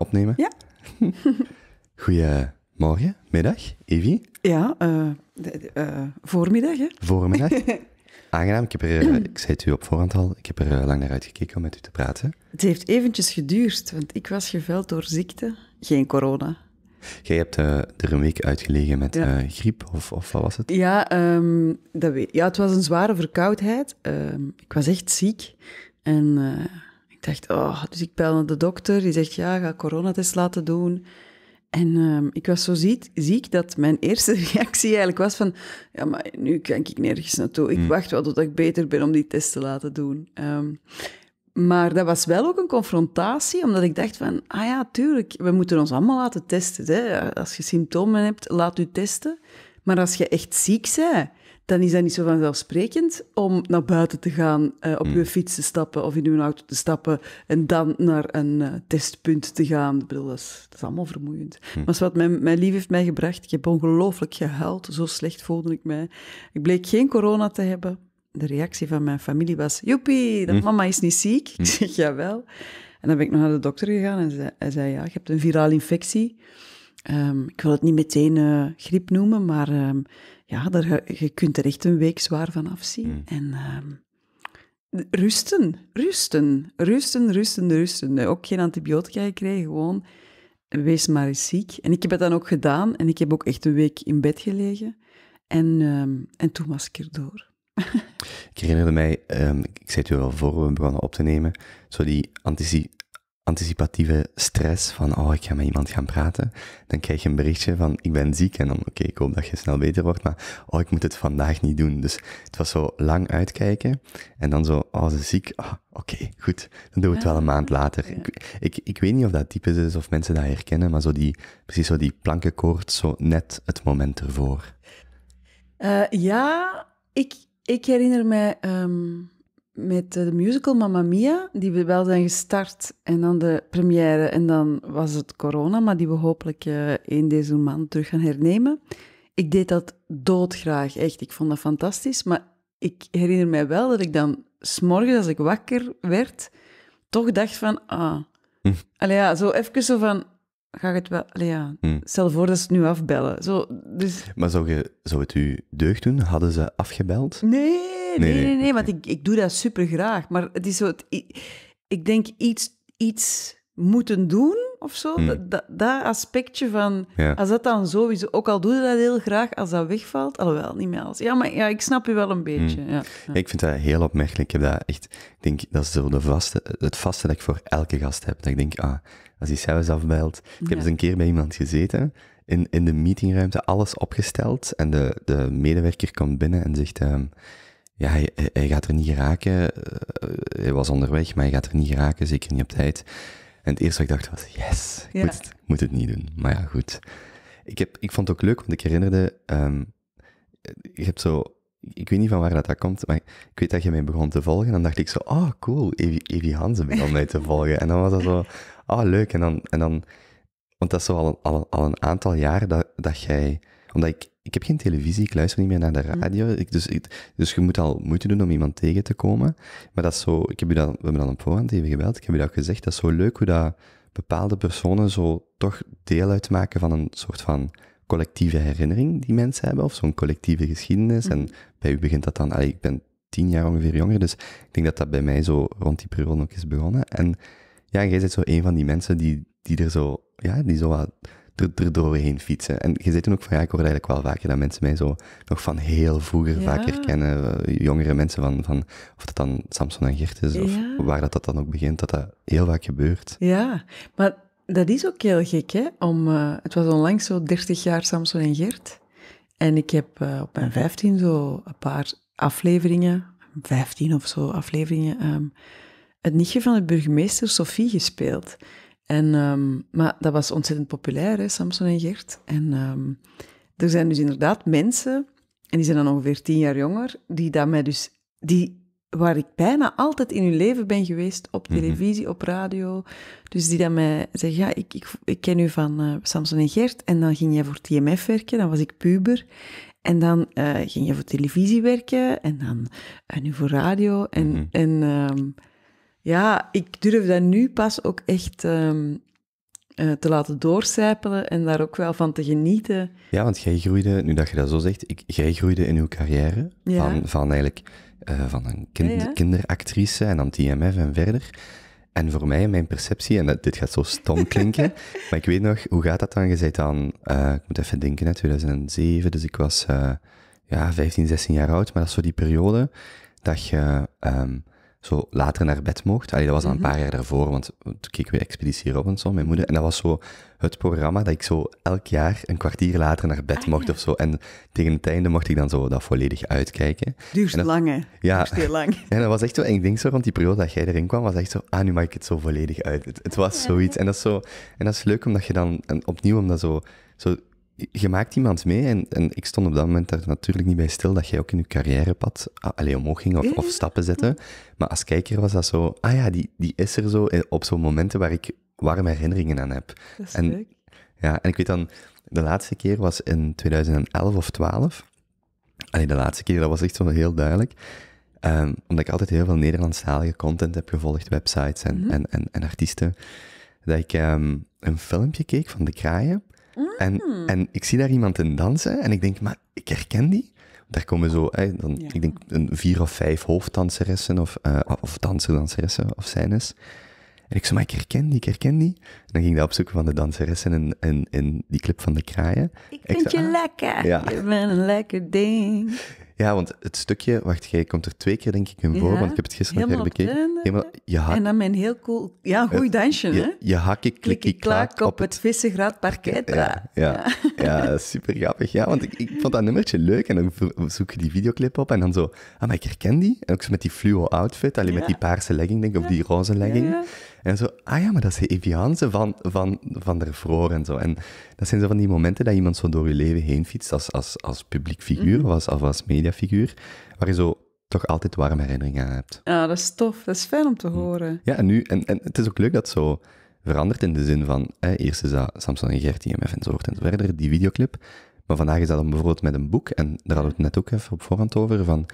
opnemen. Ja. Goedemorgen, middag, Evi. Ja, eh, eh, voormiddag. Hè? Voormiddag. Aangenaam, ik, heb er, eh, ik zei het u op voorhand al, ik heb er lang naar uitgekeken om met u te praten. Het heeft eventjes geduurd, want ik was geveld door ziekte, geen corona. Jij hebt er een week uitgelegen met griep, of, of wat was het? Ja, ehm, dat ja, het was een zware verkoudheid. Ehm, ik was echt ziek en ik dacht, oh, dus ik bel naar de dokter. Die zegt, ja, ga coronatest laten doen. En ehm, ik was zo ziek, dat mijn eerste reactie eigenlijk was van... Ja, maar nu kan ik nergens naartoe. Ik hmm. wacht wel tot ik beter ben om die test te laten doen. Ehm, maar dat was wel ook een confrontatie, omdat ik dacht van... Ah ja, tuurlijk, we moeten ons allemaal laten testen. Hè. Als je symptomen hebt, laat u testen. Maar als je echt ziek bent, dan is dat niet zo vanzelfsprekend om naar buiten te gaan, eh, op hmm. uw fiets te stappen of in uw auto te stappen en dan naar een eh, testpunt te gaan. Ik bedoel, dat is, allemaal vermoeiend. Hmm. Maar wat mijn, lief heeft mij gebracht. Ik heb ongelooflijk gehuild, zo slecht voelde ik mij. Ik bleek geen corona te hebben. De reactie van mijn familie was, joepie, dat hmm. mama is niet ziek. Ik zeg, jawel. En dan ben ik nog naar de dokter gegaan en zei, zei, ja, je hebt een virale infectie. Ehm, ik wil het niet meteen eh, griep noemen, maar ehm, ja, daar, je kunt er echt een week zwaar van afzien. En rusten, rusten, rusten, rusten, rusten. Ook geen antibiotica gekregen, gewoon wees maar eens ziek. En ik heb het dan ook gedaan en ik heb ook echt een week in bed gelegen. En, en toen was ik erdoor. door. ik herinnerde mij, ik zei het u al voor we begonnen op te nemen, zo die antici anticipatieve stress van, oh, ik ga met iemand gaan praten. Dan krijg je een berichtje van, ik ben ziek. En dan, oké, ik hoop dat je snel beter wordt, maar, oh, ik moet het vandaag niet doen. Dus het was zo lang uitkijken. En dan zo, oh, ze is ziek. Oh, oké, goed. Dan doen we het wel een maand later. Ik, ik, weet niet of dat typisch is of mensen dat herkennen, maar zo die, precies zo die plankenkoord, zo net het moment ervoor. Eh, ja, ik, ik herinner mij... Ehm, met de musical Mamma Mia, die we wel zijn gestart. En dan de première. En dan was het corona, maar die we hopelijk eh, in deze maand terug gaan hernemen. Ik deed dat doodgraag, echt. Ik vond dat fantastisch. Maar ik herinner mij wel dat ik dan s'morgens, als ik wakker werd, toch dacht van... Ah, hm. ja, zo even zo van... Ga ik het wel... Allee, ja, hm. voor dat ze het nu afbellen. Zo, dus... Maar zou, je, zou het u deugd doen? Hadden ze afgebeld? Nee, nee, nee, nee, want ik, ik doe dat super graag. Maar het is zo, ik, denk iets, iets moeten doen of zo. Hmm. Dat, dat, aspectje van, als dat dan sowieso ook al doe je dat heel graag, als dat wegvalt, alhoewel, niet meer als. Ja, maar ja, ik snap je wel een hmm. beetje. Ja, Ik vind dat heel opmerkelijk. Ik heb dat echt, denk, dat is zo de vaste, het vaste dat ik voor elke gast heb. Dat ik denk, ah, als die zelfs afbelt. Ik heb eens een keer bij iemand gezeten, in, in de meetingruimte alles opgesteld, en de, de medewerker komt binnen en zegt, ehm, ja, hij, gaat er niet raken. Eh, hij was onderweg, maar hij gaat er niet raken, zeker niet op tijd. En het eerste wat ik dacht was, yes, ik moet, het, moet, het, niet doen. Maar ja, goed. Ik, heb, ik vond het ook leuk, want ik herinnerde, ik ehm, heb zo, ik weet niet van waar dat, dat komt, maar ik weet dat je mij begon te volgen. En dan dacht ik zo, oh, cool, Evie, Evie Hansen begon mij te volgen. En dan was dat zo, oh, leuk. En dan, en dan, want dat is zo al, al, al een aantal jaar dat, dat jij, omdat ik ik heb geen televisie, ik luister niet meer naar de hm. radio. Ik, dus, dus je moet al moeite doen om iemand tegen te komen. Maar dat is zo, ik heb u dat, we hebben dan op voorhand even gebeld, ik heb u dat gezegd, dat is zo leuk hoe dat bepaalde personen zo toch deel uitmaken van een soort van collectieve herinnering die mensen hebben, of zo'n collectieve geschiedenis. En hm. bij u begint dat dan, allee, ik ben tien jaar ongeveer jonger, dus ik denk dat dat bij mij zo rond die periode ook is begonnen. En ja, jij bent zo een van die mensen die, die er zo, ja, die zo wat er doorheen fietsen. En je ziet ook van, ja, ik hoor eigenlijk wel vaker dat mensen mij zo nog van heel vroeger vaker kennen eh, Jongere mensen van, van, of dat dan Samson en Gert is, of waar dat, dat dan ook begint, dat dat heel vaak gebeurt. Ja, maar dat is ook heel gek, hè. Om, eh, het was onlangs zo 30 jaar Samson en Gert En ik heb eh, op mijn 15 zo een paar afleveringen, 15 of zo afleveringen, ehm, het nichtje van de burgemeester Sophie gespeeld. En, ehm, maar dat was ontzettend populair, hè, Samson en Gert. En ehm, er zijn dus inderdaad mensen, en die zijn dan ongeveer tien jaar jonger, die dat mij dus, die, waar ik bijna altijd in hun leven ben geweest, op mhm. televisie, op radio. Dus die dat mij zeggen, ja, ik, ik, ik ken u van eh, Samson en Gert. En dan ging jij voor TMF werken, dan was ik puber. En dan eh, ging je voor televisie werken en dan en eh, nu voor radio. En, mhm. en ehm, ja, ik durf dat nu pas ook echt ehm, eh, te laten doorcijpelen en daar ook wel van te genieten. Ja, want jij groeide, nu dat je dat zo zegt, ik, jij groeide in uw carrière van, van eigenlijk eh, van een kind, kinderactrice en dan TMF en verder. En voor mij, mijn perceptie, en dit gaat zo stom klinken, maar ik weet nog, hoe gaat dat dan? Je bent dan, eh, ik moet even denken, 2007, dus ik was ja, 15, 16 jaar oud, maar dat is zo die periode dat je ehm, zo later naar bed mocht. dat was al een mhm. paar jaar daarvoor, want toen ik we Expeditie Robinson, mijn moeder. En dat was zo het programma dat ik zo elk jaar een kwartier later naar bed ah, mocht of zo. En tegen het einde mocht ik dan zo dat volledig uitkijken. Duurst lang, hè? Ja. heel lang. En dat was echt zo, en ik denk zo rond die periode dat jij erin kwam, was echt zo, ah, nu maak ik het zo volledig uit. Het, was zoiets. En dat, is zo, en dat is leuk, omdat je dan, en opnieuw, omdat zo, zo je maakt iemand mee en, en, ik stond op dat moment daar natuurlijk niet bij stil dat jij ook in je carrièrepad ah, alleen omhoog ging of, stappen zette. Maar als kijker was dat zo, ah ja, die, die is er zo eh, op zo'n momenten waar ik warme herinneringen aan heb. Dat is en, leuk. Ja, en ik weet dan, de laatste keer was in 2011 of 12. Allee, de laatste keer, dat was echt zo heel duidelijk. Ehm, omdat ik altijd heel veel Nederlandstalige content heb gevolgd, websites en, mhm. en, en, artiesten. Dat ik ehm, een filmpje keek van De Kraaien. En, hmm. en ik zie daar iemand in dansen en ik denk, maar ik herken die. Daar komen zo, hè, dan, ik denk, een vier of vijf hoofddanseressen of, uh, of danserdanseressen of zijnes. En ik zei, maar ik herken die, ik herken die. En dan ging ik dat opzoeken van de danseressen in, in, in die clip van de kraaien. Ik, vind je ah. lekker. Je bent een lekker ding. Ja, want het stukje, wacht, jij komt er twee keer denk ik in voor, want ik heb het gisteren nog bekeken. Helemaal, je en dan mijn heel cool, ja, eh, goeie dansje, hè? Je, je klik klikkie ik op het vissengraad parket. Ja, ja, super grappig. Ja, want ik, vond dat nummertje leuk en dan zoek je die videoclip op en dan zo, ah, maar ik herken die. En ook zo met die fluo outfit, alleen met die paarse legging, denk ik, of die roze legging. En zo, ah ja, maar dat is de Evianse van, van, van der Vroor en zo. En dat zijn zo van die momenten dat iemand zo door je leven heen fietst als, als, als publiek figuur mhm. of als, als media figuur waar je zo toch altijd warme herinneringen aan hebt. Ja, dat is tof. Dat is fijn om te hm. horen. Ja, en, nu, en, en het is ook leuk dat het zo verandert in de zin van, hè, eerst is dat Samson en en IMF enzovoort en verder, die videoclip. Maar vandaag is dat dan bijvoorbeeld met een boek, en daar hadden we het net ook even op voorhand over, van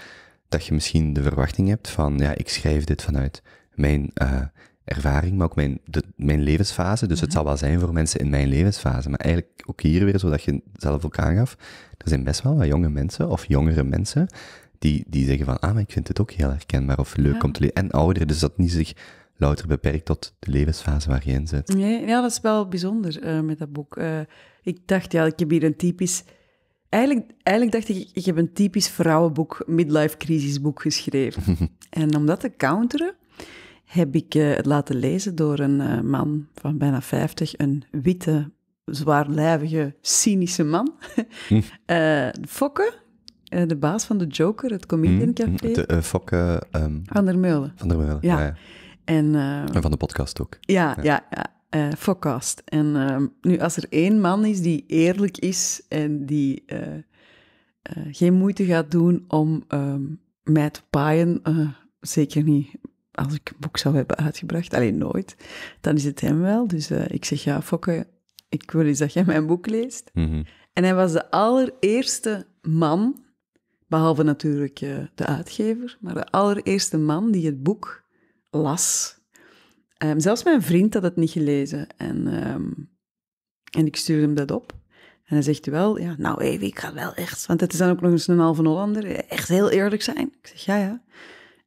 dat je misschien de verwachting hebt van, ja, ik schrijf dit vanuit mijn eh, ervaring, maar ook mijn, de, mijn levensfase. Dus het mhm. zal wel zijn voor mensen in mijn levensfase. Maar eigenlijk ook hier weer, zodat je zelf ook aangaf, er zijn best wel wat jonge mensen of jongere mensen die, die zeggen van, ah, maar ik vind het ook heel herkenbaar of leuk om te leren. En ouderen, dus dat niet zich louter beperkt tot de levensfase waar je in zit. Nee, ja, dat is wel bijzonder eh, met dat boek. Eh, ik dacht, ja, ik heb hier een typisch... Eigenlijk, eigenlijk dacht ik, ik heb een typisch vrouwenboek, midlife crisisboek geschreven. en om dat te counteren, heb ik eh, het laten lezen door een eh, man van bijna 50, een witte, zwaarlijvige, cynische man. Hm. Eh, Fokke, de baas van de Joker, het Comedian hm. Hm. Café. de, Fokke... Um, van der Meulen. Van der Meulen, ja. En, van de podcast ook. ja, ja. ja, En ehm, nu, als er één man is die eerlijk is en die geen moeite gaat doen om ehm, mij te paaien, zeker niet als ik een boek zou hebben uitgebracht, alleen nooit, dan is het hem wel. Dus eh, ik zeg, ja, Fokke, ik wil eens dat jij mijn boek leest. Mhm. En hij was de allereerste man, behalve natuurlijk eh, de uitgever, maar de allereerste man die het boek las. Ehm, zelfs mijn vriend had het niet gelezen. En, ehm, en ik stuurde hem dat op. En hij zegt wel, ja, nou even, ik ga wel echt... Want het is dan ook nog eens een halve Hollander, echt heel eerlijk zijn. Ik zeg, ja, ja.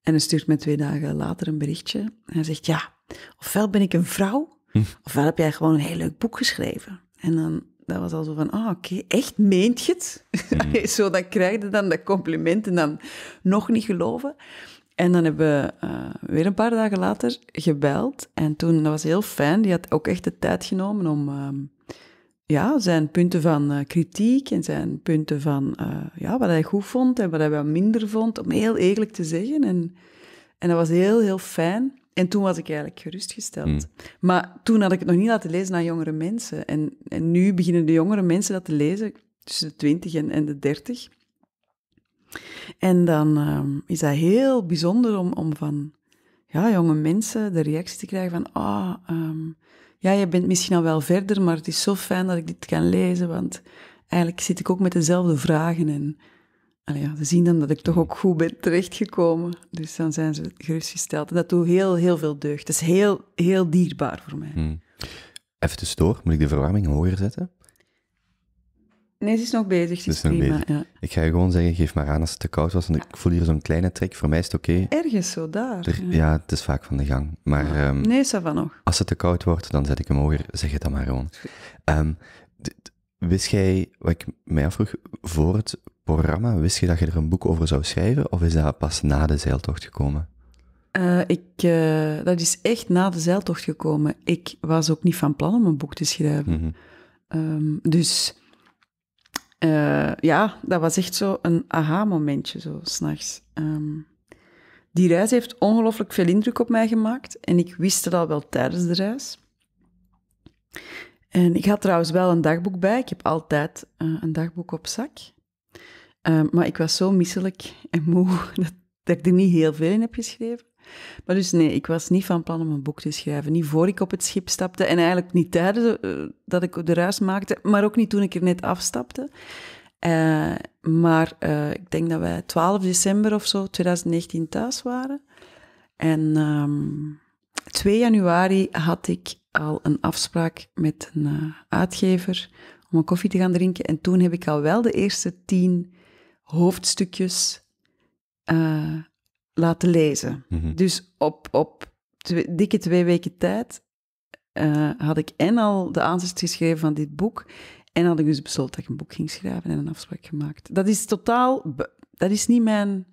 En hij stuurt mij twee dagen later een berichtje. En hij zegt, ja, ofwel ben ik een vrouw, hm. ofwel heb jij gewoon een heel leuk boek geschreven. En dan dat was al zo van, ah, oh, oké, echt meent je het? Hm. zo, dan krijg je dan dat compliment en dan nog niet geloven. En dan hebben we eh, weer een paar dagen later gebeld. En toen, dat was heel fijn, die had ook echt de tijd genomen om ehm, ja, zijn punten van eh, kritiek en zijn punten van eh, ja, wat hij goed vond en wat hij wel minder vond, om heel eerlijk te zeggen. En, en dat was heel, heel fijn. En toen was ik eigenlijk gerustgesteld. Hmm. Maar toen had ik het nog niet laten lezen aan jongere mensen. En, en nu beginnen de jongere mensen dat te lezen, tussen de 20 en, en de 30. En dan ehm, is dat heel bijzonder om, om van ja, jonge mensen de reactie te krijgen van ah, oh, ja, je bent misschien al wel verder, maar het is zo fijn dat ik dit kan lezen, want eigenlijk zit ik ook met dezelfde vragen. En ja, ze zien dan dat ik toch ook goed ben terechtgekomen. Dus dan zijn ze gerustgesteld. En dat doet heel, heel veel deugd. Dat is heel, heel dierbaar voor mij. Hmm. Even door. moet ik de verwarming hoger zetten? Nee, ze is nog bezig. Ze is, nog bezig. Ja. Ik ga je gewoon zeggen, geef maar aan als het te koud was. Want ik voel hier zo'n kleine trek. Voor mij is het oké. Ergens zo, daar. ja. het is vaak van de gang. Maar, ja. um, nee, van nog. Als het te koud wordt, dan zet ik hem hoger. Zeg het dan maar gewoon. Ehm, wist jij, wat ik mij afvroeg, voor het programma, wist je dat je er een boek over zou schrijven? Of is dat pas na de zeiltocht gekomen? Eh, ik, eh, dat is echt na de zeiltocht gekomen. Ik was ook niet van plan om een boek te schrijven. Mhm. Ehm, dus eh, ja, dat was echt zo een aha-momentje, zo s'nachts. Um, ehm, die reis heeft ongelooflijk veel indruk op mij gemaakt en ik wist het al wel tijdens de reis. En ik had trouwens wel een dagboek bij. Ik heb altijd eh, een dagboek op zak. Ehm, maar ik was zo misselijk en moe dat, ik er niet heel veel in heb geschreven. Maar dus nee, ik was niet van plan om een boek te schrijven. Niet voor ik op het schip stapte en eigenlijk niet tijdens eh, dat ik de ruis maakte, maar ook niet toen ik er net afstapte. Eh, maar eh, ik denk dat wij 12 december of zo 2019 thuis waren. En 2 ehm, januari had ik al een afspraak met een uitgever om een koffie te gaan drinken. En toen heb ik al wel de eerste tien hoofdstukjes uh, laten lezen. Mhm. Dus op, op twee, dikke twee weken tijd eh, had ik en al de aanzet geschreven van dit boek. En had ik dus besloten dat ik een boek ging schrijven en een afspraak gemaakt. Dat is totaal. Dat is niet mijn.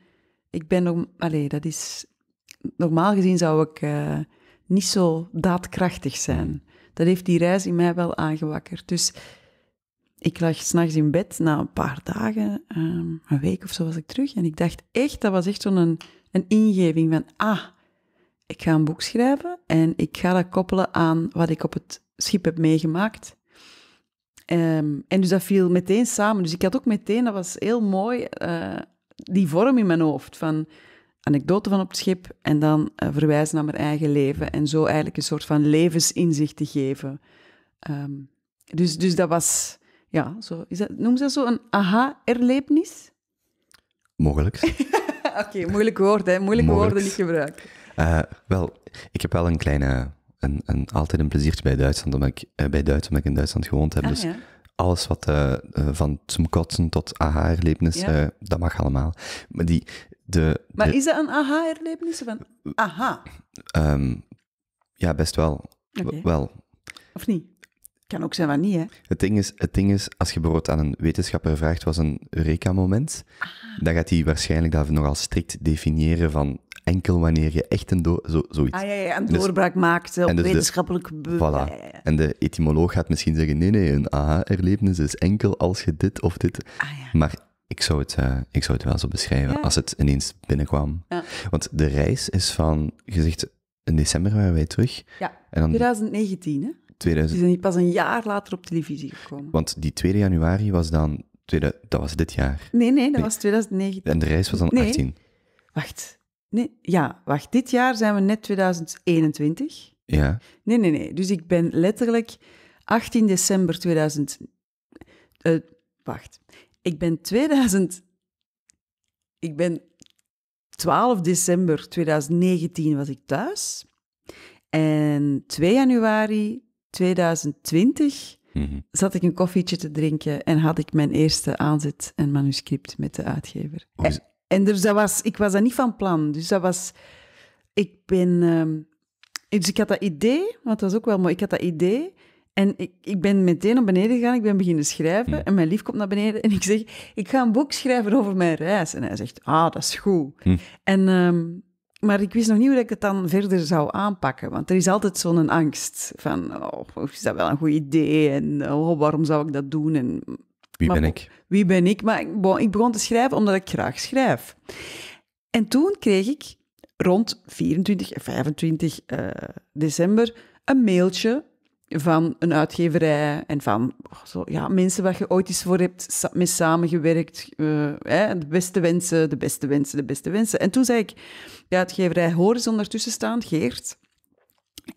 Ik ben. Allee, dat is. Normaal gezien zou ik eh, niet zo daadkrachtig zijn. Mhm. Dat heeft die reis in mij wel aangewakkerd. Dus ik lag s'nachts in bed na een paar dagen, ehm, een week of zo was ik terug. En ik dacht echt, dat was echt zo'n een ingeving van, ah, ik ga een boek schrijven en ik ga dat koppelen aan wat ik op het schip heb meegemaakt. Ehm, en dus dat viel meteen samen. Dus ik had ook meteen, dat was heel mooi, eh, die vorm in mijn hoofd van anekdote van op het schip en dan eh, verwijzen naar mijn eigen leven en zo eigenlijk een soort van levensinzicht te geven. Ehm, dus, dus dat was, ja, zo, is dat, noem ze dat zo een aha-erlevenis? Mogelijk. Oké, moeilijk woord, hè. Moeilijke Moeilijk. woorden niet gebruiken. Uh, wel, ik heb wel een kleine... Een, een, altijd een pleziertje bij Duitsland, omdat ik, eh, bij Duits, omdat ik in Duitsland gewoond heb. Ah, dus alles wat eh, van zum tot aha-erlevenis, dat mag allemaal. Maar, die, de, maar is dat een aha-erlevenis of aha? Ehm, ja, best wel. Wel. Of niet? Kan ook zijn van niet, hè? Het ding is, het ding is als je bijvoorbeeld aan een wetenschapper vraagt wat een Eureka-moment ah. dan gaat hij waarschijnlijk dat nogal strikt definiëren van enkel wanneer je echt een zo, zoiets... Ah ja, ja een dus- doorbraak maakte, eh, op dus wetenschappelijk... De, en de etymoloog gaat misschien zeggen, nee, nee, een aha-erlevenis is enkel als je dit of dit... Ah, maar ik zou, het, eh, ik zou het wel zo beschrijven, als het ineens binnenkwam. Want de reis is van, gezegd in december waren wij terug. Ja, 2019, hè? 2000... Die zijn pas een jaar later op televisie gekomen. Want die 2 januari was dan... dat was dit jaar. Nee, nee, dat was 2019. En de reis was dan 18. Wacht. Nee, ja, wacht. Dit jaar zijn we net 2021. Ja. Nee, nee, nee. Dus ik ben letterlijk 18 december 2000... Eh, wacht. Ik ben 2000... Ik ben 12 december 2019 was ik thuis. En 2 januari 2020 mhm. zat ik een koffietje te drinken en had ik mijn eerste aanzet en manuscript met de uitgever. en, dus dat was, ik was dat niet van plan. Dus dat was, ik ben, ehm, dus ik had dat idee, want dat was ook wel mooi, ik had dat idee. En ik, ik ben meteen naar beneden gegaan, ik ben beginnen schrijven. Mhm. En mijn lief komt naar beneden en ik zeg, ik ga een boek schrijven over mijn reis. En hij zegt, ah, dat is goed. Mhm. En ehm, maar ik wist nog niet hoe ik het dan verder zou aanpakken. Want er is altijd zo'n angst van, oh, is dat wel een goed idee? En oh, waarom zou ik dat doen? En, wie ben ik? Wie ben ik? Maar ik begon te schrijven omdat ik graag schrijf. En toen kreeg ik rond 24 en 25 december een mailtje van een uitgeverij en van oh, zo, ja, mensen waar je ooit eens voor hebt mee samengewerkt. Eh, hè, de beste wensen, de beste wensen, de beste wensen. En toen zei ik, de uitgeverij Horizon ondertussen staan, Geert.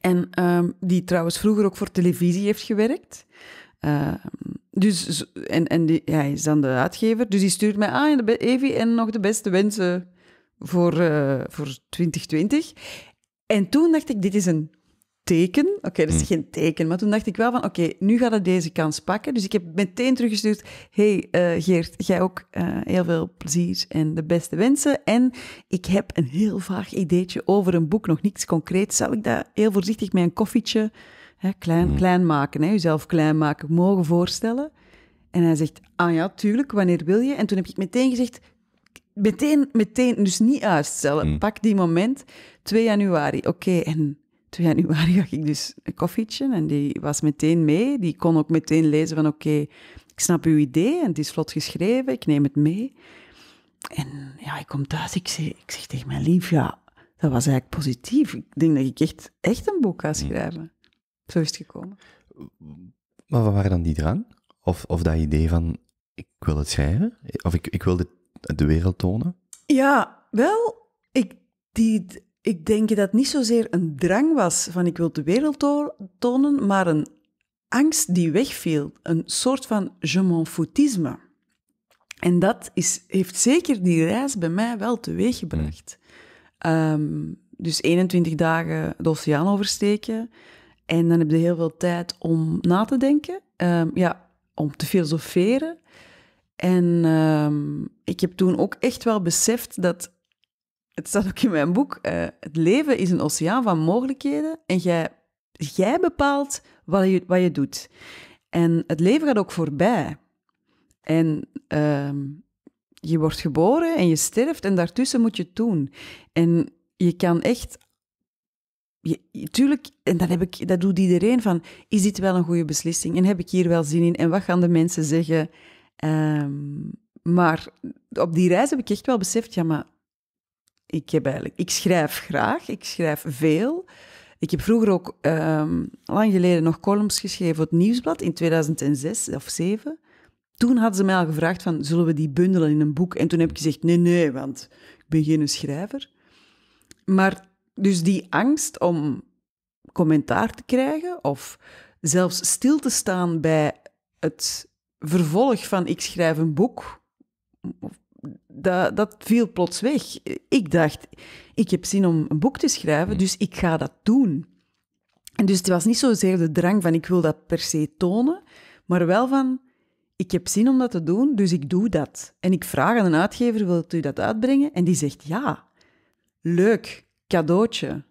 En ehm, die trouwens vroeger ook voor televisie heeft gewerkt. Ehm, dus, en en die, ja, hij is dan de uitgever. Dus die stuurt mij, ah, en en nog de beste wensen voor, eh, voor 2020. En toen dacht ik, dit is een teken. Oké, okay, dat is hmm. geen teken. Maar toen dacht ik wel van, oké, nu gaat het deze kans pakken. Dus ik heb meteen teruggestuurd, hey eh, Geert, jij ook eh, heel veel plezier en de beste wensen. En ik heb een heel vaag ideetje over een boek, nog niets concreets. Zal ik dat heel voorzichtig met een koffietje hè, klein, hmm. klein maken, jezelf klein maken, mogen voorstellen? En hij zegt, ah ja, tuurlijk, wanneer wil je? En toen heb ik meteen gezegd, meteen, meteen, dus niet uitstellen. Hmm. Pak die moment, 2 januari, oké, en 2 januari had ik dus een koffietje en die was meteen mee. Die kon ook meteen lezen van oké, ik snap uw idee en het is vlot geschreven, ik neem het mee. En ja, ik kom thuis, ik zeg, ik zeg tegen mijn lief, ja, dat was eigenlijk positief. Ik denk dat ik echt, echt een boek ga hmm. schrijven. Zo is het gekomen. Maar wat waren dan die drang? Of, of dat idee van, ik wil het schrijven? Of ik, ik wil dit de wereld tonen? Ja, wel, ik, die, ik denk dat het niet zozeer een drang was van ik wil de wereld tonen, maar een angst die wegviel. Een soort van je m'en foutisme. En dat is, heeft zeker die reis bij mij wel teweeggebracht. Mm. Ehm, dus 21 dagen de oceaan oversteken. En dan heb je heel veel tijd om na te denken. Ehm, ja, om te filosoferen. En ehm, ik heb toen ook echt wel beseft dat het staat ook in mijn boek, eh, het leven is een oceaan van mogelijkheden en jij, jij bepaalt wat je, wat je doet. En het leven gaat ook voorbij. En ehm, je wordt geboren en je sterft en daartussen moet je het doen. En je kan echt je, tuurlijk, en dat, heb ik, dat doet iedereen van, is dit wel een goede beslissing? En heb ik hier wel zin in? En wat gaan de mensen zeggen? Ehm, maar op die reis heb ik echt wel beseft, ja, maar ik heb eigenlijk, ik schrijf graag, ik schrijf veel. Ik heb vroeger ook ehm, lang geleden nog columns geschreven voor het Nieuwsblad in 2006 of 2007. Toen hadden ze mij al gevraagd van, zullen we die bundelen in een boek? En toen heb ik gezegd, nee, nee, want ik ben geen schrijver. Maar dus die angst om commentaar te krijgen of zelfs stil te staan bij het vervolg van ik schrijf een boek, dat, dat viel plots weg. Ik dacht, ik heb zin om een boek te schrijven, mm. dus ik ga dat doen. En dus het was niet zozeer de drang van ik wil dat per se tonen, maar wel van ik heb zin om dat te doen, dus ik doe dat. En ik vraag aan een uitgever, wilt u dat uitbrengen? En die zegt ja. Leuk, cadeautje.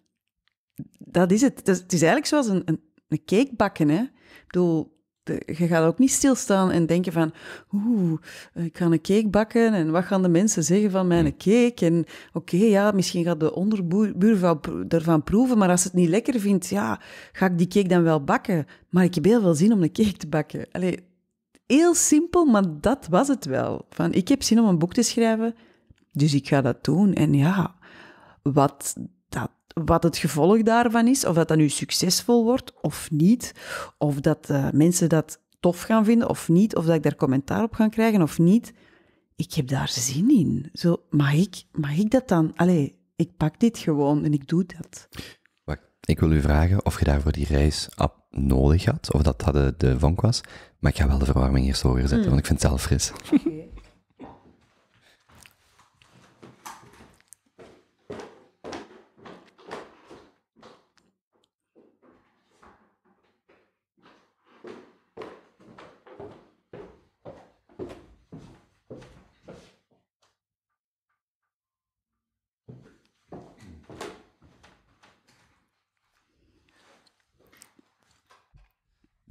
Dat is het. Het is, het is eigenlijk zoals een, een, een cake bakken. Hè? Ik bedoel, eh, je gaat ook niet stilstaan en denken van, oeh, eh, ik ga een cake bakken en wat gaan de mensen zeggen van mijn mm. cake? En oké, ja, misschien gaat de onderbuurvrouw ervan proeven, maar als ze het niet lekker vindt, ja, ga ik die cake dan wel bakken? Maar ik heb heel veel zin om een cake te bakken. Allee, heel simpel, maar dat was het wel. Van, ik heb zin om een boek te schrijven, dus ik ga dat doen. En ja, wat wat het gevolg daarvan is, of dat dat nu succesvol wordt of niet, of dat eh, mensen dat tof gaan vinden of niet, of dat ik daar commentaar op ga krijgen of niet. Ik heb daar zin in. Zo, mag, ik, mag ik dat dan? Allee, ik pak dit gewoon en ik doe dat. ik wil u vragen of je daarvoor die reis nodig had, of dat dat de, de vonk was. Maar ik ga wel de verwarming eerst hoger zetten, hmm. want ik vind het zelf fris.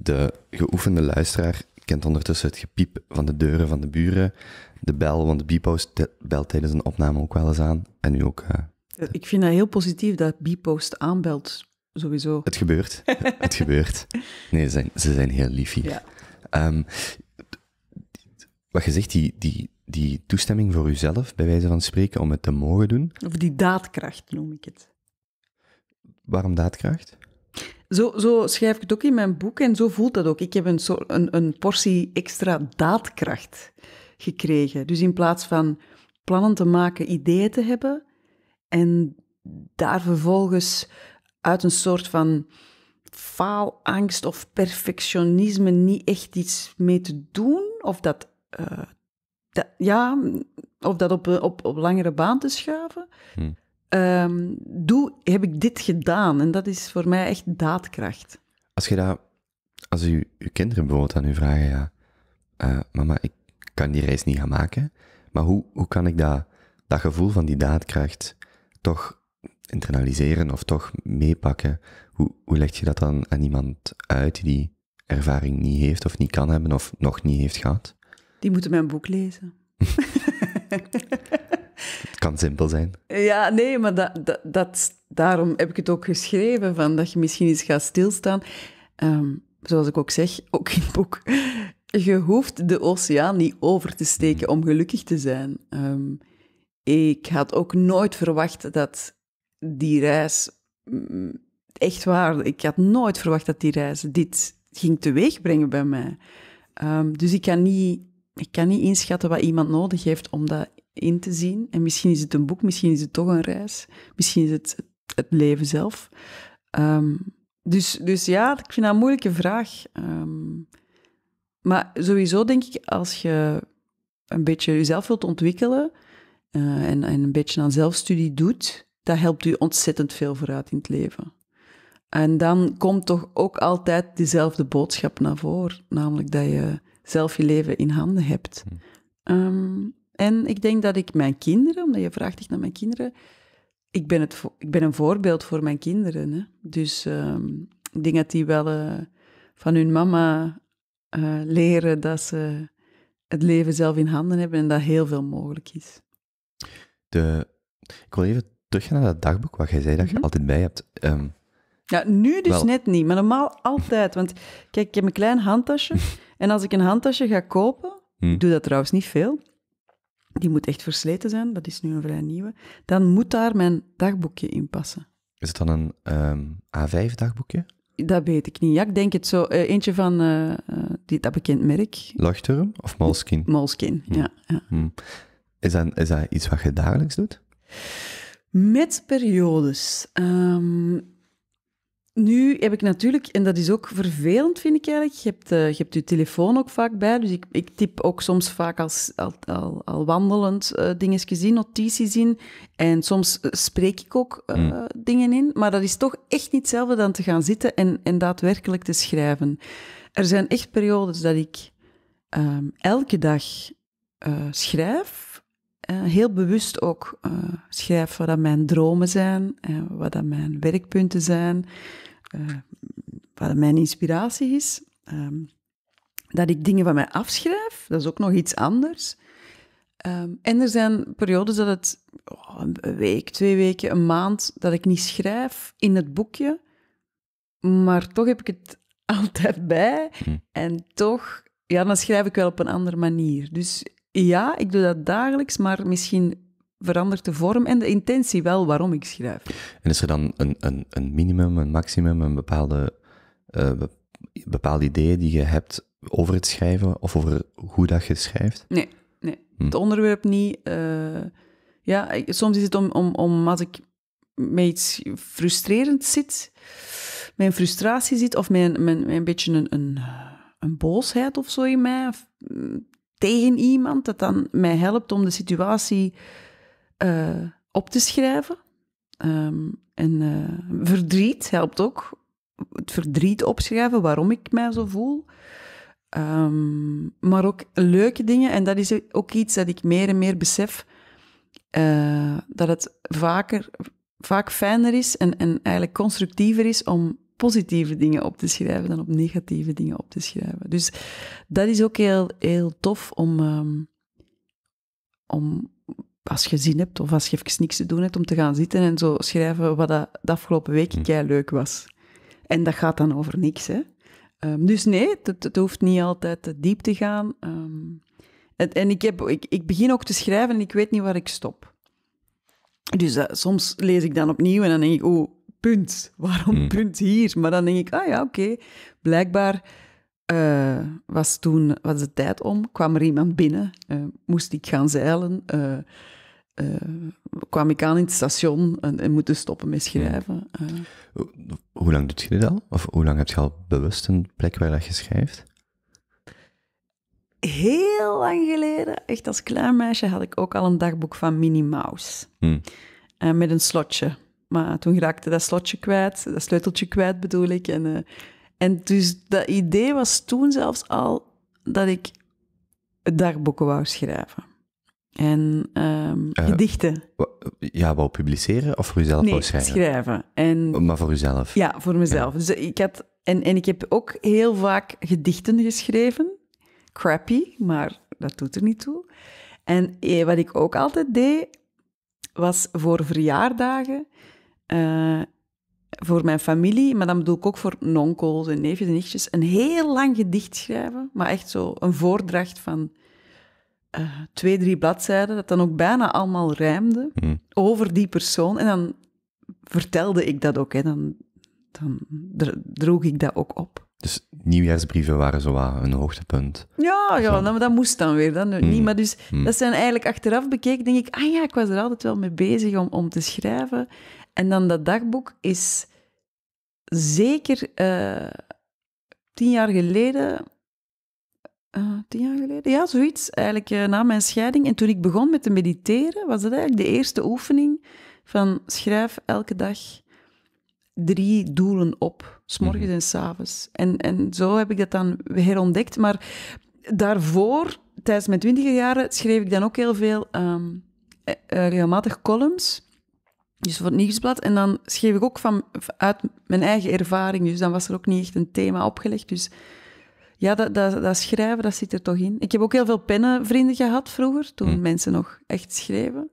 De geoefende luisteraar kent ondertussen het gepiep van de deuren van de buren, de bel, want de Bipost belt tijdens een opname ook wel eens aan. En nu ook. Eh, eh, ik vind dat heel positief dat Bipost aanbelt, sowieso. Het gebeurt. het gebeurt. Nee, ze zijn, ze zijn heel lief hier. Ja. Ehm, wat je zegt, die, die, die toestemming voor uzelf, bij wijze van spreken, om het te mogen doen. Of die daadkracht noem ik het. Waarom daadkracht? Zo, zo, schrijf ik het ook in mijn boek en zo voelt dat ook. Ik heb een, een, een portie extra daadkracht gekregen. Dus in plaats van plannen te maken, ideeën te hebben en daar vervolgens uit een soort van faalangst of perfectionisme niet echt iets mee te doen, of dat, eh, ja, of dat op, op, op langere baan te schuiven, hm um, doe, heb ik dit gedaan? En dat is voor mij echt daadkracht. Als je dat, als je, je kinderen bijvoorbeeld aan u vragen, ja, eh, mama, ik kan die reis niet gaan maken, maar hoe, hoe kan ik dat, dat gevoel van die daadkracht toch internaliseren of toch meepakken? Hoe, hoe leg je dat dan aan iemand uit die ervaring niet heeft of niet kan hebben of nog niet heeft gehad? Die moeten mijn boek lezen. kan simpel zijn. Ja, nee, maar dat, dat, daarom heb ik het ook geschreven, van dat je misschien eens gaat stilstaan. Ehm, zoals ik ook zeg, ook in het boek, je hoeft de oceaan niet over te steken om gelukkig te zijn. Ehm, ik had ook nooit verwacht dat die reis, mm, echt waar, ik had nooit verwacht dat die reis dit ging teweegbrengen bij mij. Ehm, dus ik kan, niet, ik kan niet inschatten wat iemand nodig heeft om dat in te zien. En misschien is het een boek, misschien is het toch een reis, misschien is het het leven zelf. Ehm, dus, dus ja, ik vind dat een moeilijke vraag. Ehm, maar sowieso denk ik, als je een beetje jezelf wilt ontwikkelen eh, en, en, een beetje aan zelfstudie doet, dat helpt u ontzettend veel vooruit in het leven. En dan komt toch ook altijd dezelfde boodschap naar voren, namelijk dat je zelf je leven in handen hebt. Um, en ik denk dat ik mijn kinderen, omdat je vraagt echt naar mijn kinderen, ik ben, het, ik ben een voorbeeld voor mijn kinderen. Hè. Dus um, ik denk dat die wel eh, van hun mama eh, leren dat ze het leven zelf in handen hebben en dat heel veel mogelijk is. De, ik wil even teruggaan naar dat dagboek wat jij zei dat je mhm. altijd bij hebt. Ehm, ja, nu dus net niet, maar normaal altijd. Want kijk, ik heb een klein handtasje en als ik een handtasje ga kopen, ik hm. doe dat trouwens niet veel, die moet echt versleten zijn, dat is nu een vrij nieuwe, dan moet daar mijn dagboekje in passen. Is het dan een ehm, A5-dagboekje? Dat weet ik niet. Ja, ik denk het zo. Eh, eentje van eh, eh, die, dat bekend merk. Lochterum of Molskin? Molskin, hm. ja. ja. Hm. Is, dat, is iets wat je dagelijks doet? Met periodes. Ehm, nu heb ik natuurlijk, en dat is ook vervelend, vind ik eigenlijk. Je hebt, eh, je hebt je telefoon ook vaak bij. Dus ik, ik typ ook soms vaak als, al, al, al wandelend uh, dingetjes in, notities in. En soms eh, spreek ik ook mm. dingen in. Maar dat is toch echt niet hetzelfde dan te gaan zitten en, en daadwerkelijk te schrijven. Er zijn echt periodes dat ik ehm, elke dag schrijf eh, heel bewust ook eh, schrijf wat dat mijn dromen zijn, en eh, wat dat mijn werkpunten zijn, wat dat mijn inspiratie is. Ehm, dat ik dingen van mij afschrijf, dat is ook nog iets anders. Ehm, en er zijn periodes dat het oh, een week, twee weken, een maand, dat ik niet schrijf in het boekje, maar toch heb ik het altijd bij. Hm. En toch, ja, dan schrijf ik wel op een andere manier. Dus ja, ik doe dat dagelijks, maar misschien verandert de vorm en de intentie wel waarom ik schrijf. En is er dan een, een, een minimum, een maximum, een bepaalde, uh, bepaalde idee die je hebt over het schrijven of over hoe dat je schrijft? Nee, nee. Hm. het onderwerp niet. Eh, ja, soms is het om, om, om als ik met iets frustrerend zit, mijn frustratie zit of mijn, mijn, mijn beetje een, een, een boosheid of zo in mij, of, hm, tegen iemand, dat dan mij helpt om de situatie eh, op te schrijven. Ehm, en eh, verdriet helpt ook. Het verdriet opschrijven, waarom ik mij zo voel. Ehm, maar ook leuke dingen. En dat is ook iets dat ik meer en meer besef. Eh, dat het vaker, vaak fijner is en, en eigenlijk constructiever is om positieve dingen op te schrijven dan op negatieve dingen op te schrijven. Dus dat is ook heel, heel tof om, ehm, om als je zin hebt of als je even niks te doen hebt, om te gaan zitten en zo schrijven wat dat, de afgelopen week jij hm. leuk was. En dat gaat dan over niks, hè. Ehm, dus nee, het, het, hoeft niet altijd diep te gaan. Ehm. en, ik, heb, ik, ik begin ook te schrijven en ik weet niet waar ik stop. Dus eh, soms lees ik dan opnieuw en dan denk ik, oeh, punt. Waarom hmm. punt hier? Maar dan denk ik, ah ja, oké. Blijkbaar eh, was toen was de tijd om, kwam er iemand binnen, uh, moest ik gaan zeilen, eh, kwam ik aan in het station en, en stoppen met hmm. schrijven. Hoe, hoe lang doet je dit al? Of hoe lang heb je al bewust een plek waar dat je schrijft? Heel lang geleden, echt als klein meisje, had ik ook al een dagboek van Minnie Mouse. Hmm. met een slotje. Maar toen raakte dat slotje kwijt, dat sleuteltje kwijt bedoel ik. En, eh, en dus dat idee was toen zelfs al dat ik dagboeken wou schrijven. En ehm, eh, gedichten. Ja, wou publiceren of voor jezelf nee, wou schrijven? schrijven. En, maar voor uzelf? Ja, voor mezelf. Dus ik had, en, en ik heb ook heel vaak gedichten geschreven. Crappy, maar dat doet er niet toe. En eh, wat ik ook altijd deed, was voor verjaardagen eh, voor mijn familie, maar dan bedoel ik ook voor nonkels en neefjes en nichtjes, een heel lang gedicht schrijven, maar echt zo een voordracht van eh, twee, drie bladzijden, dat dan ook bijna allemaal rijmde mm. over die persoon. En dan vertelde ik dat ook, hè. Dan, dan droeg ik dat ook op. Dus nieuwjaarsbrieven waren zo een hoogtepunt. Ja, ja nou, dat moest dan weer. Dan niet. Mm. Maar dus, mm. dat zijn eigenlijk achteraf bekeken, denk ik, ah ja, ik was er altijd wel mee bezig om, om te schrijven. En dan dat dagboek is zeker eh, tien jaar geleden. Eh, tien jaar geleden? Ja, zoiets. Eigenlijk eh, na mijn scheiding. En toen ik begon met te mediteren, was dat eigenlijk de eerste oefening van schrijf elke dag drie doelen op, s morgens mhm. en s avonds. En, en zo heb ik dat dan herontdekt. Maar daarvoor, tijdens mijn twintiger jaren, schreef ik dan ook heel veel ehm, regelmatig columns. Dus voor het nieuwsblad. En dan schreef ik ook van, uit mijn eigen ervaring. Dus dan was er ook niet echt een thema opgelegd. Dus ja, dat, dat, dat schrijven, dat zit er toch in. Ik heb ook heel veel pennenvrienden gehad vroeger, toen hm. mensen nog echt schreven.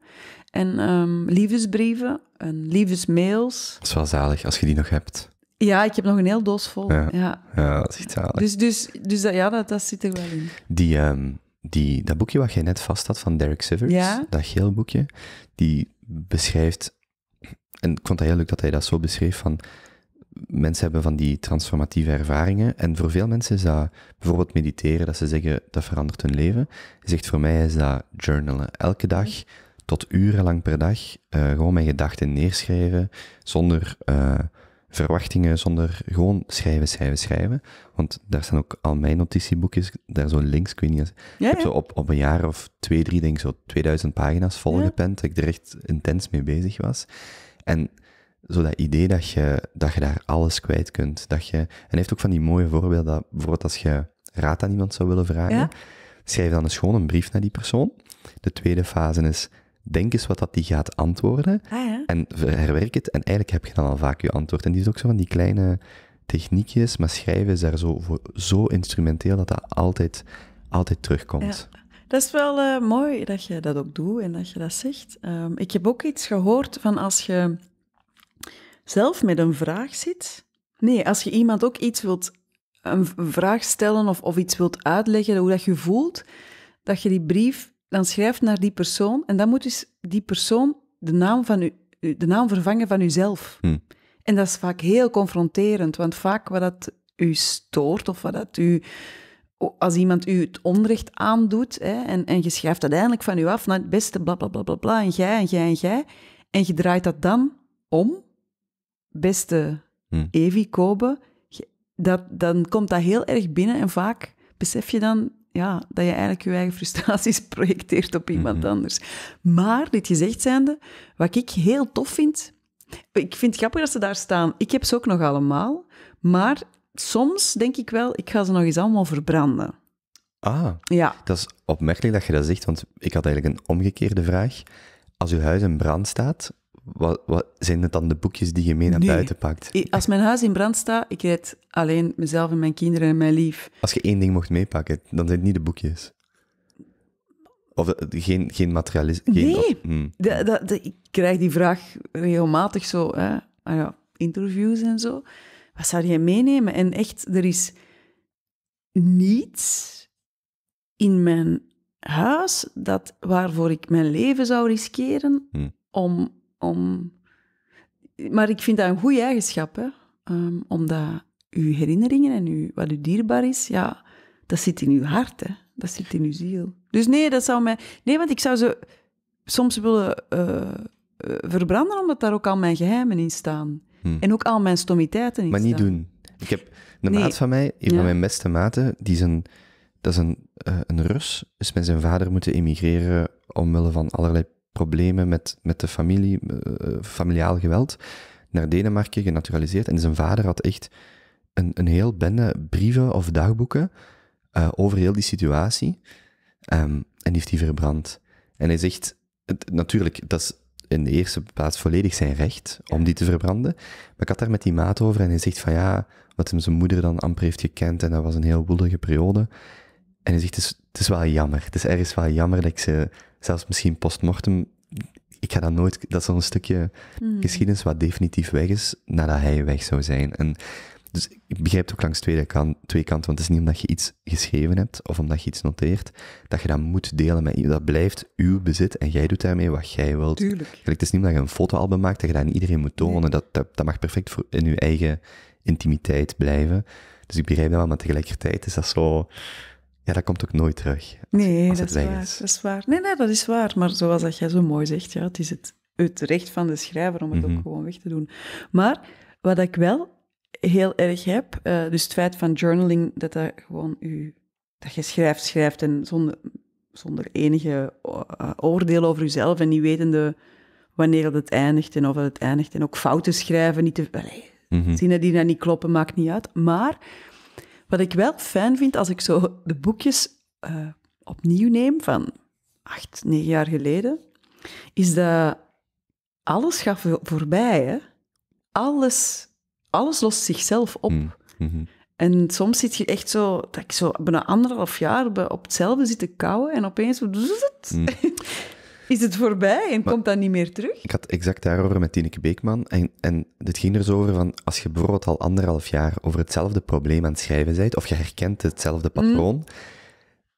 En um, liefdesbrieven en liefdesmails. Dat is wel zalig, als je die nog hebt. Ja, ik heb nog een heel doos vol. Ja, ja. dat is iets zalig. Dus, dus, dus dat, ja, dat, dat zit er wel in. Die, ehm, die, dat boekje wat jij net vast had van Derek Sivers, ja? dat geel boekje, die beschrijft en ik vond het heel leuk dat hij dat zo beschreef van mensen hebben van die transformatieve ervaringen. En voor veel mensen is dat bijvoorbeeld mediteren, dat ze zeggen dat verandert hun leven. Hij zegt voor mij is dat journalen. Elke dag tot urenlang per dag eh, gewoon mijn gedachten neerschrijven, zonder eh, verwachtingen, zonder gewoon schrijven, schrijven, schrijven. Want daar staan ook al mijn notitieboekjes, daar zo links, ik weet niet. heb zo op, op een jaar of twee, drie, denk ik, zo 2000 pagina's volgepend, ja. dat ik er echt intens mee bezig was. En zo dat idee dat je, dat je daar alles kwijt kunt. Dat je, en hij heeft ook van die mooie voorbeelden, dat bijvoorbeeld als je raad aan iemand zou willen vragen, schrijf dan eens gewoon een brief naar die persoon. De tweede fase is, denk eens wat dat die gaat antwoorden ah, en herwerk het. En eigenlijk heb je dan al vaak je antwoord. En die is ook zo van die kleine techniekjes, maar schrijven is daar zo, zo instrumenteel dat dat altijd, altijd terugkomt. Dat is wel eh, mooi dat je dat ook doet en dat je dat zegt. Ehm, ik heb ook iets gehoord van als je zelf met een vraag zit. Nee, als je iemand ook iets wilt, een vraag stellen of, of iets wilt uitleggen, hoe dat je voelt, dat je die brief dan schrijft naar die persoon. En dan moet dus die persoon de naam, van u, de naam vervangen van uzelf. Hm. En dat is vaak heel confronterend, want vaak wat dat u stoort of wat dat u als iemand u het onrecht aandoet hè, en, en je schrijft uiteindelijk van u af naar het beste, bla bla bla bla en jij en jij en jij, en je draait dat dan om, beste hm. Evi dat, dan komt dat heel erg binnen en vaak besef je dan ja, dat je eigenlijk je eigen frustraties projecteert op iemand mhm. anders. Maar, dit gezegd zijnde, wat ik heel tof vind... Ik vind het grappig dat ze daar staan. Ik heb ze ook nog allemaal. Maar soms denk ik wel, ik ga ze nog eens allemaal verbranden. Ah, ja. dat is opmerkelijk dat je dat zegt, want ik had eigenlijk een omgekeerde vraag. Als uw huis in brand staat, wat, wat zijn het dan de boekjes die je mee naar buiten pakt? als mijn huis in brand staat, ik red alleen mezelf en mijn kinderen en mijn lief. Als je één ding mocht meepakken, dan zijn het niet de boekjes. Of eh, geen, geen materialist. Geen, nee, mm. ik krijg die vraag regelmatig zo, hè, ah ja, interviews en zo. Wat zou je meenemen? En echt, er is niets in mijn huis dat, waarvoor ik mijn leven zou riskeren hm. om, om... Maar ik vind dat een goede eigenschap, hè? Ehm, omdat uw herinneringen en uw, wat u dierbaar is, ja, dat zit in uw hart, hè? dat zit in uw ziel. Dus nee, dat zou mij... Nee, want ik zou ze soms willen eh, eh, verbranden, omdat daar ook al mijn geheimen in staan. Hm. En ook al mijn stomiteiten niet. Maar niet doen. Ik heb een maat van mij, een van mijn beste maten, die zijn, dat is een, eh, een Rus, is met zijn vader moeten emigreren omwille van allerlei problemen met, met de familie, eh, familiaal geweld, naar Denemarken genaturaliseerd. En zijn vader had echt een, een heel bende brieven of dagboeken eh, over heel die situatie. Ehm, en heeft die verbrand. En hij zegt, het, natuurlijk, dat is in de eerste plaats volledig zijn recht om die te verbranden. Maar ik had daar met die maat over en hij zegt van ja, wat hem zijn moeder dan amper heeft gekend en dat was een heel woelige periode. En hij zegt, het is, het is wel jammer. Het is ergens wel jammer dat ik ze, zelfs misschien postmortem, ik ga dat nooit, dat is al een stukje hmm. geschiedenis wat definitief weg is, nadat hij weg zou zijn. En dus ik begrijp het ook langs twee, kan, twee kanten, want het is niet omdat je iets geschreven hebt of omdat je iets noteert, dat je dat moet delen met iemand. Dat blijft uw bezit en jij doet daarmee wat jij wilt. Tuurlijk. Het is niet omdat je een fotoalbum maakt dat je dat aan iedereen moet tonen. Dat, dat, mag perfect voor in je eigen intimiteit blijven. Dus ik begrijp dat wel, maar tegelijkertijd is dat zo... Ja, dat komt ook nooit terug. nee, dat, is waar, dat is waar. Nee, nee, dat is waar. Maar zoals dat jij zo mooi zegt, ja, het is het, recht van de schrijver om het ook mhm. gewoon weg te doen. Maar wat ik wel heel erg heb. Eh, dus het feit van journaling, dat dat gewoon u, dat je schrijft, schrijft en zonder, zonder enige eh, oordeel over jezelf en niet wetende wanneer dat het eindigt en of het eindigt. En ook fouten schrijven, niet te, mhm. zinnen die dan niet kloppen, maakt niet uit. Maar wat ik wel fijn vind als ik zo de boekjes eh, opnieuw neem van acht, negen jaar geleden, is dat alles gaat voorbij. Hè? Alles alles lost zichzelf op. Mm, mm-hmm. En soms zit je echt zo, dat ik zo bijna anderhalf jaar op hetzelfde zit te kauwen en opeens mm. is het voorbij en komt dat niet meer terug. Ik had exact daarover met Tineke Beekman en, en dit ging er zo over van, als je bijvoorbeeld al anderhalf jaar over hetzelfde probleem aan het schrijven bent, of je herkent hetzelfde mm. patroon,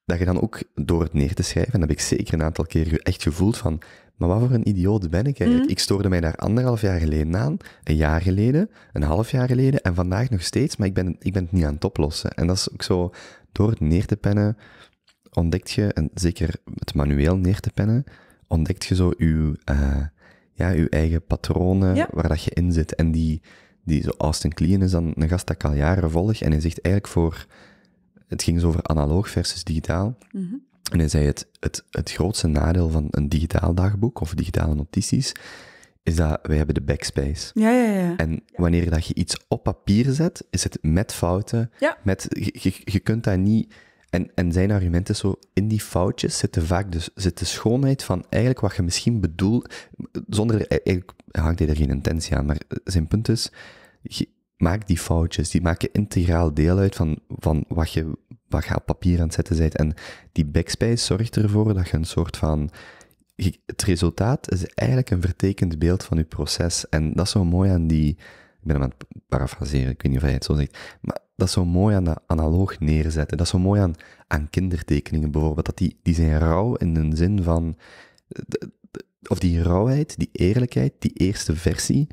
dat je dan ook door het neer te schrijven, en dat heb ik zeker een aantal keer echt gevoeld van, maar wat voor een idioot ben ik eigenlijk? Mhm. Ik stoorde mij daar anderhalf jaar geleden aan, een jaar geleden, een half jaar geleden en vandaag nog steeds, maar ik ben, ik ben het niet aan het oplossen. En dat is ook zo, door neer te pennen, ontdekt je, en zeker het manueel neer te pennen, ontdekt je zo uw, eh, ja, eigen patronen waar dat je in zit. En die, die zo Austin Kleen is dan een gast dat ik al jaren volg en hij zegt eigenlijk voor, het ging zo over analoog versus digitaal. Mhm. En hij zei, het, het, het grootste nadeel van een digitaal dagboek of digitale notities is dat wij hebben de backspace. Ja, ja, ja. En wanneer dat je iets op papier zet, is het met fouten. Ja. Met, je, je, kunt dat niet... En, en zijn argument is zo, in die foutjes zit de, vaak dus, zit de schoonheid van eigenlijk wat je misschien bedoelt, zonder, eigenlijk hangt hij er geen intentie aan, maar zijn punt is, je, maak die foutjes, die maken integraal deel uit van, van wat je wat je op papier aan het zetten bent. En die backspace zorgt ervoor dat je een soort van... Het resultaat is eigenlijk een vertekend beeld van je proces. En dat is zo mooi aan die... Ik ben hem aan het parafraseren, ik weet niet of hij het zo zegt. Maar dat is zo mooi aan de analoog neerzetten. Dat is zo mooi aan, aan kindertekeningen bijvoorbeeld. Dat die, die zijn rauw in de zin van... of die rauwheid, die eerlijkheid, die eerste versie,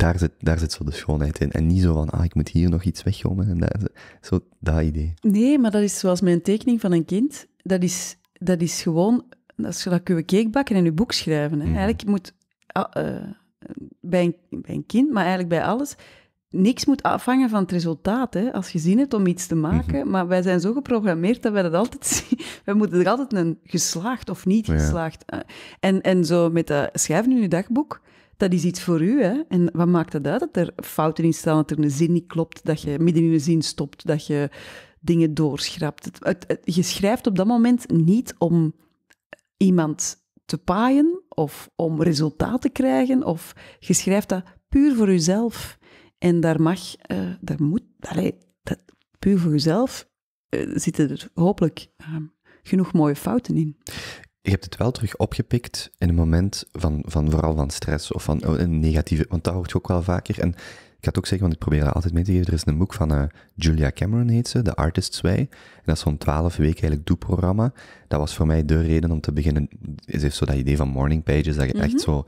daar zit, daar zit zo de schoonheid in. En niet zo van, ah, ik moet hier nog iets weggooien. En daar, zo dat idee. Nee, maar dat is zoals mijn tekening van een kind. Dat is, dat is gewoon, dat is dat kun je cake en je boek schrijven. Hè. Mhm. Eigenlijk moet, ah, eh, bij, een, bij een kind, maar eigenlijk bij alles, niks moet afhangen van het resultaat. Hè. Als je zin hebt om iets te mhm. maken, maar wij zijn zo geprogrammeerd dat wij dat altijd zien. Wij moeten er altijd een geslaagd of niet geslaagd. Eh, en, en zo met dat schrijven nu je dagboek dat is iets voor u. Hè? En wat maakt dat uit? Dat er fouten in staan, dat er een zin niet klopt, dat je midden in een zin stopt, dat je dingen doorschrapt. Het, je schrijft op dat moment niet om iemand te paaien of om resultaat te krijgen. Of je schrijft dat puur voor jezelf. En daar mag, eh, daar moet, dat, puur voor jezelf eh, zitten er hopelijk ehm, genoeg mooie fouten in je hebt het wel terug opgepikt in een moment van, van vooral van stress of van oh, een negatieve, want dat hoort je ook wel vaker. En ik ga het ook zeggen, want ik probeer altijd mee te geven. Er is een boek van eh, Julia Cameron, heet ze, de Artist's Way. En dat is zo'n twaalf weken eigenlijk programma Dat was voor mij de reden om te beginnen. Ze heeft zo dat idee van morning pages, dat je echt mhm. zo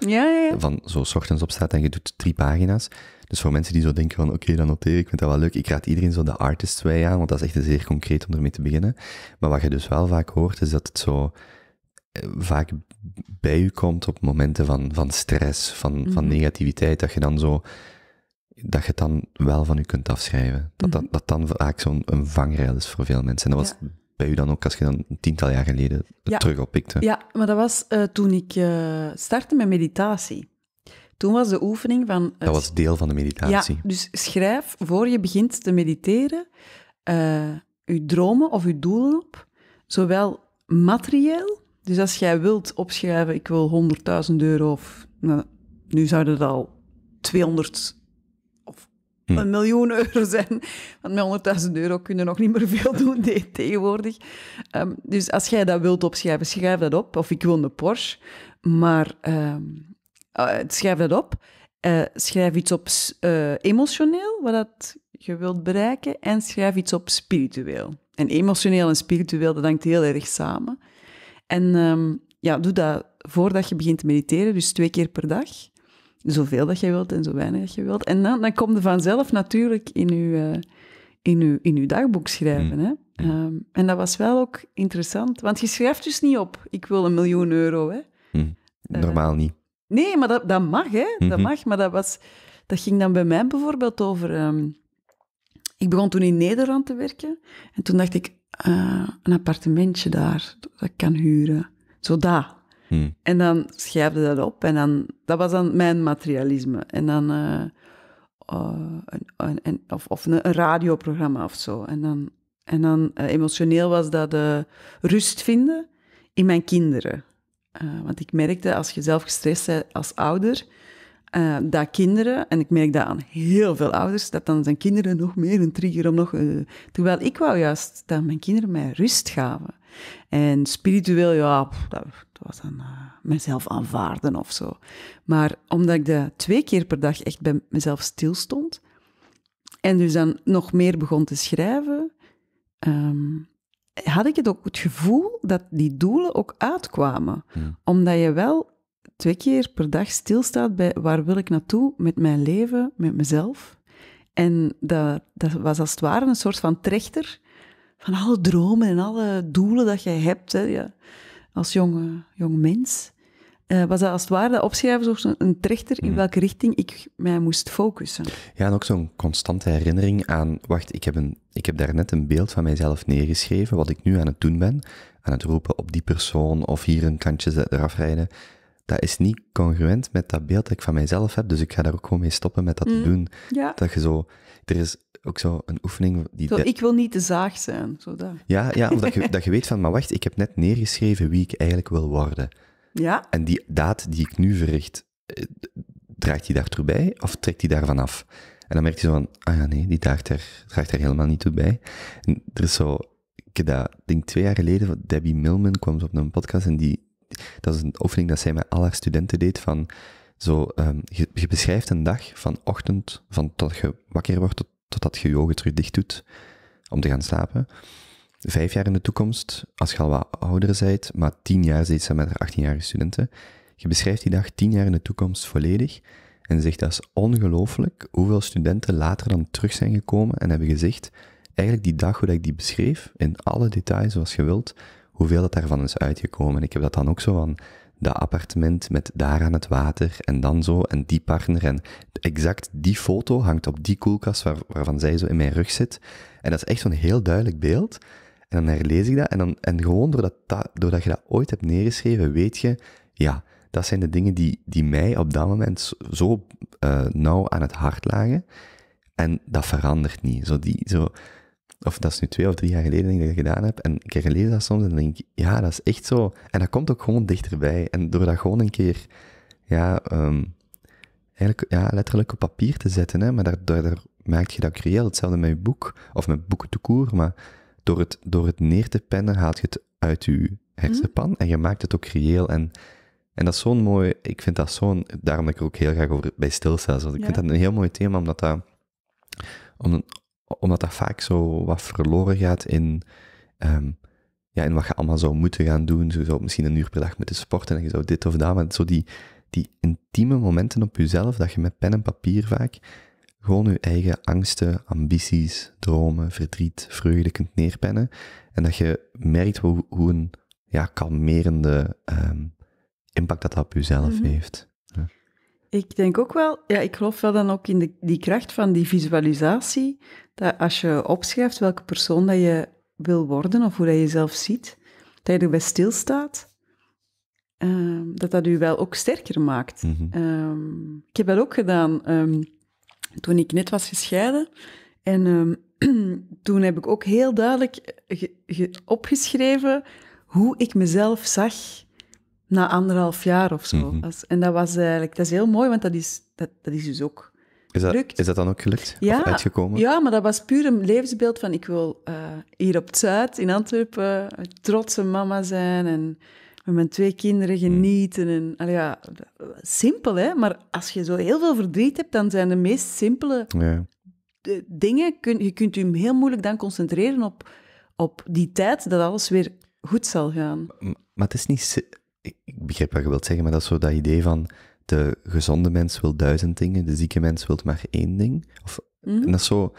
van zo ochtends opstaat en je doet drie pagina's. Dus voor mensen die zo denken van, oké, dan noteer ik, vind dat wel leuk. Ik raad iedereen zo de Artist's Way aan, want dat is echt zeer concreet om ermee te beginnen. Maar wat je dus wel vaak hoort, is dat het zo eh, vaak bij u komt op momenten van, van stress, van, van mhm. negativiteit, dat je dan zo dat je het dan wel van u kunt afschrijven. Dat, mhm. dat, dat dan vaak zo'n vangrijl is voor veel mensen. En dat was bij u dan ook als je dan een tiental jaar geleden het ja. terug oppikte. Ja, maar dat was eh, toen ik uh, startte met meditatie. Toen was de oefening van... Dat was deel van de meditatie. Ja, dus schrijf voor je begint te mediteren je dromen of je doelen op. Zowel materieel dus als jij wilt opschrijven, ik wil 100.000 euro of nou, nu zouden dat al 200 of hm. een miljoen euro zijn. Want met 100.000 euro kun je nog niet meer veel doen tegenwoordig. Ehm, dus als jij dat wilt opschrijven, schrijf dat op. Of ik wil een Porsche, maar ehm, eh, schrijf dat op. Eh, schrijf iets op eh, emotioneel, wat dat je wilt bereiken, en schrijf iets op spiritueel. En emotioneel en spiritueel, dat hangt heel erg samen. En ehm, ja, doe dat voordat je begint te mediteren, dus twee keer per dag. Zoveel dat je wilt en zo weinig dat je wilt. En dan, dan komt er vanzelf natuurlijk in je, eh, in uw, in uw dagboek schrijven. Mm. Hè? Ehm, en dat was wel ook interessant, want je schrijft dus niet op, ik wil een miljoen euro. Hè? Hm. Eh, Normaal niet. Nee, maar dat, dat mag, hè. Dat mhm. mag, maar dat was... Dat ging dan bij mij bijvoorbeeld over... Ehm, ik begon toen in Nederland te werken. En toen dacht ik, eh, een appartementje daar, dat ik kan huren. Zo daar. Hmm. En dan schrijfde dat op. En dan, dat was dan mijn materialisme. En dan... Eh, eh, een, of, of een, radioprogramma of zo. En dan, en dan emotioneel was dat uh, rust vinden in mijn kinderen. want ik merkte als je zelf gestrest bent als ouder, eh, dat kinderen, en ik merk dat aan heel veel ouders, dat dan zijn kinderen nog meer een trigger om nog... Eh, terwijl ik wou juist dat mijn kinderen mij rust gaven. En spiritueel, ja, dat, dat, was dan uh, mezelf aanvaarden of zo. Maar omdat ik de twee keer per dag echt bij mezelf stilstond, en dus dan nog meer begon te schrijven, ehm, had ik het ook het gevoel dat die doelen ook uitkwamen. Omdat je wel twee keer per dag stilstaat bij waar wil ik naartoe met mijn leven, met mezelf. En dat, dat was als het ware een soort van trechter van alle dromen en alle doelen dat jij hebt hè, ja, als jonge, jong mens. Uh, was dat als het ware dat opschrijven zoals een trechter in mhm. welke richting ik mij moest focussen. Ja, en ook zo'n constante herinnering aan, wacht, ik heb, een, ik heb daarnet een beeld van mijzelf neergeschreven, wat ik nu aan het doen ben, aan het roepen op die persoon of hier een kantje eraf rijden dat is niet congruent met dat beeld dat ik van mijzelf heb. Dus ik ga daar ook gewoon mee stoppen met dat te mm. doen. Ja. Dat je zo, er is ook zo een oefening die. Zo, ik wil niet de zaag zijn. Zo dat. Ja, ja, omdat je, dat je weet van, maar wacht, ik heb net neergeschreven wie ik eigenlijk wil worden. Ja. En die daad die ik nu verricht, eh, draagt die daartoe bij of trekt die daarvan af? En dan merk je zo van, ah ja, nee, die draagt daar draagt er helemaal niet toe bij. er is zo, ik denk twee jaar geleden, Debbie Millman kwam op een podcast en die dat is een oefening dat zij met al haar studenten deed van zo, ehm, je, beschrijft een dag van ochtend, van tot je wakker wordt, tot, totdat je je ogen terug dicht doet om te gaan slapen. Vijf jaar in de toekomst, als je al wat ouder bent, maar tien jaar zit ze met haar 18-jarige studenten. Je beschrijft die dag tien jaar in de toekomst volledig en zegt dat is ongelooflijk hoeveel studenten later dan terug zijn gekomen en hebben gezegd, eigenlijk die dag hoe ik die beschreef, in alle details zoals je wilt, hoeveel dat daarvan is uitgekomen. Ik heb dat dan ook zo van dat appartement met daar aan het water en dan zo en die partner en exact die foto hangt op die koelkast waarvan zij zo in mijn rug zit. En dat is echt zo'n heel duidelijk beeld. En dan herlees ik dat en, dan, en gewoon doordat, dat, doordat je dat ooit hebt neergeschreven, weet je, ja, dat zijn de dingen die, die mij op dat moment zo eh, nauw aan het hart lagen. En dat verandert niet. Zo die, zo, of dat is nu twee of drie jaar geleden ik, dat ik dat gedaan heb. En ik herlees dat soms en denk ja, dat is echt zo. En dat komt ook gewoon dichterbij. En door dat gewoon een keer, ja, ehm, eigenlijk, ja letterlijk op papier te zetten, hè, maar daardoor, daar maak je dat reëel. Hetzelfde met je boek, of met boeken te koer, maar door het, door het neer te pennen haalt je het uit je hersenpan mhm. en je maakt het ook creëel En, en dat is zo'n mooi, ik vind dat zo'n, daarom dat ik er ook heel graag over bij stilstaan. Dus ik vind dat een heel mooi thema, omdat dat... Om, omdat dat vaak zo wat verloren gaat in, ehm, ja, in wat je allemaal zou moeten gaan doen. Zo zou misschien een uur per dag moeten sporten en je zou dit of dat, maar zo die, die intieme momenten op jezelf, dat je met pen en papier vaak gewoon je eigen angsten, ambities, dromen, verdriet, vreugde kunt neerpennen. En dat je merkt hoe, hoe een ja, kalmerende ehm, impact dat, dat op jezelf mhm. heeft. Ik denk ook wel, ja, ik geloof wel dan ook in de, die kracht van die visualisatie dat als je opschrijft welke persoon dat je wil worden of hoe dat je jezelf ziet, dat je erbij stilstaat, ehm, dat dat u wel ook sterker maakt. Mhm. Ehm, ik heb dat ook gedaan ehm, toen ik net was gescheiden. En toen heb ik ook heel duidelijk opgeschreven hoe ik mezelf zag na anderhalf jaar of zo. Mhm. en dat was eigenlijk, dat is heel mooi, want dat is, dat, dat is dus ook is dat, Is dan ook gelukt? Ja, uitgekomen? Ja, maar dat was puur een levensbeeld van ik wil eh, hier op het Zuid, in Antwerpen, trotse mama zijn en met mijn twee kinderen hmm. genieten. En, ja, simpel, hè? Maar als je zo heel veel verdriet hebt, dan zijn de meest simpele ja. dingen... Kun, je kunt je heel moeilijk dan concentreren op, op die tijd dat alles weer goed zal gaan. Maar, het is niet... Ik begrijp wat je wilt zeggen, maar dat is zo dat idee van de gezonde mens wil duizend dingen, de zieke mens wil maar één ding. Of, mhm. En dat is zo,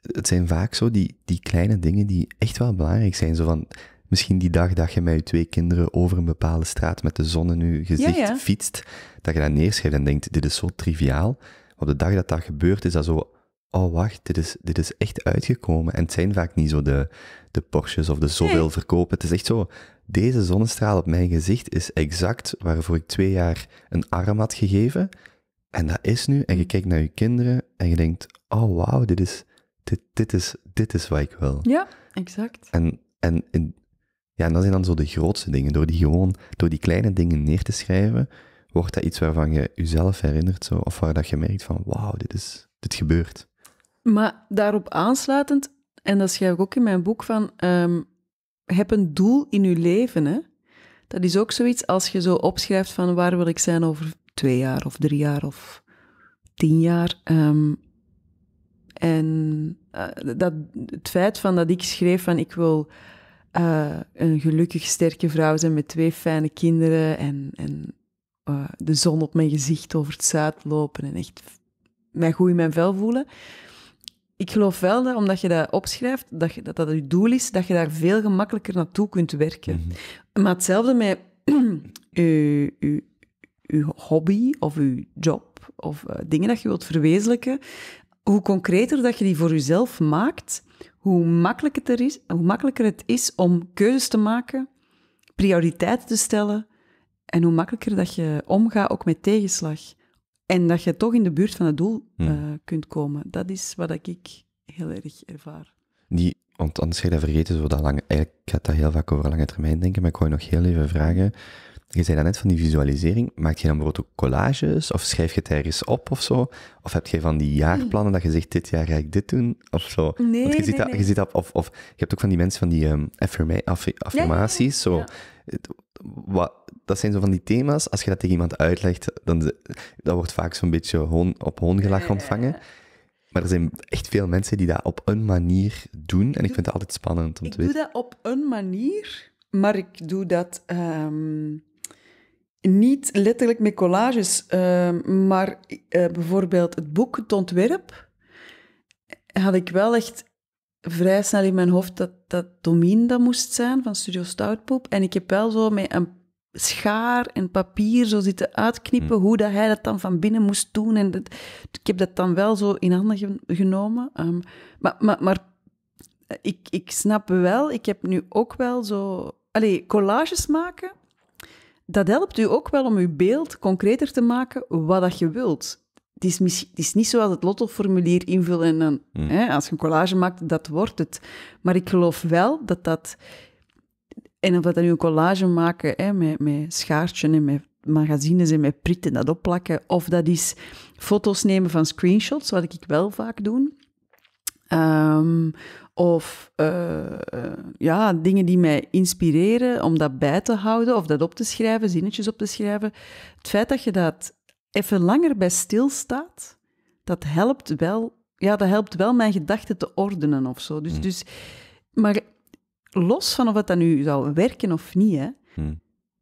het zijn vaak zo die, die kleine dingen die echt wel belangrijk zijn. Zo van, misschien die dag dat je met je twee kinderen over een bepaalde straat met de zon in je gezicht fietst, dat je dat neerschrijft en denkt, dit is zo triviaal. Op de dag dat dat gebeurt, is dat zo, oh wacht, dit is, dit is echt uitgekomen. En het zijn vaak niet zo de, de Porsches of de zoveel nee. verkopen. Het is echt zo, deze zonnestraal op mijn gezicht is exact waarvoor ik twee jaar een arm had gegeven. En dat is nu, en je kijkt naar je kinderen en je denkt, oh wauw, dit is, dit, dit is, dit is wat ik wil. Ja, exact. En, en, ja, en dat zijn dan zo de grootste dingen. Door die gewoon, door die kleine dingen neer te schrijven, wordt dat iets waarvan je jezelf herinnert, zo, of waar dat je merkt van, wauw, dit, is, dit gebeurt. Maar daarop aansluitend, en dat schrijf ik ook in mijn boek van, um, heb een doel in je leven. Hè? Dat is ook zoiets als je zo opschrijft van waar wil ik zijn over twee jaar of drie jaar of tien jaar. Ehm, en eh, dat, het feit van dat ik schreef van ik wil eh, een gelukkig sterke vrouw zijn met twee fijne kinderen en, en eh, de zon op mijn gezicht over het zuid lopen en echt mij goed in mijn vel voelen ik geloof wel dat omdat je dat opschrijft, dat dat, je doel is, dat je daar veel gemakkelijker naartoe kunt werken. Mhm. Maar hetzelfde met je, hobby of je job of eh, dingen dat je wilt verwezenlijken. Hoe concreter dat je die voor jezelf maakt, hoe, het is, hoe makkelijker het is om keuzes te maken, prioriteiten te stellen en hoe makkelijker dat je omgaat ook met tegenslag. En dat je toch in de buurt van het doel eh, hmm. kunt komen. Dat is wat ik heel erg ervaar. Die, want anders ga je dat vergeten, zo dat lang, eigenlijk gaat dat heel vaak over lange termijn denken, maar ik wou je nog heel even vragen. Je zei net van die visualisering, maak je dan bijvoorbeeld ook collages of schrijf je het ergens op of zo? Of heb je van die jaarplannen dat je zegt, dit jaar ga ik dit doen of zo? Nee, je nee, ziet dat, nee. Je ziet dat, of, je hebt ook van die mensen van die ehm, affirmaties, zo wat, dat zijn zo van die thema's. Als je dat tegen iemand uitlegt, dan dat wordt vaak zo'n beetje op hoongelach ontvangen. Maar er zijn echt veel mensen die dat op een manier doen. En ik vind het altijd spannend om te weten. Ik doe dat op een manier, maar ik doe dat ehm, niet letterlijk met collages. Ehm, maar eh, bijvoorbeeld het boek Het Ontwerp had ik wel echt vrij snel in mijn hoofd dat dat Domien dat moest zijn van Studio Stoutpoep. En ik heb wel zo met een schaar en papier zo zitten uitknippen mm. hoe dat hij dat dan van binnen moest doen. En ik heb dat dan wel zo in handen genomen. Ehm, maar maar, maar ik, ik snap wel, ik heb nu ook wel zo... Allee, collages maken, dat helpt u ook wel om uw beeld concreter te maken wat dat je wilt het is, mis, het is niet zoals het lottoformulier invullen en hmm. hè, als je een collage maakt, dat wordt het. Maar ik geloof wel dat dat... En of dat nu een collage maken met, met en met magazines en met pritten dat opplakken, of dat is foto's nemen van screenshots, wat ik wel vaak doe. Ehm, of eh, eh, ja, dingen die mij inspireren om dat bij te houden of dat op te schrijven, zinnetjes op te schrijven. Het feit dat je dat even langer bij stilstaat, dat helpt wel, ja, dat helpt wel mijn gedachten te ordenen of zo. Dus, hmm. dus, maar los van of het dan nu zou werken of niet, hè, hmm.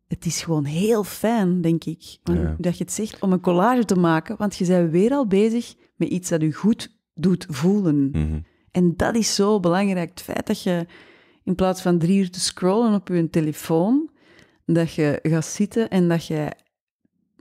het is gewoon heel fijn, denk ik, dat je het zegt, om een collage te maken, want je bent weer al bezig met iets dat je goed doet voelen. Mhm. En dat is zo belangrijk. Het feit dat je in plaats van drie uur te scrollen op je telefoon, dat je gaat zitten en dat je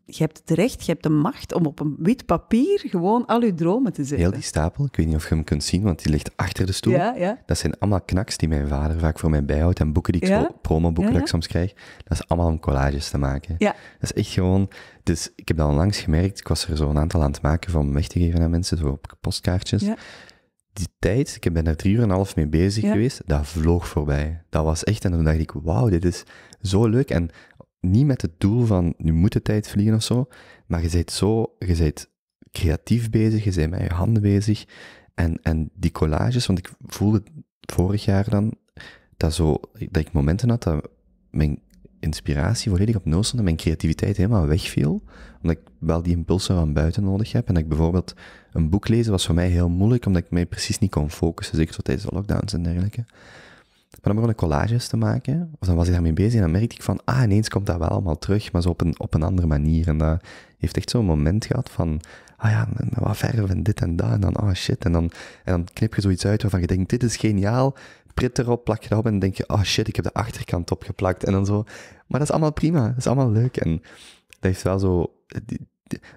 je hebt het recht, je hebt de macht om op een wit papier gewoon al je dromen te zetten. Heel die stapel, ik weet niet of je hem kunt zien, want die ligt achter de stoel. Ja, Dat zijn allemaal knaks die mijn vader vaak voor mij bijhoudt en boeken die ik, promo promoboeken ik soms krijg. Dat is allemaal om collages te maken. Dat is echt gewoon... Dus ik heb dat onlangs gemerkt, ik was er zo een aantal aan het maken van om weg te geven aan mensen, zo op postkaartjes. Die tijd, ik ben daar drie uur en een half mee bezig geweest, dat vloog voorbij. Dat was echt, en toen dacht ik, wauw, dit is zo leuk. En niet met het doel van nu moet de tijd vliegen of zo, maar je bent zo, je bent creatief bezig, je bent met je handen bezig. En, en die collages, want ik voelde vorig jaar dan dat, zo, dat ik momenten had dat mijn inspiratie volledig op nul stond en mijn creativiteit helemaal wegviel, omdat ik wel die impulsen van buiten nodig heb. En dat ik bijvoorbeeld een boek lezen was voor mij heel moeilijk, omdat ik mij precies niet kon focussen, zeker zo tijdens de lockdowns en dergelijke. Maar dan begon ik collages te maken, of dan was ik daarmee bezig en dan merkte ik van, ah, ineens komt dat wel allemaal terug, maar zo op een, op een andere manier. En dat heeft echt zo'n moment gehad van, ah ja, wat verf en dit en dat, en dan, ah oh shit, en dan, en dan knip je zoiets uit waarvan je denkt, dit is geniaal, prit erop, plak je erop en denk je, ah oh shit, ik heb de achterkant opgeplakt, en dan zo. Maar dat is allemaal prima, dat is allemaal leuk, en dat heeft wel zo,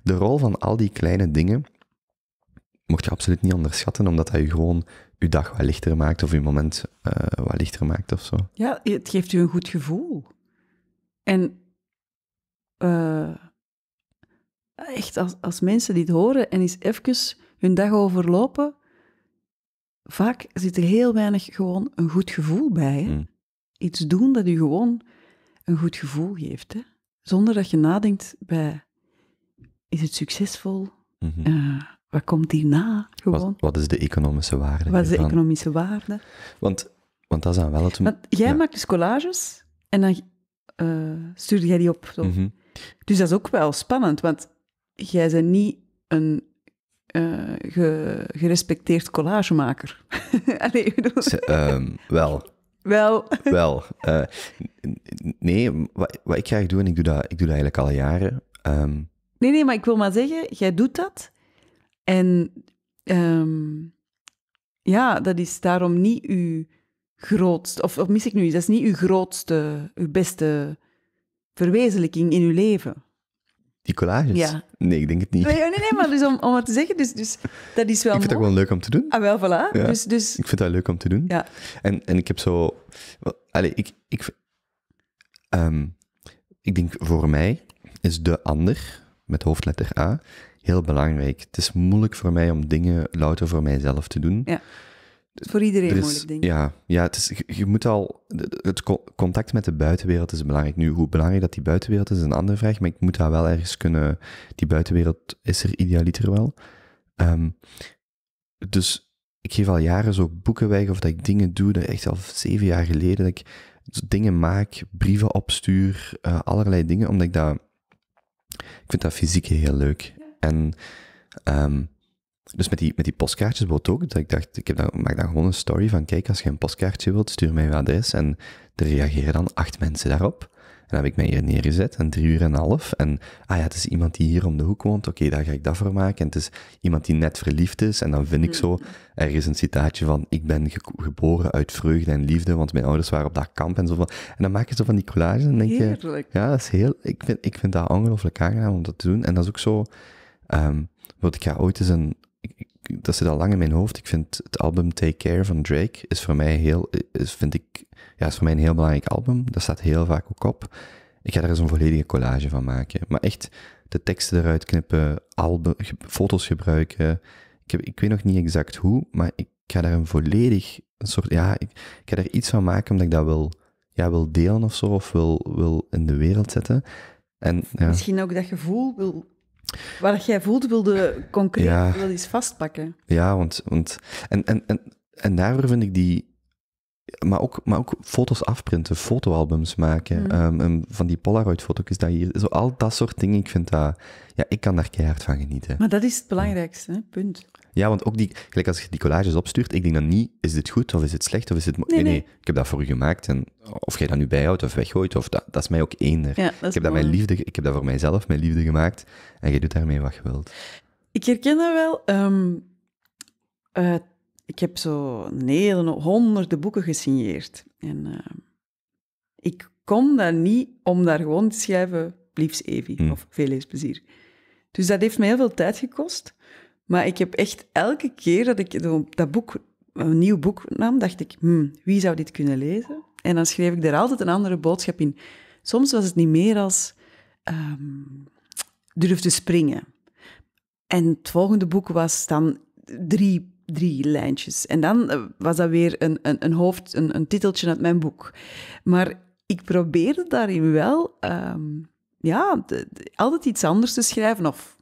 de rol van al die kleine dingen mocht je absoluut niet onderschatten, omdat dat je gewoon uw dag wat lichter maakt of uw moment eh, wat lichter maakt of zo. Ja, het geeft u een goed gevoel. En eh, echt, als, als mensen dit horen en eens even hun dag overlopen, vaak zit er heel weinig gewoon een goed gevoel bij. Mm. Iets doen dat u gewoon een goed gevoel geeft. Hè? Zonder dat je nadenkt bij, is het succesvol? Mhm. Eh, wat komt hierna? Gewoon. Wat, wat is de economische waarde? Wat is de economische waarde? Want, want dat is dan wel het... Want jij maakt dus collages en dan eh, stuur jij die op. Zo. Mhm. Dus dat is ook wel spannend, want jij bent niet een eh, gerespecteerd collagemaker. Allee, Ze, um, wel. Wel. wel. Eh, nee, wat, wat, ik graag doe, en ik doe dat, ik doe dat eigenlijk al jaren... Ehm, nee, nee, maar ik wil maar zeggen, jij doet dat en ehm, ja, dat is daarom niet uw grootste, of, of mis ik nu iets, dat is niet uw grootste, uw beste verwezenlijking in uw leven. Die collages? Ja. Nee, ik denk het niet. Nee, oh, nee, maar dus om, om te zeggen, dus, dus dat is wel... Ik vind dat gewoon leuk om te doen. Ah, wel, voilà. Dus, dus... Ik vind dat leuk om te doen. Ja. En, en ik heb zo... Allee, ik... Ik, ehm, ik denk voor mij is de ander, met hoofdletter A, heel belangrijk. Het is moeilijk voor mij om dingen louter voor mijzelf te doen. Ja. Voor iedereen is, moeilijk, denk ik. Ja, ja het is, je moet al... Het contact met de buitenwereld is belangrijk. Nu, hoe belangrijk dat die buitenwereld is, is een andere vraag. Maar ik moet daar wel ergens kunnen... Die buitenwereld is er idealiter wel. Ehm, dus ik geef al jaren zo boeken weg, of dat ik dingen doe, dat echt al zeven jaar geleden, dat ik dingen maak, brieven opstuur, eh, allerlei dingen, omdat ik dat... Ik vind dat fysiek heel leuk. En ehm, dus met die, met die postkaartjes bijvoorbeeld ook, dat ik dacht, ik heb dan, maak dan gewoon een story van, kijk, als je een postkaartje wilt, stuur mij wat adres. En er reageren dan acht mensen daarop. En dan heb ik mij hier neergezet, en drie uur en een half. En, ah ja, het is iemand die hier om de hoek woont, oké, daar ga ik dat voor maken. En het is iemand die net verliefd is, en dan vind ik hmm. zo er is een citaatje van, ik ben geboren uit vreugde en liefde, want mijn ouders waren op dat kamp en zo En dan maak je zo van die collages denk je... Ja, dat is heel... Ik vind, ik vind dat ongelooflijk aangenaam om dat te doen. En dat is ook zo... Ehm, want ik ga ooit eens een. dat zit al lang in mijn hoofd. Ik vind het album Take Care van Drake is voor mij heel, vind ik, ja, is voor mij een heel belangrijk album. Dat staat heel vaak ook op. Ik ga daar eens een volledige collage van maken. Maar echt de teksten eruit knippen, album, foto's gebruiken. Ik, heb, ik weet nog niet exact hoe, maar ik ga daar een volledig een soort, ja, ik, ga daar iets van maken omdat ik dat wil, ja, wil delen of zo, of wil, wil in de wereld zetten. En, ja. Misschien ook dat gevoel wil Waar jij voelt wilde concreet ja. wil iets vastpakken. Ja, want, want en, en, en, en daarvoor vind ik die, maar ook, maar ook foto's afprinten, fotoalbums maken, mm. ehm, van die Polaroid-foto's, dat hier, zo al dat soort dingen, ik vind dat... Ja, ik kan daar keihard van genieten. Maar dat is het belangrijkste, hè? punt. Ja, want ook die, gelijk als je die collages opstuurt, ik denk dan niet, is dit goed of is dit slecht of is dit Nee, nee, nee. ik heb dat voor u gemaakt en of jij dat nu bijhoudt of weggooit, of dat, dat is mij ook eender. ik, heb dat mijn liefde, ik heb dat voor mijzelf, mijn liefde gemaakt en jij doet daarmee wat je wilt. Ik herken dat wel. Ehm, eh, ik heb zo honderden boeken gesigneerd. En eh, ik kon dat niet om daar gewoon te schrijven, liefst Evi, hm. of veel leesplezier. Dus dat heeft me heel veel tijd gekost. Maar ik heb echt elke keer dat ik dat boek, een nieuw boek nam, dacht ik, hm, wie zou dit kunnen lezen? En dan schreef ik daar altijd een andere boodschap in. Soms was het niet meer als um, durf te springen. En het volgende boek was dan drie drie lijntjes. En dan eh, was dat weer een, een, een hoofd, een, een titeltje uit mijn boek. Maar ik probeerde daarin wel ehm, ja, altijd iets anders te schrijven, of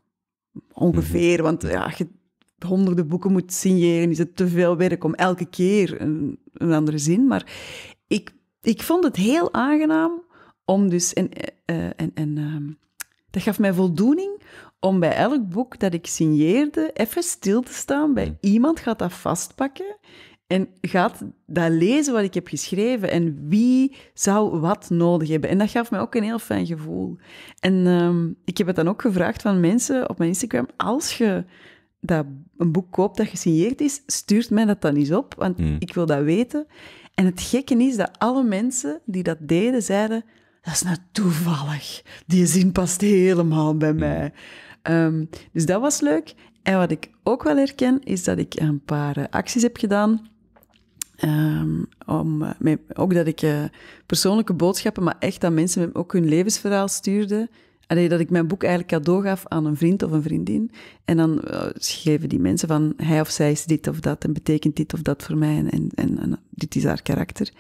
ongeveer, mhm. want ja, je honderden boeken moet signeren, is het te veel werk om elke keer een, een andere zin. Maar ik, ik vond het heel aangenaam om dus, en, en, en dat gaf mij voldoening om bij elk boek dat ik signeerde even stil te staan bij mm. iemand gaat dat vastpakken en gaat dat lezen wat ik heb geschreven en wie zou wat nodig hebben. En dat gaf mij ook een heel fijn gevoel. En ehm, ik heb het dan ook gevraagd van mensen op mijn Instagram, als je dat een boek koopt dat gesigneerd is, stuurt mij dat dan eens op, want mm. ik wil dat weten. En het gekke is dat alle mensen die dat deden, zeiden, dat is nou toevallig. Die zin past helemaal bij mm. mij. Ehm, dus dat was leuk. En wat ik ook wel herken, is dat ik een paar eh, acties heb gedaan. Ehm, om, eh, ook dat ik eh, persoonlijke boodschappen, maar echt aan mensen met ook hun levensverhaal stuurde. Allee, dat ik mijn boek eigenlijk cadeau gaf aan een vriend of een vriendin. En dan schreven die mensen van hij of zij is dit of dat en betekent dit of dat voor mij en, en, en, en dit is haar karakter.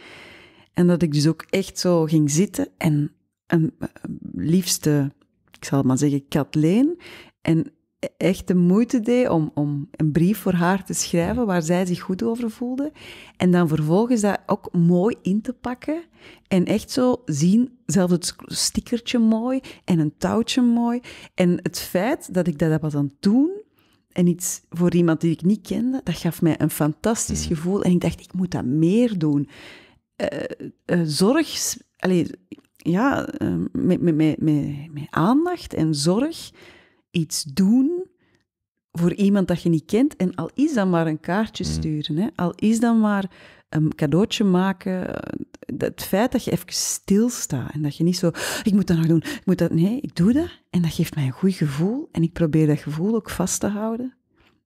En dat ik dus ook echt zo ging zitten en een liefste ik zal het maar zeggen, Kathleen. En echt de moeite deed om, om een brief voor haar te schrijven waar zij zich goed over voelde. En dan vervolgens dat ook mooi in te pakken. En echt zo zien, zelfs het stickertje mooi en een touwtje mooi. En het feit dat ik dat was aan het doen en iets voor iemand die ik niet kende, dat gaf mij een fantastisch mm. gevoel. En ik dacht, ik moet dat meer doen. Eh, eh, zorg, allez, ja, ehm, met, met, met, met, aandacht en zorg iets doen voor iemand dat je niet kent. En al is dat maar een kaartje mm. sturen, hè, al is dat maar een cadeautje maken. Eh, het feit dat je even stilstaat en dat je niet zo, ik moet dat nog doen, ik moet dat. Nee, ik doe dat. En dat geeft mij een goed gevoel. En ik probeer dat gevoel ook vast te houden.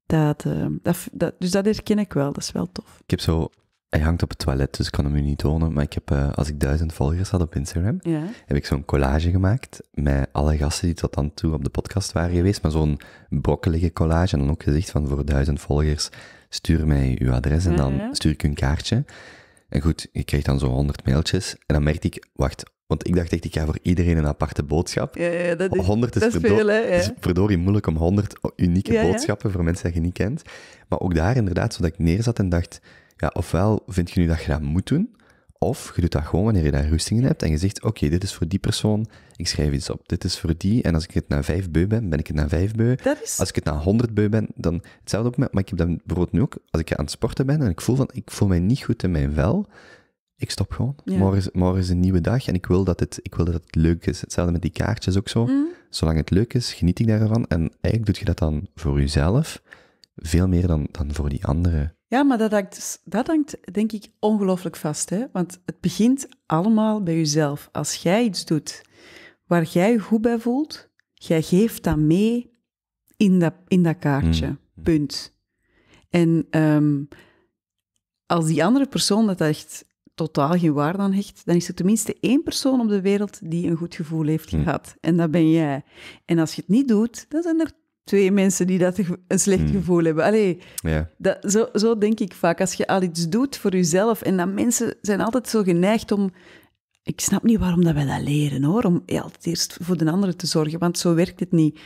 Dat, ehm, dat, dat, dus dat herken ik wel, dat is wel tof. Ik heb zo hij hangt op het toilet, dus ik kan hem u niet tonen. Maar ik heb, eh, als ik duizend volgers had op Instagram, heb ik zo'n collage gemaakt met alle gasten die tot dan toe op de podcast waren geweest. Maar zo'n brokkelige collage. En dan ook gezegd van voor duizend volgers, stuur mij uw adres en dan mhm. stuur ik een kaartje. En goed, ik kreeg dan zo'n honderd mailtjes. En dan merkte ik, wacht, want ik dacht echt, ik ga voor iedereen een aparte boodschap. Ja, dat is, 100 is, is, veel, hè, is verdorie moeilijk om honderd unieke boodschappen voor mensen die je niet kent. Maar ook daar inderdaad, zodat ik neerzat en dacht, ja, ofwel vind je nu dat je dat moet doen, of je doet dat gewoon wanneer je daar rusting in hebt en je zegt, oké, dit is voor die persoon, ik schrijf iets op. Dit is voor die, en als ik het na vijf beu ben, ben ik het na vijf beu. Als ik het na honderd beu ben, dan hetzelfde ook, Maar ik heb dat bijvoorbeeld nu ook, als ik aan het sporten ben en ik voel van, ik voel mij niet goed in mijn vel, ik stop gewoon. Morgen, is, morgen is een nieuwe dag en ik wil, dat het, ik wil dat het leuk is. Hetzelfde met die kaartjes ook zo. Mhm. Zolang het leuk is, geniet ik daarvan. En eigenlijk doe je dat dan voor jezelf veel meer dan, dan voor die anderen. Ja, maar dat hangt, dat hangt denk ik ongelooflijk vast. Hè? Want het begint allemaal bij jezelf. Als jij iets doet waar jij je goed bij voelt, jij geeft dat mee in dat, in dat kaartje. Mm, mm. Punt. En ehm, als die andere persoon dat echt totaal geen waarde aan heeft, dan is er tenminste één persoon op de wereld die een goed gevoel heeft mm. gehad. En dat ben jij. En als je het niet doet, dan zijn er twee mensen die dat een slecht hmm. gevoel hebben. Allee, ja. dat, zo, zo denk ik vaak. Als je al iets doet voor jezelf en dan mensen zijn altijd zo geneigd om... Ik snap niet waarom dat wij dat leren, hoor. Om altijd eerst voor de anderen te zorgen, want zo werkt het niet.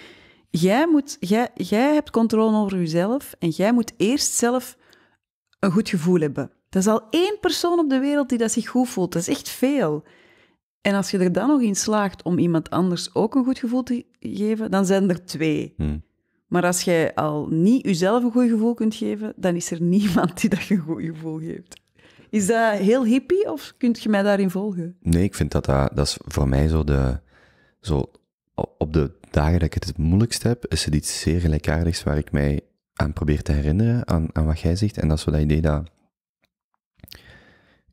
Jij, moet, jij, jij hebt controle over jezelf en jij moet eerst zelf een goed gevoel hebben. Dat is al één persoon op de wereld die dat zich goed voelt. Dat is echt veel. En als je er dan nog in slaagt om iemand anders ook een goed gevoel te geven, dan zijn er twee. Hmm. Maar als jij al niet jezelf een goed gevoel kunt geven, dan is er niemand die dat je een goed gevoel geeft. Is dat heel hippie of kunt je mij daarin volgen? Nee, ik vind dat dat, is voor mij zo de. Zo op de dagen dat ik het het moeilijkst heb, is het iets zeer gelijkaardigs waar ik mij aan probeer te herinneren, aan, aan wat jij zegt. En dat is zo dat idee dat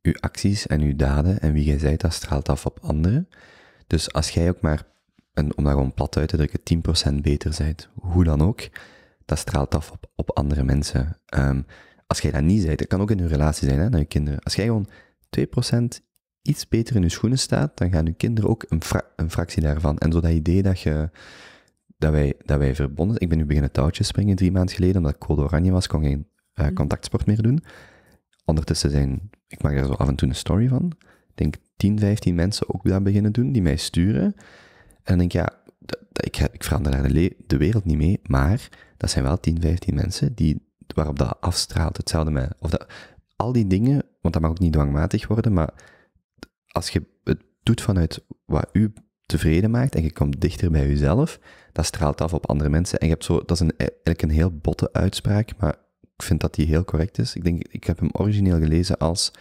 uw acties en uw daden en wie jij zijt, dat straalt af op anderen. Dus als jij ook maar en om daar gewoon plat uit te drukken, 10% beter bent, hoe dan ook, dat straalt af op, op andere mensen. Ehm, als jij dat niet zijt, dat kan ook in je relatie zijn, hè, naar je kinderen. Als jij gewoon 2% iets beter in je schoenen staat, dan gaan je kinderen ook een, een fractie daarvan. En zo dat idee dat, je, dat, wij, dat wij verbonden zijn. Ik ben nu beginnen touwtjes springen drie maanden geleden, omdat ik code oranje was, kon geen uh, contactsport meer doen. Ondertussen zijn, ik maak daar zo af en toe een story van, ik denk 10, 15 mensen ook dat beginnen doen, die mij sturen dan denk je, ja, ik, ik verander daar de, wereld niet mee, maar dat zijn wel 10, 15 mensen die, waarop dat afstraalt. Hetzelfde met, of dat, al die dingen, want dat mag ook niet dwangmatig worden, maar als je het doet vanuit wat u tevreden maakt en je komt dichter bij uzelf, dat straalt af op andere mensen. En je hebt zo, dat is een, e-, eigenlijk een heel botte uitspraak, maar ik vind dat die heel correct is. Ik denk, ik heb hem origineel gelezen als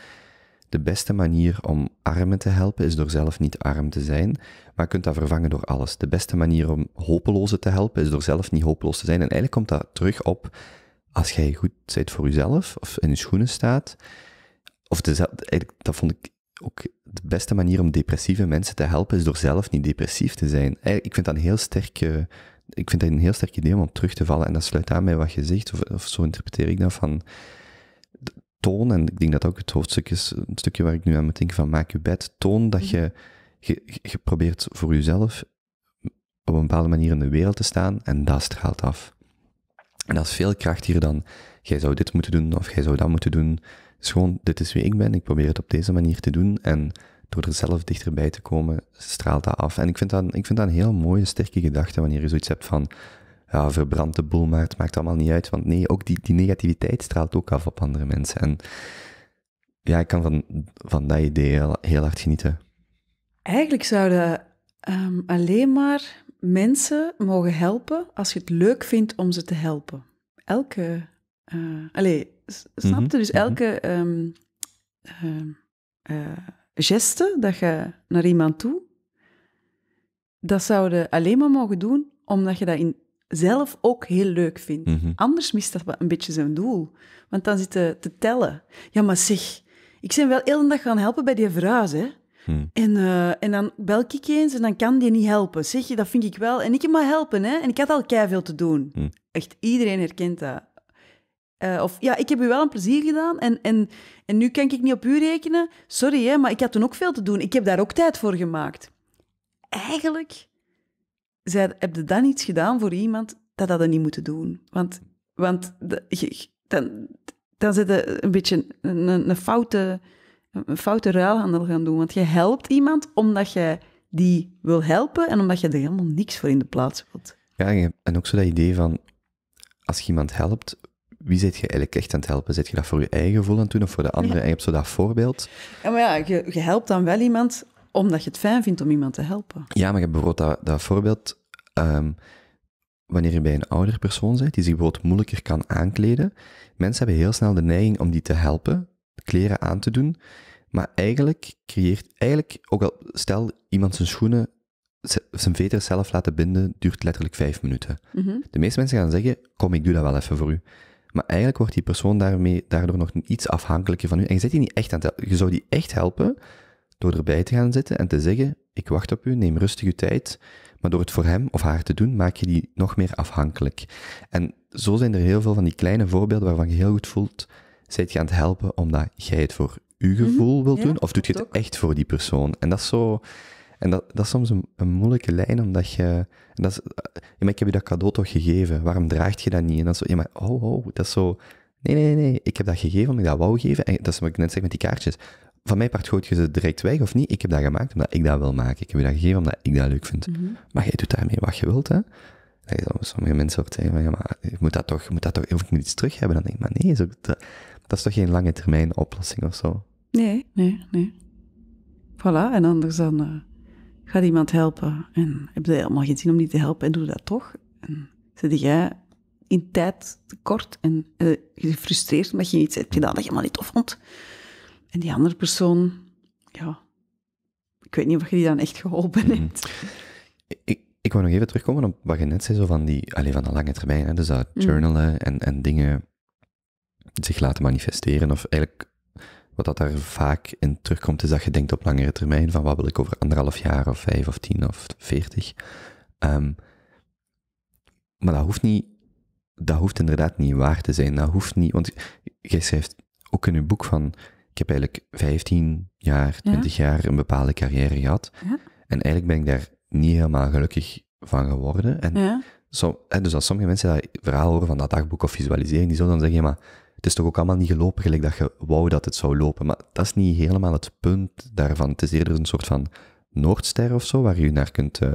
de beste manier om armen te helpen is door zelf niet arm te zijn, maar je kunt dat vervangen door alles. De beste manier om hopelozen te helpen is door zelf niet hopeloos te zijn. En eigenlijk komt dat terug op als jij goed bent voor jezelf of in je schoenen staat. Of eigenlijk dat vond ik ook de beste manier om depressieve mensen te helpen is door zelf niet depressief te zijn. ik vind dat een heel sterk, ik vind dat een heel sterk idee om op terug te vallen. En dat sluit aan bij wat je zegt, of, of zo interpreteer ik dat van toon, en ik denk dat ook het hoofdstuk is, een stukje waar ik nu aan moet denken van maak je bed, toon dat mhm. je, probeert voor jezelf op een bepaalde manier in de wereld te staan en dat straalt af. En dat is veel krachtiger dan, jij zou dit moeten doen of jij zou dat moeten doen. Het is gewoon, dit is wie ik ben, ik probeer het op deze manier te doen en door er zelf dichterbij te komen, straalt dat af. En ik vind dat, ik vind dat een heel mooie, sterke gedachte wanneer je zoiets hebt van, ja, verbrand de boel, maar het maakt allemaal niet uit. Want nee, ook die, die negativiteit straalt ook af op andere mensen. En ja, ik kan van, van dat idee heel, heel hard genieten. Eigenlijk zouden ehm, alleen maar mensen mogen helpen als je het leuk vindt om ze te helpen. Elke. Uh, allee, snapte? Mhm, dus mhm. elke um, geste dat je naar iemand toe, dat zouden alleen maar mogen doen omdat je dat in zelf ook heel leuk vind. Mhm. Anders mist dat een beetje zijn doel. Want dan zitten te tellen. Ja, maar zeg, ik ben wel heel een dag gaan helpen bij die verhuis, hè. Hmm. En, eh, en dan bel ik eens en dan kan die niet helpen. Zeg je, dat vind ik wel. En ik kan maar helpen, hè. En ik had al veel te doen. Hmm. Echt, iedereen herkent dat. Eh, of ja, ik heb u wel een plezier gedaan en, en, en nu kan ik niet op u rekenen. Sorry, hè, maar ik had toen ook veel te doen. Ik heb daar ook tijd voor gemaakt. Eigenlijk zij, heb je dan iets gedaan voor iemand dat dat niet moeten doen? Want, want dan, dan zit een beetje een, een, foute, een foute ruilhandel gaan doen. Want je helpt iemand omdat je die wil helpen en omdat je er helemaal niks voor in de plaats wilt. Ja, en ook zo dat idee van, als je iemand helpt, wie zit je eigenlijk echt aan het helpen? zet je dat voor je eigen gevoel aan het doen of voor de anderen? En je hebt zo dat voorbeeld. Ja, maar ja, je, helpt dan wel iemand omdat je het fijn vindt om iemand te helpen. Ja, maar je hebt bijvoorbeeld dat, dat voorbeeld Ehm, wanneer je bij een ouder persoon bent, die zich bijvoorbeeld moeilijker kan aankleden, mensen hebben heel snel de neiging om die te helpen, kleren aan te doen. Maar eigenlijk creëert, eigenlijk, ook al stel iemand zijn schoenen, zijn veter zelf laten binden, duurt letterlijk vijf minuten. Mhm. De meeste mensen gaan zeggen, kom, ik doe dat wel even voor u. Maar eigenlijk wordt die persoon daarmee, daardoor nog iets afhankelijker van u. En je zit die niet echt aan Je zou die echt helpen door erbij te gaan zitten en te zeggen, ik wacht op u, neem rustig uw tijd. Maar door het voor hem of haar te doen, maak je die nog meer afhankelijk. En zo zijn er heel veel van die kleine voorbeelden waarvan je heel goed voelt, zijt je aan helpen omdat jij het voor je mhm. gevoel wilt doen, of doet je het echt voor die persoon? En dat is zo... En dat, dat is soms een, een moeilijke lijn, omdat je... Dat is, eh, maar ik heb je dat cadeau toch gegeven, waarom draagt je dat niet? En dan zo, ja, oh, oh, dat is zo... Nee, nee, nee, ik heb dat gegeven omdat ik dat wou geven. En dat is wat ik net zeg met die kaartjes van mijn part gooit je ze direct weg of niet. Ik heb dat gemaakt omdat ik dat wil maken. Ik heb je dat gegeven omdat ik dat leuk vind. Mhm. Maar jij doet daarmee wat je wilt, hè. Sommige mensen ook zeggen van, ja, maar ik moet dat toch, moet dat toch, of iets terug hebben? Dan denk ik, maar nee, dat, is toch geen lange termijn oplossing of zo? Nee, nee, nee. Voilà, en anders dan uh, gaat iemand helpen en heb je helemaal geen zin om die te helpen en doe dat toch. En zit jij in tijd tekort en uh, gefrustreerd omdat je iets hebt gedaan dat je helemaal niet tof vond. En die andere persoon, ja, ik weet niet of je die dan echt geholpen mhm. hebt. Ik, ik wou nog even terugkomen op wat je net zei, zo van, die, allez, van de lange termijn. Hè, dus dat mhm. journalen en, en dingen zich laten manifesteren. Of eigenlijk wat dat daar vaak in terugkomt, is dat je denkt op langere termijn van wat wil ik over anderhalf jaar of vijf of tien of veertig. Ehm, maar dat hoeft niet, dat hoeft inderdaad niet waar te zijn. Dat hoeft niet, want jij schrijft ook in je boek van ik heb eigenlijk 15 jaar, 20 jaar een bepaalde carrière gehad. En eigenlijk ben ik daar niet helemaal gelukkig van geworden. En zo, dus als sommige mensen dat verhaal horen van dat dagboek of visualiseren, die zouden dan zeggen, maar het is toch ook allemaal niet gelopen gelijk dat je wou dat het zou lopen. Maar dat is niet helemaal het punt daarvan. Het is eerder een soort van noordster of zo, waar je naar kunt, uh,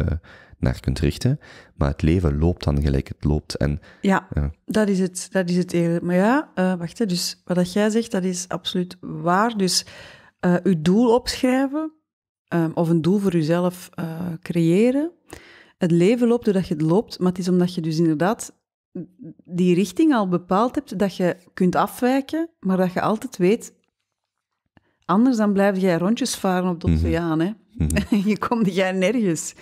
naar kunt richten. Maar het leven loopt dan gelijk het loopt. En, ja, dat is het. Dat is het Maar ja, uh, wacht, hè, dus wat dat jij zegt, dat is absoluut waar. Dus uh, uw doel opschrijven ehm, of een doel voor jezelf eh, creëren. Het leven loopt doordat je het loopt, maar het is omdat je dus inderdaad die richting al bepaald hebt, dat je kunt afwijken, maar dat je altijd weet, anders dan blijf jij rondjes varen op de mhm. oceaan. Mhm. je komt dit nergens.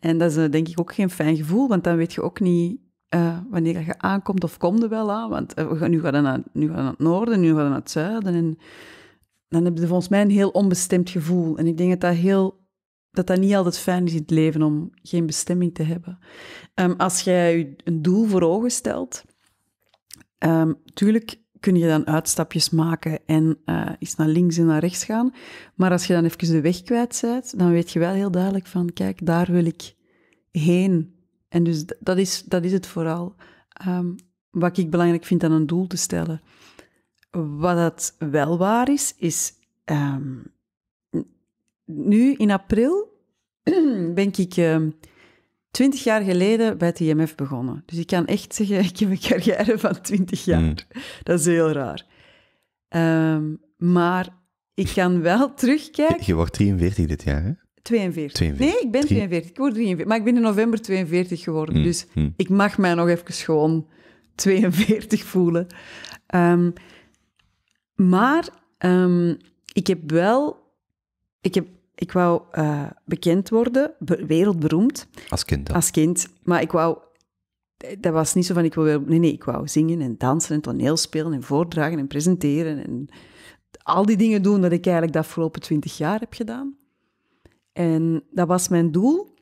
En dat is eh, denk ik ook geen fijn gevoel, want dan weet je ook niet uh, wanneer je aankomt of kom er wel aan. Want eh, nu gaan we naar, nu naar het noorden, nu gaan we naar het zuiden. En dan heb je volgens mij een heel onbestemd gevoel. En ik denk dat dat, heel, dat, dat niet altijd fijn is in het leven om geen bestemming te hebben. Ehm, als jij een doel voor ogen stelt, um, tuurlijk kun je dan uitstapjes maken en uh, eh, eens naar links en naar rechts gaan. Maar als je dan even de weg kwijt bent, dan weet je wel heel duidelijk van, kijk, daar wil ik heen. En dus dat is, dat is het vooral. Ehm, wat ik belangrijk vind aan een doel te stellen. Wat dat wel waar is, is ehm, nu in april denk ik ehm, 20 jaar geleden bij het IMF begonnen. Dus ik kan echt zeggen, ik heb een carrière van 20 jaar. Hmm. Dat is heel raar. Ehm, maar ik kan wel terugkijken... Je, wordt 43 dit jaar, hè? 42. Nee, ik ben 42. Ik word 43. Maar ik ben in november 42 geworden. Hmm. Dus hmm. ik mag mij nog even gewoon 42 voelen. Ehm, maar ehm, ik heb wel... Ik heb ik wou eh, bekend worden, wereldberoemd. Als kind Als kind. Maar ik wou... Dat was niet zo van, ik wil... Nee, nee, ik wou zingen en dansen en toneelspelen en voordragen en presenteren en al die dingen doen dat ik eigenlijk de afgelopen twintig jaar heb gedaan. En dat was mijn doel.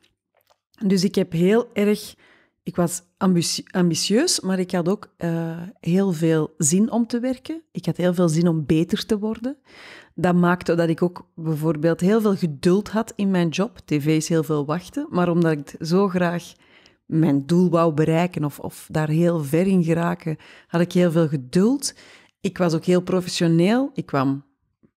Dus ik heb heel erg... Ik was ambitieus, maar ik had ook eh, heel veel zin om te werken. Ik had heel veel zin om beter te worden dat maakte dat ik ook bijvoorbeeld heel veel geduld had in mijn job. TV is heel veel wachten, maar omdat ik zo graag mijn doel wou bereiken of, of daar heel ver in geraken, had ik heel veel geduld. Ik was ook heel professioneel. Ik kwam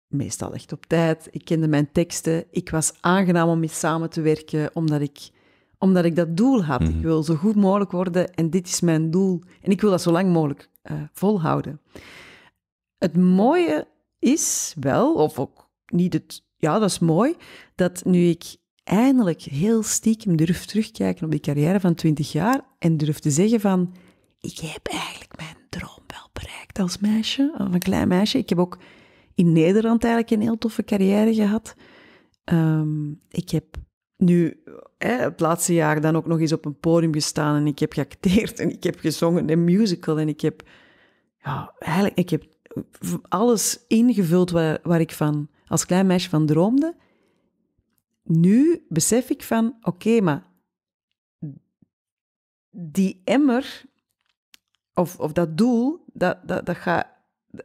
meestal echt op tijd. Ik kende mijn teksten. Ik was aangenaam om mee samen te werken, omdat ik, omdat ik dat doel had. Ik mhm. wil zo goed mogelijk worden en dit is mijn doel. En ik wil dat zo lang mogelijk eh, volhouden. Het mooie is wel, of ook niet het... Ja, dat is mooi, dat nu ik eindelijk heel stiekem durf terugkijken op die carrière van 20 jaar en durf te zeggen van, ik heb eigenlijk mijn droom wel bereikt als meisje, of een klein meisje. Ik heb ook in Nederland eigenlijk een heel toffe carrière gehad. Ehm, ik heb nu het laatste jaar dan ook nog eens op een podium gestaan en ik heb geacteerd en ik heb gezongen en musical en ik heb, ja, eigenlijk, ik heb alles ingevuld waar, waar ik van als klein meisje van droomde. Nu besef ik van, oké, maar die emmer of, of dat doel, dat, dat, dat gaat...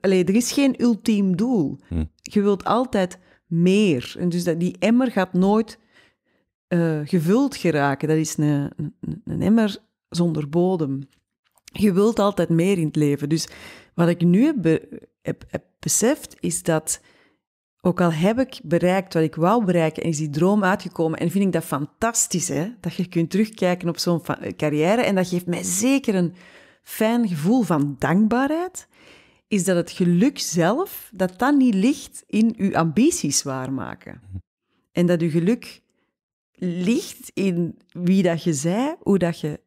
Allee, er is geen ultiem doel. Hmm. Je wilt altijd meer. En dus dat, die emmer gaat nooit eh, gevuld geraken. Dat is een, een emmer zonder bodem. Je wilt altijd meer in het leven. Dus wat ik nu heb, beseft, is dat ook al heb ik bereikt wat ik wou bereiken en is die droom uitgekomen en vind ik dat fantastisch, hè, dat je kunt terugkijken op zo'n carrière en dat geeft mij zeker een fijn gevoel van dankbaarheid, is dat het geluk zelf, dat dat niet ligt in uw ambities waarmaken. Mhm. En dat uw geluk ligt in wie dat je zij, hoe dat je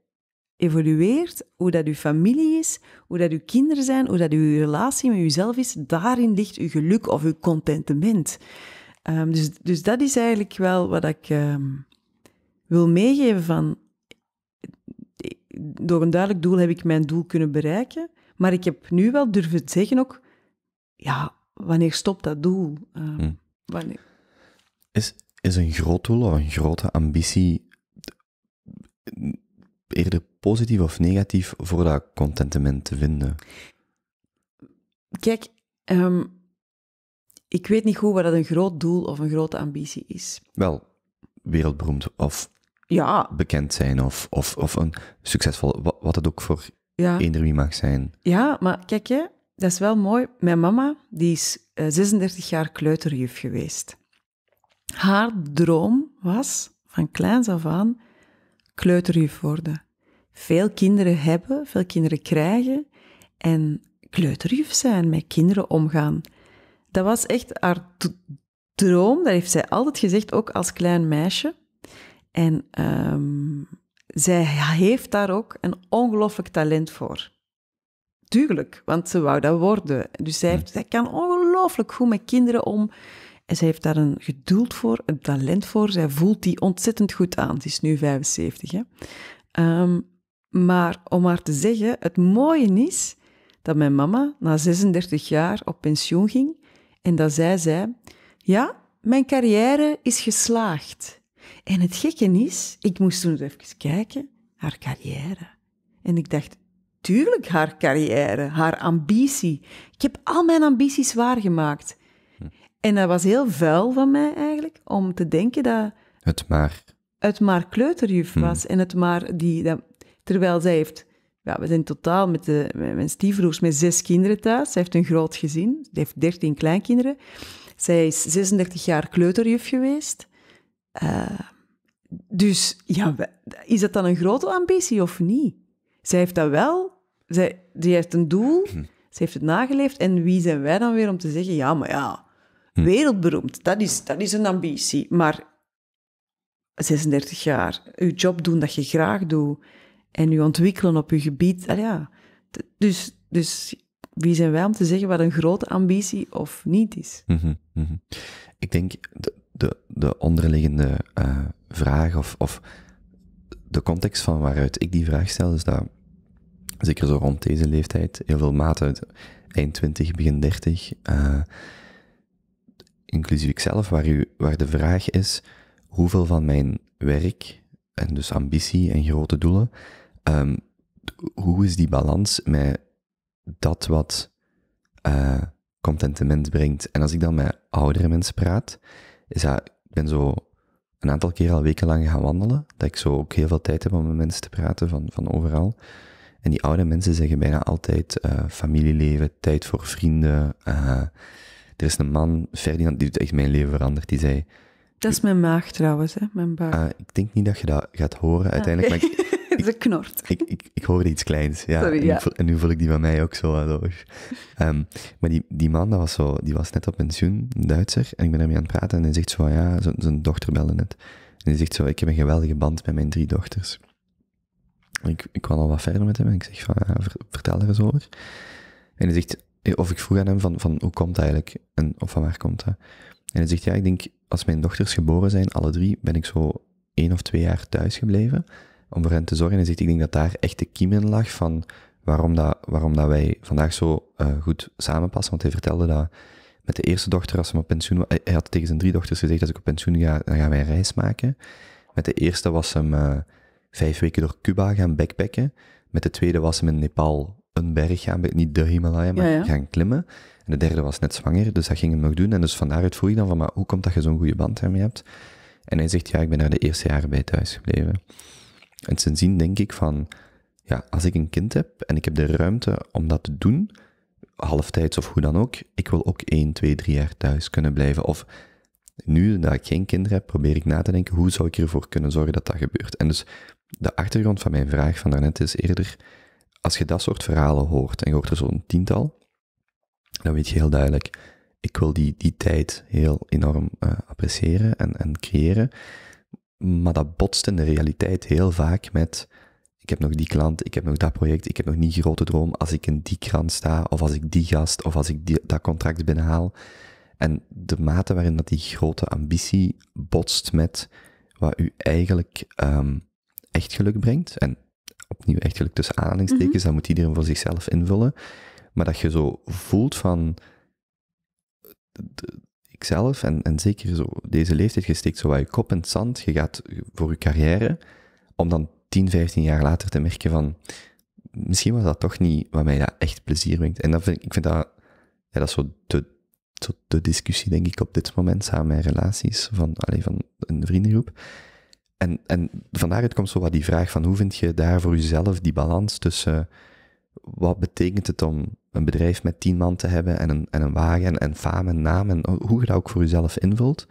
evolueert, hoe dat uw familie is, hoe dat uw kinderen zijn, hoe dat uw relatie met uzelf is, daarin ligt uw geluk of uw contentement. Ehm, dus, dus dat is eigenlijk wel wat ik ehm, wil meegeven van... Door een duidelijk doel heb ik mijn doel kunnen bereiken, maar ik heb nu wel durven zeggen ook, ja, wanneer stopt dat doel? Ehm, hmm. wanneer... Is, is een groot doel of een grote ambitie eerder positief of negatief voor dat contentement te vinden? Kijk, ehm, ik weet niet goed wat dat een groot doel of een grote ambitie is. Wel, wereldberoemd of ja. bekend zijn of, of, of een succesvol, wat, het ook voor ja. eender wie mag zijn. Ja, maar kijk, hè, dat is wel mooi. Mijn mama die is 36 eh, jaar kleuterjuf geweest. Haar droom was van kleins af aan kleuterjuf worden veel kinderen hebben, veel kinderen krijgen en kleuterief zijn, met kinderen omgaan. Dat was echt haar droom, dat heeft zij altijd gezegd, ook als klein meisje. En ehm, zij heeft daar ook een ongelooflijk talent voor. Tuurlijk, want ze wou dat worden. Dus zij, zij kan ongelooflijk goed met kinderen om. En ze heeft daar een geduld voor, een talent voor. Zij voelt die ontzettend goed aan. Ze is nu 75. Hè? Ehm, maar om maar te zeggen, het mooie is dat mijn mama na 36 jaar op pensioen ging en dat zij zei: Ja, mijn carrière is geslaagd. En het gekke is, ik moest toen even kijken, haar carrière. En ik dacht, tuurlijk haar carrière, haar ambitie. Ik heb al mijn ambities waargemaakt. En dat was heel vuil van mij eigenlijk, om te denken dat... Het maar. Het maar kleuterjuf hmm. was en het maar die, dat, Terwijl zij heeft, ja, we zijn totaal met, de, met mijn stiefbroers met zes kinderen thuis. Zij heeft een groot gezin, ze heeft dertien kleinkinderen. Zij is 36 jaar kleuterjuf geweest. Eh, dus ja, is dat dan een grote ambitie of niet? Zij heeft dat wel. Zij, die heeft een doel. Hm. Ze heeft het nageleefd. En wie zijn wij dan weer om te zeggen: ja, maar ja, hm. wereldberoemd, dat is, dat is een ambitie. Maar 36 jaar, je job doen dat je graag doet en je ontwikkelen op je gebied. ja. dus, dus wie zijn wij om te zeggen wat een grote ambitie of niet is? Mhm, mhm. Ik denk de, de, de onderliggende eh, vraag of, of de context van waaruit ik die vraag stel, is dat zeker zo rond deze leeftijd, heel veel maten, eind 20, begin 30, eh, inclusief ikzelf, waar, u, waar de vraag is hoeveel van mijn werk en dus ambitie en grote doelen Ehm, hoe is die balans met dat wat eh, contentement brengt? En als ik dan met oudere mensen praat, is dat, ik ben zo een aantal keer al wekenlang gaan wandelen, dat ik zo ook heel veel tijd heb om met mensen te praten van, van overal. En die oude mensen zeggen bijna altijd eh, familieleven, tijd voor vrienden. Eh, er is een man, Ferdinand, die echt mijn leven veranderd. Die zei. Dat is mijn maag trouwens, hè? Mijn baard. Ah, ik denk niet dat je dat gaat horen ah, uiteindelijk. Maar ik, Ze knort. Ik, ik, ik hoorde iets kleins, ja. en, Nu voel, ik die van mij ook zo. Ehm, maar die, die man, dat was zo, die was net op pensioen, een Duitser, en ik ben ermee aan het praten en hij zegt zo, ah ja, zijn dochter belde net. En hij zegt zo, ik heb een geweldige band met mijn drie dochters. Ik, ik kwam al wat verder met hem en ik zeg van, vertel er eens over. En hij zegt, of ik vroeg aan hem van, van hoe komt dat eigenlijk? En, of van waar komt dat? En hij zegt, ja, ik denk, als mijn dochters geboren zijn, alle drie, ben ik zo één of twee jaar thuis gebleven om voor hen te zorgen. En zegt, ik denk dat daar echt de kiem in lag van waarom, dat, waarom dat wij vandaag zo uh, goed samenpassen. Want hij vertelde dat met de eerste dochter, als hij op pensioen hij had tegen zijn drie dochters gezegd, als ik op pensioen ga, dan gaan wij een reis maken. Met de eerste was hem eh, vijf weken door Cuba gaan backpacken. Met de tweede was hem in Nepal een berg gaan, niet de Himalaya, maar gaan klimmen. En de derde was net zwanger, dus dat ging hem nog doen. En dus van daaruit vroeg ik dan van, maar hoe komt dat je zo'n goede band ermee hebt? En hij zegt, ja, ik ben daar de eerste jaren bij thuis gebleven. En sindsdien denk ik van, ja, als ik een kind heb en ik heb de ruimte om dat te doen, halftijds of hoe dan ook, ik wil ook 1, 2, 3 jaar thuis kunnen blijven. Of nu dat ik geen kinderen heb, probeer ik na te denken, hoe zou ik ervoor kunnen zorgen dat dat gebeurt? En dus de achtergrond van mijn vraag van daarnet is eerder, als je dat soort verhalen hoort, en je hoort er zo'n tiental, dan weet je heel duidelijk, ik wil die, die tijd heel enorm eh, appreciëren en, en creëren. Maar dat botst in de realiteit heel vaak met ik heb nog die klant, ik heb nog dat project, ik heb nog niet grote droom. Als ik in die krant sta, of als ik die gast, of als ik die, dat contract binnenhaal. En de mate waarin dat die grote ambitie botst met wat u eigenlijk ehm, echt geluk brengt. En opnieuw echt geluk tussen aanhalingstekens, mhm. dat moet iedereen voor zichzelf invullen. Maar dat je zo voelt van ikzelf, en, en zeker zo deze leeftijd, je steekt zo wat je kop in het zand, je gaat voor je carrière, om dan 10, 15 jaar later te merken van, misschien was dat toch niet wat mij dat echt plezier brengt. En dat vind, ik vind dat, ja, dat is zo de, zo de discussie, denk ik, op dit moment, samen met relaties, van, alleen van een vriendengroep. En, en van komt zo wat die vraag van, hoe vind je daar voor jezelf die balans tussen wat betekent het om een bedrijf met tien man te hebben en een, en een wagen en faam en naam en hoe je dat ook voor jezelf invult,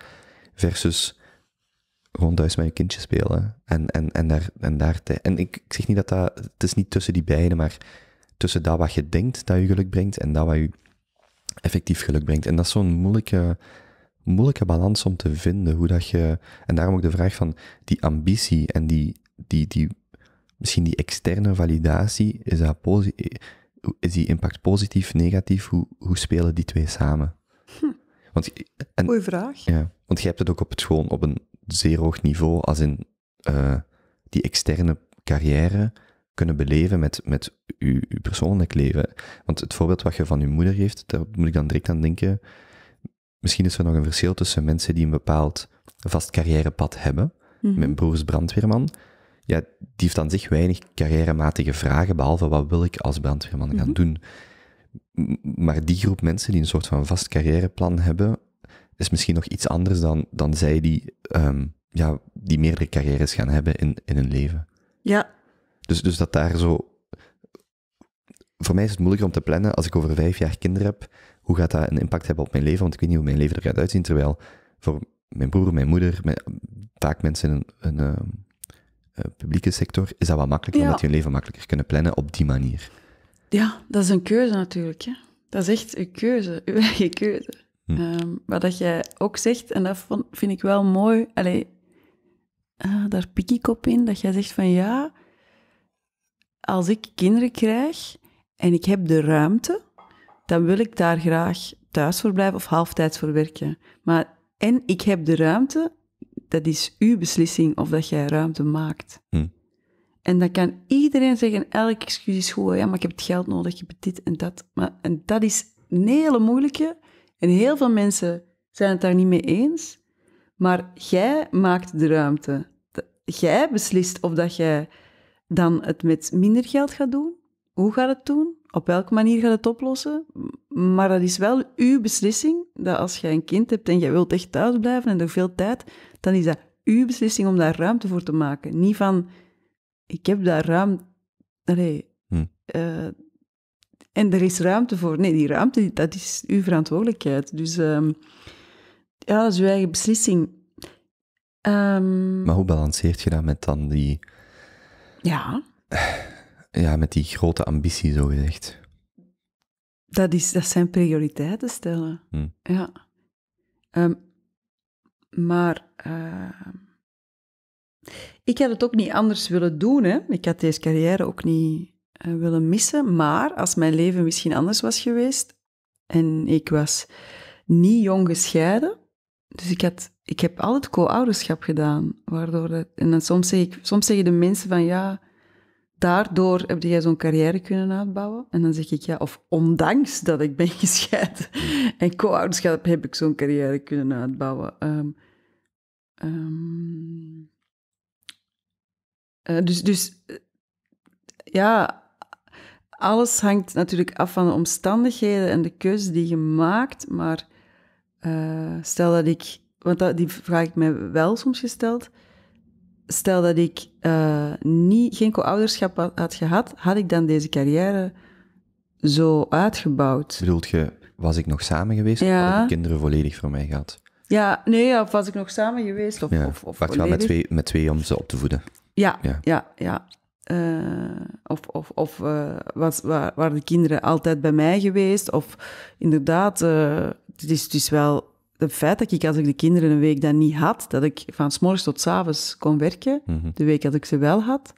versus gewoon thuis met je kindje spelen. En, en, en daar, en daar te, en ik, ik, zeg niet dat dat, het is niet tussen die beiden, maar tussen dat wat je denkt dat je geluk brengt en dat wat je effectief geluk brengt. En dat is zo'n moeilijke, moeilijke balans om te vinden, hoe dat je, en daarom ook de vraag van die ambitie en die, die, die misschien die externe validatie, is, dat is die impact positief, negatief? Hoe, hoe spelen die twee samen? Hm. Want, Goeie vraag. Ja, want je hebt het ook op het gewoon op een zeer hoog niveau, als in eh, die externe carrière kunnen beleven met, met uw, persoonlijk leven. Want het voorbeeld wat je van uw moeder geeft, daar moet ik dan direct aan denken. Misschien is er nog een verschil tussen mensen die een bepaald vast carrièrepad hebben. Mm -hmm. Mijn mhm. broer is brandweerman ja, die heeft aan zich weinig carrièrematige vragen, behalve wat wil ik als brandweerman gaan mhm. doen. Maar die groep mensen die een soort van vast carrièreplan hebben, is misschien nog iets anders dan, dan zij die, ehm, ja, die meerdere carrières gaan hebben in, in hun leven. Ja. Dus, dus dat daar zo... Voor mij is het moeilijker om te plannen als ik over vijf jaar kinderen heb, hoe gaat dat een impact hebben op mijn leven? Want ik weet niet hoe mijn leven er gaat uitzien, terwijl voor mijn broer, mijn moeder, mijn, vaak mensen een, een, een ehm, eh, publieke sector is dat wat makkelijker, ja. omdat je leven makkelijker kunnen plannen op die manier. Ja, dat is een keuze natuurlijk. Hè. Dat is echt een keuze, uw eigen keuze. Maar hm. ehm, wat dat jij ook zegt, en dat vind ik wel mooi, allee, ah, daar pik ik op in, dat jij zegt van ja, als ik kinderen krijg en ik heb de ruimte, dan wil ik daar graag thuis voor blijven of halftijds voor werken. Maar, en ik heb de ruimte dat is uw beslissing of dat jij ruimte maakt. Hm. En dan kan iedereen zeggen, elk excuus is goed, ja, maar ik heb het geld nodig, Je heb dit en dat. Maar, en dat is een hele moeilijke. En heel veel mensen zijn het daar niet mee eens. Maar jij maakt de ruimte. Jij beslist of dat jij dan het met minder geld gaat doen. Hoe gaat het doen? Op welke manier gaat het oplossen? Maar dat is wel uw beslissing. Dat als jij een kind hebt en jij wilt echt thuis blijven en er veel tijd, dan is dat uw beslissing om daar ruimte voor te maken. Niet van, ik heb daar ruimte... Nee, hm. eh, en er is ruimte voor. Nee, die ruimte, dat is uw verantwoordelijkheid. Dus ehm, ja, dat is uw eigen beslissing. Ehm, maar hoe balanceert je dat met dan die... Ja. Ja, met die grote ambitie, zogezegd. Dat, is, dat zijn prioriteiten stellen. Hm. Ja. Ehm, maar eh, ik had het ook niet anders willen doen. Hè. Ik had deze carrière ook niet eh, willen missen. Maar als mijn leven misschien anders was geweest en ik was niet jong gescheiden, dus ik, had, ik heb altijd co-ouderschap gedaan. Waardoor dat, en dan soms, zeg ik, soms zeggen de mensen van ja, daardoor heb jij zo'n carrière kunnen uitbouwen. En dan zeg ik ja, of ondanks dat ik ben gescheiden en co-ouderschap heb ik zo'n carrière kunnen uitbouwen. Um, Ehm, eh, dus, dus eh, ja, alles hangt natuurlijk af van de omstandigheden en de keuze die je maakt. Maar eh, stel dat ik, want dat, die vraag ik mij wel soms gesteld. Stel dat ik niet, geen co-ouderschap had, gehad, had ik dan deze carrière zo uitgebouwd? Bedoelt je, was ik nog samen geweest? Ja. de kinderen volledig voor mij gehad? Ja, nee, of was ik nog samen geweest? Of, ja, of, wel met twee, met twee om ze op te voeden. Ja, ja, ja. Eh, of of, of eh, was, waar, waren de kinderen altijd bij mij geweest? Of inderdaad, eh, het, is, het dus wel het feit dat ik als ik de kinderen een week dan niet had, dat ik van s morgens tot s avonds kon werken, mhm. de week dat ik ze wel had.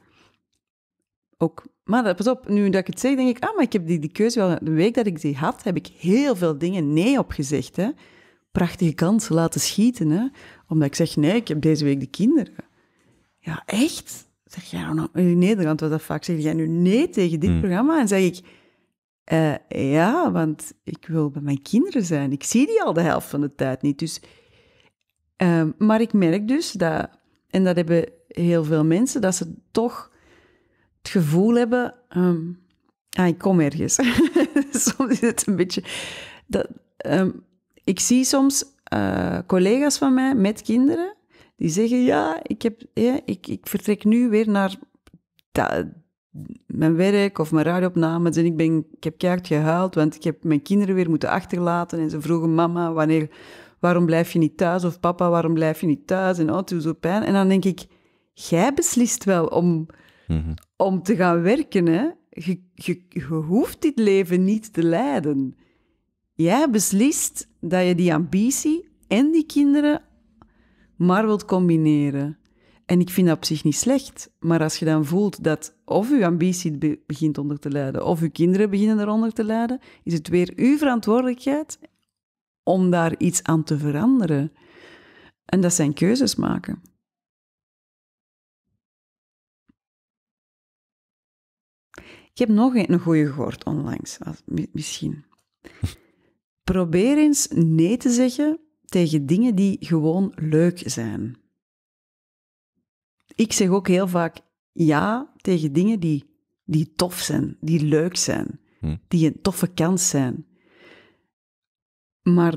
Ook, maar pas op, nu dat ik het zeg, denk ik, ah, maar ik heb die, die keuze wel. De week dat ik die had, heb ik heel veel dingen nee opgezegd. Hè? prachtige kans laten schieten. Hè? Omdat ik zeg, nee, ik heb deze week de kinderen. Ja, echt? Zeg jij nou nou? in Nederland was dat vaak, zeg jij nu nee tegen dit hmm. programma? En zeg ik, eh, ja, want ik wil bij mijn kinderen zijn. Ik zie die al de helft van de tijd niet. Dus, ehm, maar ik merk dus dat, en dat hebben heel veel mensen, dat ze toch het gevoel hebben, ehm, ah, ik kom ergens. Soms is het een beetje... Dat, ehm, ik zie soms eh, collega's van mij met kinderen die zeggen: Ja, ik, heb, ik, ik vertrek nu weer naar mijn werk of mijn radioopnames en ik, ben, ik heb keihard gehuild, want ik heb mijn kinderen weer moeten achterlaten. En ze vroegen: Mama, wanneer, waarom blijf je niet thuis? Of papa, waarom blijf je niet thuis? En oh, het zo pijn. En dan denk ik: Jij beslist wel om, mhm. om te gaan werken, hè? Je, je, je hoeft dit leven niet te leiden jij beslist dat je die ambitie en die kinderen maar wilt combineren. En ik vind dat op zich niet slecht, maar als je dan voelt dat of uw ambitie begint onder te lijden, of uw kinderen beginnen eronder te lijden, is het weer uw verantwoordelijkheid om daar iets aan te veranderen. En dat zijn keuzes maken. Ik heb nog een, een goede gehoord onlangs, misschien. Probeer eens nee te zeggen tegen dingen die gewoon leuk zijn. Ik zeg ook heel vaak ja tegen dingen die, die tof zijn, die leuk zijn, hm. die een toffe kans zijn. Maar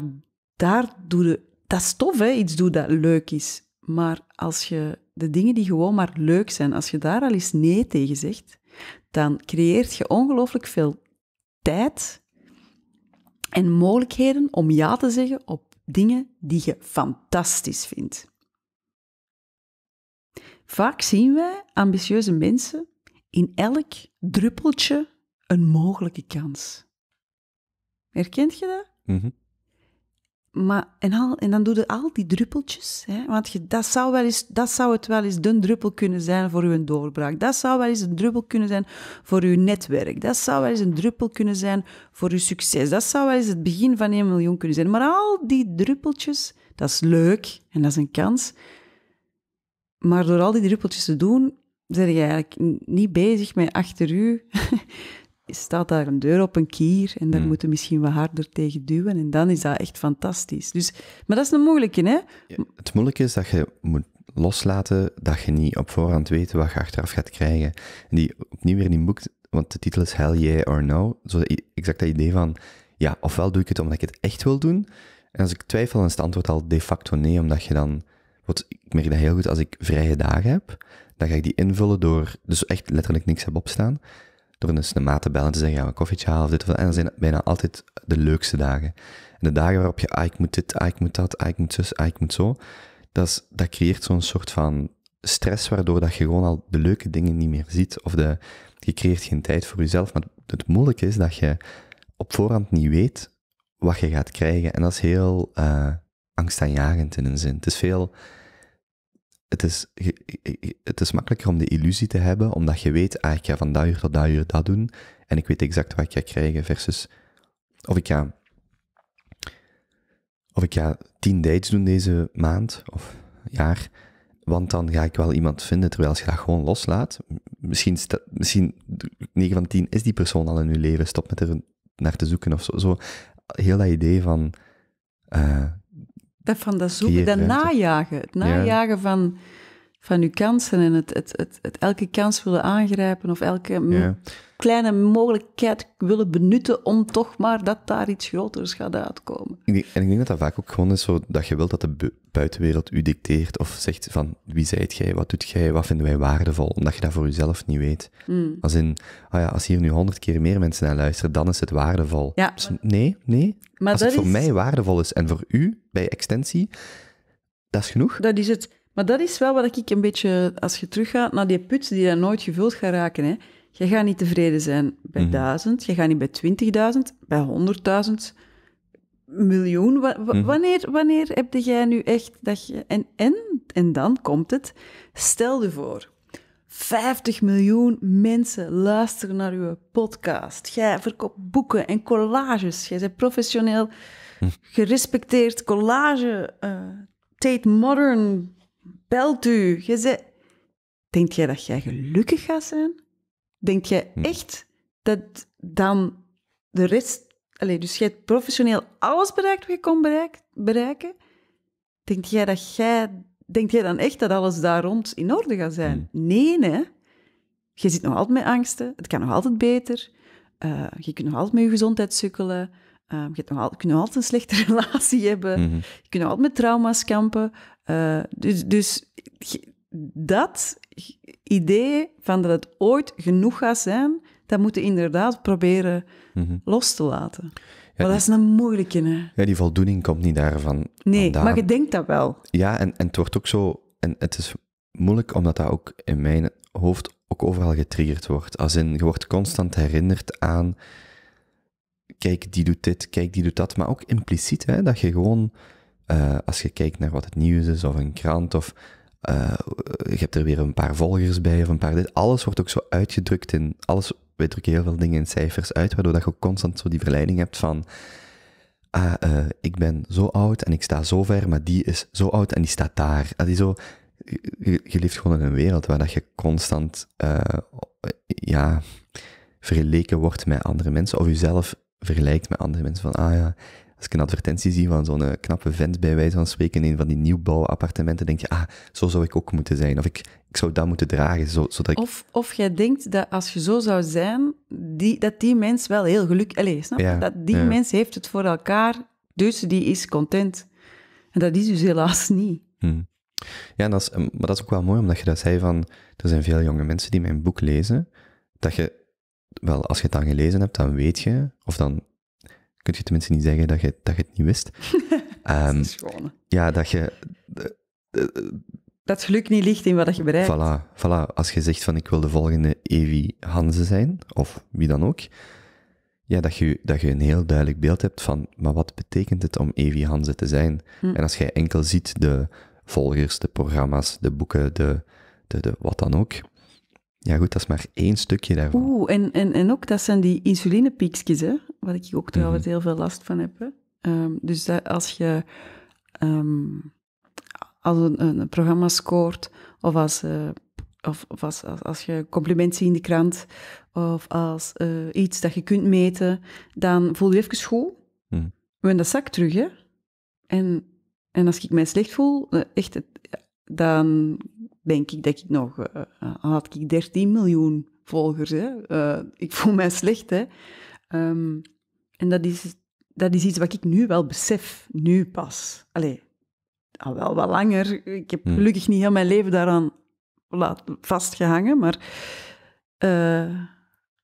daar doe je, dat is tof, hè, iets doen dat leuk is. Maar als je de dingen die gewoon maar leuk zijn, als je daar al eens nee tegen zegt, dan creëert je ongelooflijk veel tijd en mogelijkheden om ja te zeggen op dingen die je fantastisch vindt. Vaak zien wij ambitieuze mensen in elk druppeltje een mogelijke kans. Herkent je dat? Mhm. Maar, en, al, en dan doe je al die druppeltjes. Hè? Want je, dat, zou wel eens, dat zou het wel eens de druppel kunnen zijn voor uw doorbraak. Dat zou wel eens een druppel kunnen zijn voor uw netwerk. Dat zou wel eens een druppel kunnen zijn voor uw succes. Dat zou wel eens het begin van 1 miljoen kunnen zijn. Maar al die druppeltjes, dat is leuk en dat is een kans. Maar door al die druppeltjes te doen, ben je eigenlijk niet bezig met achter u staat daar een deur op een kier en daar hmm. moeten we misschien wat harder tegen duwen en dan is dat echt fantastisch. Dus, maar dat is een moeilijke, hè? het moeilijke is dat je moet loslaten dat je niet op voorhand weet wat je achteraf gaat krijgen. En die, opnieuw weer in die boek, want de titel is Hell Yeah or No, zo exact dat idee van, ja, ofwel doe ik het omdat ik het echt wil doen, en als ik twijfel, dan is het antwoord al de facto nee, omdat je dan... Wat, ik merk dat heel goed als ik vrije dagen heb. Dan ga ik die invullen door dus echt letterlijk niks heb opstaan door een maat te bellen en te zeggen, ja een koffietje halen of dit of dat. En dat zijn bijna altijd de leukste dagen. En de dagen waarop je, ah, ik moet dit, ah, ik moet dat, ah, ik moet zus, ah, ik moet zo. Dat, creëert zo'n soort van stress, waardoor dat je gewoon al de leuke dingen niet meer ziet. Of je creëert geen tijd voor jezelf. Maar het moeilijke is dat je op voorhand niet weet wat je gaat krijgen. En dat is heel uh, angstaanjagend in een zin. Het is veel het is, het is makkelijker om de illusie te hebben, omdat je weet, eigenlijk ah, ik ga van dat uur tot dat uur dat doen, en ik weet exact wat ik ga krijgen, versus, of ik ga, of ik ga tien dates doen deze maand, of jaar, want dan ga ik wel iemand vinden, terwijl als je dat gewoon loslaat, misschien, misschien 9 van 10 is die persoon al in je leven, stop met er naar te zoeken of zo. zo heel dat idee van, eh, dat van dat zoeken, dat najagen. Het najagen van, van uw kansen en het, het, het, elke kans willen aangrijpen of elke kleine mogelijkheid willen benutten om toch maar dat daar iets groters gaat uitkomen. en ik denk dat dat vaak ook gewoon is zo dat je wilt dat de buitenwereld u dicteert of zegt van wie zijt jij, wat doet jij, wat vinden wij waardevol, omdat je dat voor jezelf niet weet. Hmm. Als in, ah ja, als hier nu honderd keer meer mensen naar luisteren, dan is het waardevol. nee, nee. Maar als het voor mij waardevol is en voor u, bij extensie, dat is genoeg. Dat is het. Maar dat is wel wat ik een beetje, als je teruggaat naar die put die dan nooit gevuld gaat raken, hè je gaat niet tevreden zijn bij mm duizend, je gaat niet bij 20.000, bij 100.000, miljoen. Mhm. wanneer, wanneer heb jij nu echt dat je. En, en, en dan komt het. Stel je voor, 50 miljoen mensen luisteren naar je podcast. Jij verkoopt boeken en collages. Jij bent professioneel mhm. gerespecteerd collage. Uh, Tate Modern belt u. Je Denk jij dat jij gelukkig gaat zijn? Denk jij hm. echt dat dan de rest... dus jij hebt professioneel alles bereikt wat je kon bereiken. Denk jij, dat jij, denk jij dan echt dat alles daar rond in orde gaat zijn? Nee, hm. Nee, hè? Je zit nog altijd met angsten. Het kan nog altijd beter. Eh, je kunt nog altijd met je gezondheid sukkelen. Eh, je, nog altijd, kunt nog altijd een slechte relatie hebben. Mhm. Je kunt nog altijd met trauma's kampen. Eh, dus, dus dat idee van dat het ooit genoeg gaat zijn, dat moeten inderdaad proberen mhm. los te laten. Ja, maar dat is een moeilijke, hè? Ja, die voldoening komt niet daarvan. Nee, maar je denkt dat wel. Ja, en, en het wordt ook zo... En het is moeilijk, omdat dat ook in mijn hoofd ook overal getriggerd wordt. Als in, je wordt constant herinnerd aan... Kijk, die doet dit, kijk, die doet dat. Maar ook impliciet, hè, dat je gewoon... Eh, als je kijkt naar wat het nieuws is, of een krant, of eh, je hebt er weer een paar volgers bij of een paar dit. Alles wordt ook zo uitgedrukt in, alles, wij drukken heel veel dingen in cijfers uit, waardoor dat je ook constant zo die verleiding hebt van, ah, eh, ik ben zo oud en ik sta zo ver, maar die is zo oud en die staat daar. dat die zo, je, leeft gewoon in een wereld waar dat je constant, uh, ja, vergeleken wordt met andere mensen, of jezelf vergelijkt met andere mensen, van, ah ja, als ik een advertentie zie van zo'n eh, knappe vent bij wijze van spreken in een van die nieuwbouwappartementen, denk je, ah, zo zou ik ook moeten zijn. Of ik, ik zou dat moeten dragen. Zo, zodat ik... of, of jij denkt dat als je zo zou zijn, die, dat die mens wel heel gelukkig... Allee, snap dat die mens heeft het voor elkaar, dus die is content. En dat is dus helaas niet. Hmm. Ja, dat is, ehm, maar dat is ook wel mooi, omdat je dat zei van, er zijn veel jonge mensen die mijn boek lezen, dat je, wel, als je het dan gelezen hebt, dan weet je, of dan kun je tenminste niet zeggen dat je, dat je het niet wist. dat ehm, ja, dat je... dat geluk niet ligt in wat je bereikt. Voilà, voilà. Als je zegt van ik wil de volgende Evi Hanze zijn, of wie dan ook, ja, dat, je, dat je een heel duidelijk beeld hebt van, maar wat betekent het om Evi Hanze te zijn? Hm. En als jij enkel ziet de volgers, de programma's, de boeken, de, de, de wat dan ook, ja, goed, dat is maar één stukje daarvan. Oeh, en, en, en ook dat zijn die insulinepiekjes, hè, wat ik ook trouwens mhm. heel veel last van heb. Hè. Ehm, dus als je ehm, als een, programma scoort, of als, uh, of, als, als, als, je compliment ziet in de krant, of als eh, iets dat je kunt meten, dan voel je even goed. Mm. Maar dat zak terug, hè. En, en als ik mij slecht voel, eh, echt, dan denk ik dat ik nog, eh, eh, had ik 13 miljoen volgers. Hè? Eh, ik voel mij slecht. Hè? Ehm, en dat is, dat is iets wat ik nu wel besef, nu pas. Allee, al wel wat langer. Ik heb hmm. gelukkig niet heel mijn leven daaraan vastgehangen, maar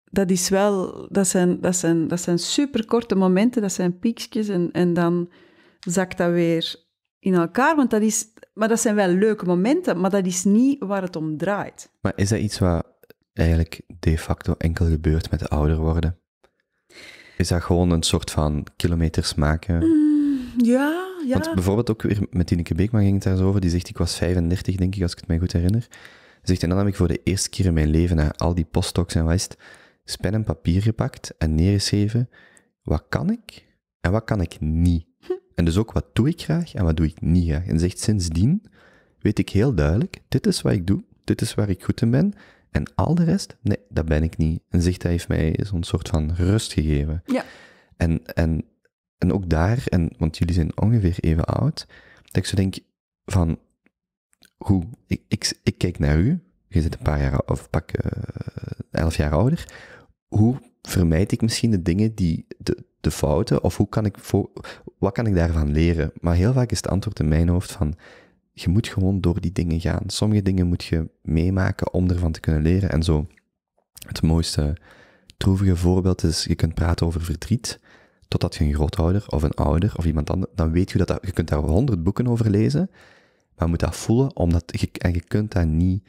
dat is wel, dat zijn, dat zijn, dat zijn superkorte momenten, dat zijn piekjes en, en dan zakt dat weer in elkaar, want dat is maar dat zijn wel leuke momenten, maar dat is niet waar het om draait. Maar is dat iets wat eigenlijk de facto enkel gebeurt met ouder worden? Is dat gewoon een soort van kilometers maken? Mm, ja, ja. Want bijvoorbeeld ook weer met Tineke Beekman ging het daar zo over. Die zegt, ik was 35, denk ik, als ik het mij goed herinner. Zegt, en dan heb ik voor de eerste keer in mijn leven, na al die postdocs en wat is en papier gepakt en neergeschreven. Wat kan ik en wat kan ik niet? En dus ook wat doe ik graag en wat doe ik niet graag. En zegt sindsdien weet ik heel duidelijk, dit is wat ik doe, dit is waar ik goed in ben. En al de rest, nee, dat ben ik niet. En zegt, dat heeft mij zo'n soort van rust gegeven. Ja. En, en, en ook daar, en, want jullie zijn ongeveer even oud, dat ik zo denk van, hoe, ik, ik, ik kijk naar u, je zit een paar jaar, of pak eh, elf jaar ouder, hoe vermijd ik misschien de dingen die, de, de fouten? Of hoe kan ik wat kan ik daarvan leren? Maar heel vaak is het antwoord in mijn hoofd van, je moet gewoon door die dingen gaan. Sommige dingen moet je meemaken om ervan te kunnen leren. En zo, het mooiste troevige voorbeeld is, je kunt praten over verdriet, totdat je een grootouder of een ouder of iemand anders, dan weet je dat, dat je kunt daar honderd boeken over lezen, maar je moet dat voelen, omdat je, en je kunt dat niet,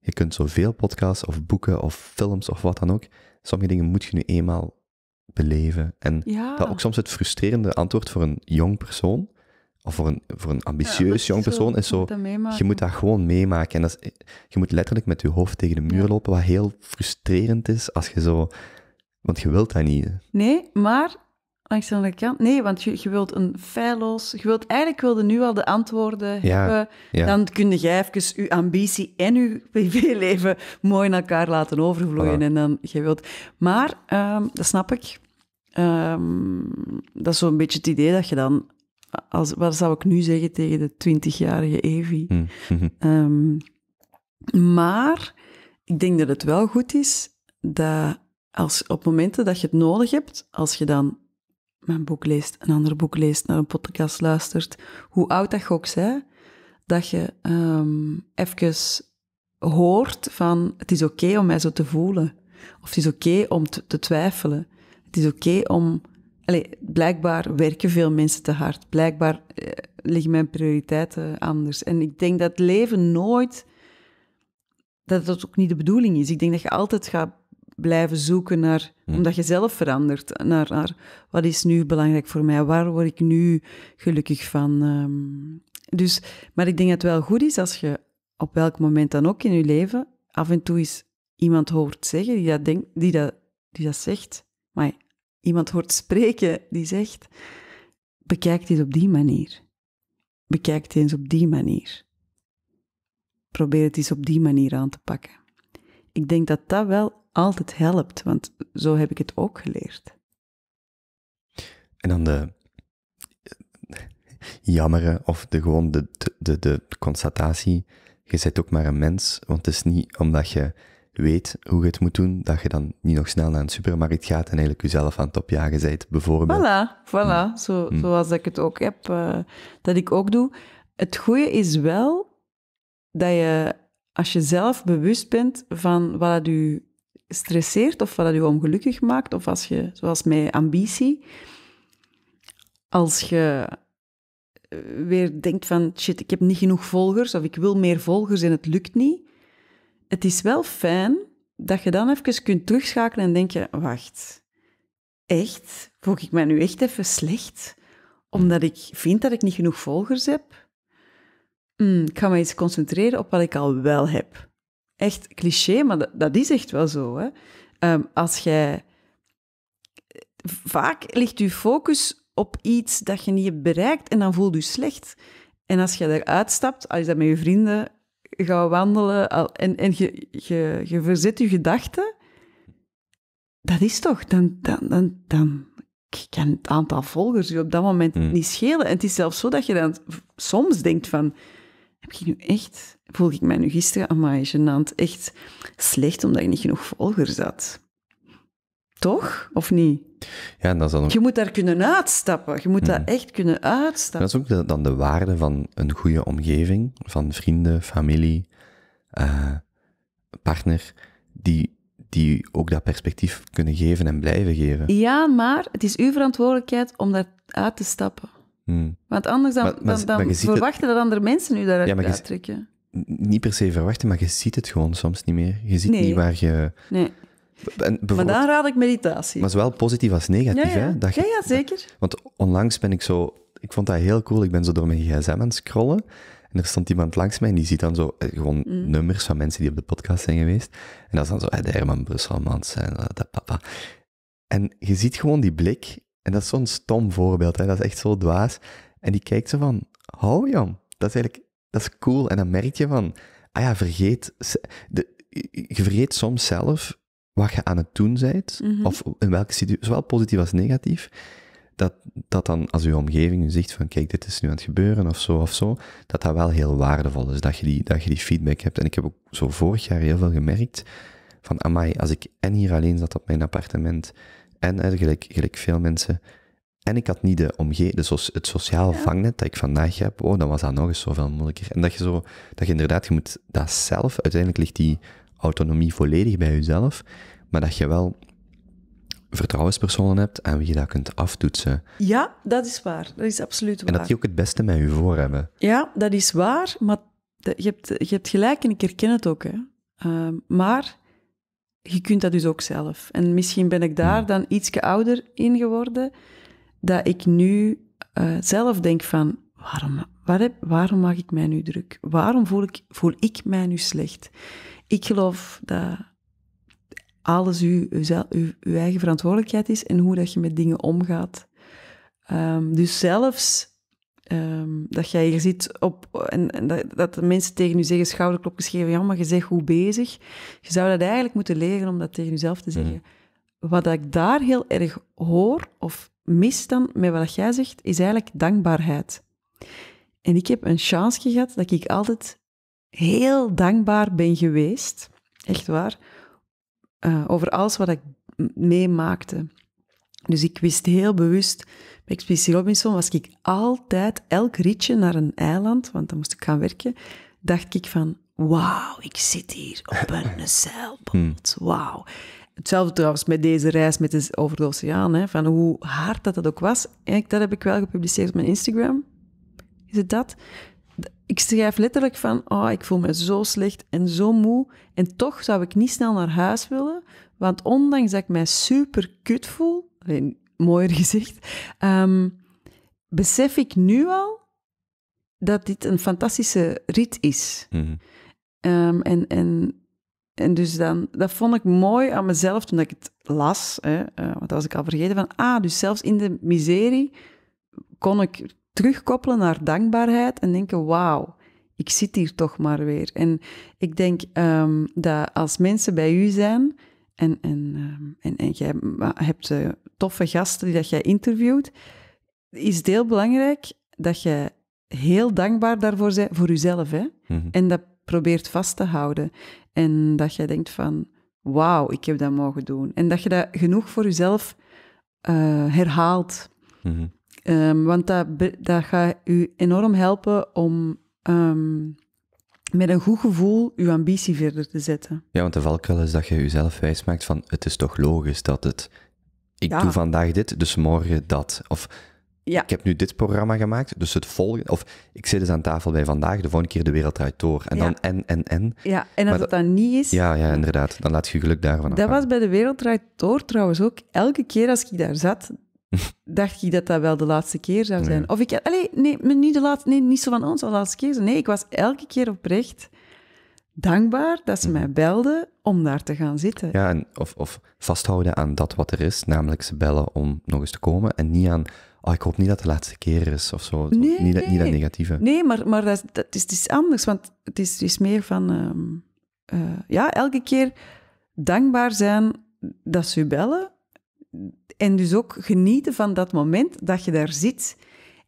je kunt zoveel podcasts of boeken of films of wat dan ook, sommige dingen moet je nu eenmaal beleven. En dat ook soms het frustrerende antwoord voor een jong persoon, of voor een, voor een ambitieus jong persoon, is zo, je moet dat gewoon meemaken. En dat je moet letterlijk met je hoofd tegen de muur lopen, wat heel frustrerend is als je zo... Want je wilt dat niet. Nee, maar langs de kant. Nee, want je, je wilt een feilloos... Je wilt, eigenlijk wilde nu al de antwoorden ja, hebben. Ja. Dan kun je even je ambitie en je privéleven mooi in elkaar laten overvloeien. En dan, je wilt... Maar, ehm, dat snap ik. Ehm, dat is zo'n beetje het idee dat je dan... Als, wat zou ik nu zeggen tegen de twintigjarige Evie? Mm maar ik denk dat het wel goed is dat als op momenten dat je het nodig hebt, als je dan mijn boek leest, een ander boek leest, naar een podcast luistert, hoe oud dat je ook zij, dat je ehm, even hoort van het is oké om mij zo te voelen. Of het is oké om te, twijfelen. Het is oké om... Allez, blijkbaar werken veel mensen te hard. Blijkbaar eh, liggen mijn prioriteiten anders. En ik denk dat leven nooit... Dat dat ook niet de bedoeling is. Ik denk dat je altijd gaat blijven zoeken naar, hm. omdat je zelf verandert, naar, naar, wat is nu belangrijk voor mij, waar word ik nu gelukkig van. Ehm, dus, maar ik denk dat het wel goed is als je op welk moment dan ook in je leven af en toe eens iemand hoort zeggen die dat, denkt, die dat, die dat zegt, maar iemand hoort spreken die zegt, bekijk dit op die manier. Bekijk het eens op die manier. Probeer het eens op die manier aan te pakken. Ik denk dat dat wel altijd helpt, want zo heb ik het ook geleerd. En dan de jammeren of de, gewoon de, de, de, constatatie, je bent ook maar een mens, want het is niet omdat je weet hoe je het moet doen, dat je dan niet nog snel naar een supermarkt gaat en eigenlijk jezelf aan het opjagen bent, bijvoorbeeld. Voilà, voilà. Mm. Zo, mm. Zoals ik het ook heb, eh, dat ik ook doe. Het goede is wel dat je, als je zelf bewust bent van wat je stresseert of wat dat je ongelukkig maakt, of als je, zoals mij, ambitie, als je eh, weer denkt van shit, ik heb niet genoeg volgers of ik wil meer volgers en het lukt niet. Het is wel fijn dat je dan even kunt terugschakelen en denken, wacht, echt? Voel ik mij nu echt even slecht? Omdat ik vind dat ik niet genoeg volgers heb? Hmm, ik ga me eens concentreren op wat ik al wel heb echt cliché, maar dat, is echt wel zo. Hè? Ehm, als jij... Vaak ligt je focus op iets dat je niet hebt bereikt en dan voel je je slecht. En als je eruit stapt, als je dat met je vrienden gaat wandelen en, en je, je, verzet je gedachten, dat is toch, dan, dan, dan, kan het aantal volgers je op dat moment hmm. niet schelen. En het is zelfs zo dat je dan soms denkt van, heb ik nu echt, voel ik mij nu gisteren, amai, gênant, echt slecht omdat ik niet genoeg volgers had. Toch? Of niet? Ja, dat dan Je moet daar kunnen uitstappen. Je moet daar hmm. echt kunnen uitstappen. Dat is ook dan de waarde van een goede omgeving, van vrienden, familie, eh, partner, die, die ook dat perspectief kunnen geven en blijven geven. Ja, maar het is uw verantwoordelijkheid om daar uit te stappen. Hmm. Want anders dan, dan, verwachten dat andere mensen nu daaruit ja, trekken. Niet per se verwachten, maar je ziet het gewoon soms niet meer. Je ziet niet waar je... Nee. Maar dan raad ik meditatie. Maar zowel positief als negatief, ja, ja. hè? ja, zeker. want onlangs ben ik zo... Ik vond dat heel cool. Ik ben zo door mijn gsm aan het scrollen. En er stond iemand langs mij en die ziet dan zo eh, gewoon mm. nummers van mensen die op de podcast zijn geweest. En dat is dan zo, hey, de Herman Brusselmans en eh, dat papa. En je ziet gewoon die blik en dat is zo'n stom voorbeeld, hè? dat is echt zo dwaas. En die kijkt ze van, hou oh, jam, dat is eigenlijk dat is cool. En dan merk je van, ah ja, vergeet, de, je vergeet soms zelf wat je aan het doen bent, mhm. of in welke situatie, zowel positief als negatief, dat, dat dan als je omgeving je zegt van, kijk, dit is nu aan het gebeuren, of zo, of zo, dat dat wel heel waardevol is, dat je die, dat je die feedback hebt. En ik heb ook zo vorig jaar heel veel gemerkt, van, amai, als ik en hier alleen zat op mijn appartement, en eigenlijk eh, gelijk, veel mensen. En ik had niet de omgeving, dus so het sociaal vangnet dat ik vandaag heb. Oh, dan was dat nog eens zoveel moeilijker. En dat je zo, dat je inderdaad, je moet dat zelf, uiteindelijk ligt die autonomie volledig bij jezelf, maar dat je wel vertrouwenspersonen hebt aan wie je dat kunt aftoetsen. Ja, dat is waar. Dat is absoluut waar. En dat die ook het beste met je voor hebben. Ja, dat is waar, maar je hebt, je hebt gelijk en ik herken het ook. Hè. Ehm, maar je kunt dat dus ook zelf. En misschien ben ik daar dan ietsje ouder in geworden, dat ik nu eh, zelf denk van, waarom, waar waarom maak ik mij nu druk? Waarom voel ik, voel ik mij nu slecht? Ik geloof dat alles uw, uw, uw eigen verantwoordelijkheid is en hoe dat je met dingen omgaat. Ehm, dus zelfs Ehm, dat jij hier zit op, en, dat, dat, mensen tegen je zeggen, schouderklopjes geven, ja, maar je zegt hoe bezig. Je zou dat eigenlijk moeten leren om dat tegen jezelf te zeggen. Mhm. Wat ik daar heel erg hoor of mis dan met wat jij zegt, is eigenlijk dankbaarheid. En ik heb een chance gehad dat ik altijd heel dankbaar ben geweest, echt waar, eh, over alles wat ik meemaakte. Dus ik wist heel bewust Expeditie Robinson was ik altijd, elk ritje naar een eiland, want dan moest ik gaan werken, dacht ik van, wauw, ik zit hier op een zeilboot, hmm. wauw. Hetzelfde trouwens met deze reis met de, over de oceaan, hè, van hoe hard dat, dat ook was. eigenlijk dat heb ik wel gepubliceerd op mijn Instagram. Is het dat? Ik schrijf letterlijk van, oh, ik voel me zo slecht en zo moe. En toch zou ik niet snel naar huis willen, want ondanks dat ik mij super kut voel, alleen, mooier gezicht, ehm, besef ik nu al dat dit een fantastische rit is. Mhm. Ehm, en, en, en dus dan, dat vond ik mooi aan mezelf toen ik het las, hè, eh, want dat was ik al vergeten, van ah, dus zelfs in de miserie kon ik terugkoppelen naar dankbaarheid en denken, wauw, ik zit hier toch maar weer. En ik denk ehm, dat als mensen bij u zijn en, en, en, en jij hebt eh, toffe gasten die dat jij interviewt, is deel belangrijk dat je heel dankbaar daarvoor bent voor jezelf. Hè? Mhm. En dat probeert vast te houden. En dat jij denkt van, wauw, ik heb dat mogen doen. En dat je dat genoeg voor jezelf eh, herhaalt. Mhm. Ehm, want dat, dat gaat u enorm helpen om ehm, met een goed gevoel uw ambitie verder te zetten. Ja, want de valkuil is dat je jezelf wijsmaakt van het is toch logisch dat het ik doe vandaag dit, dus morgen dat. Of ja. ik heb nu dit programma gemaakt, dus het volgende. Of ik zit eens dus aan tafel bij vandaag, de volgende keer de wereld draait door. En dan en, en, en. Ja, en als het dan niet is... Ja, ja, inderdaad. Dan laat je geluk daarvan af. Dat was bij de wereld draait door trouwens ook. Elke keer als ik daar zat, dacht ik dat dat wel de laatste keer zou zijn. Of ik... Allee, nee, niet de laatste... Nee, niet zo van ons, oh, de laatste keer. Nee, ik was elke keer oprecht dankbaar dat ze mhm. mij belden om daar te gaan zitten. Ja, en of, of vasthouden aan dat wat er is, namelijk ze bellen om nog eens te komen en niet aan oh, ik hoop niet dat de laatste keer is of zo. Nee, niet, niet, dat negatieve. Nee, maar, maar dat, dat is, het is dus anders, want het is, is dus meer van... Ehm, eh, ja, elke keer dankbaar zijn dat ze u bellen. En dus ook genieten van dat moment dat je daar zit.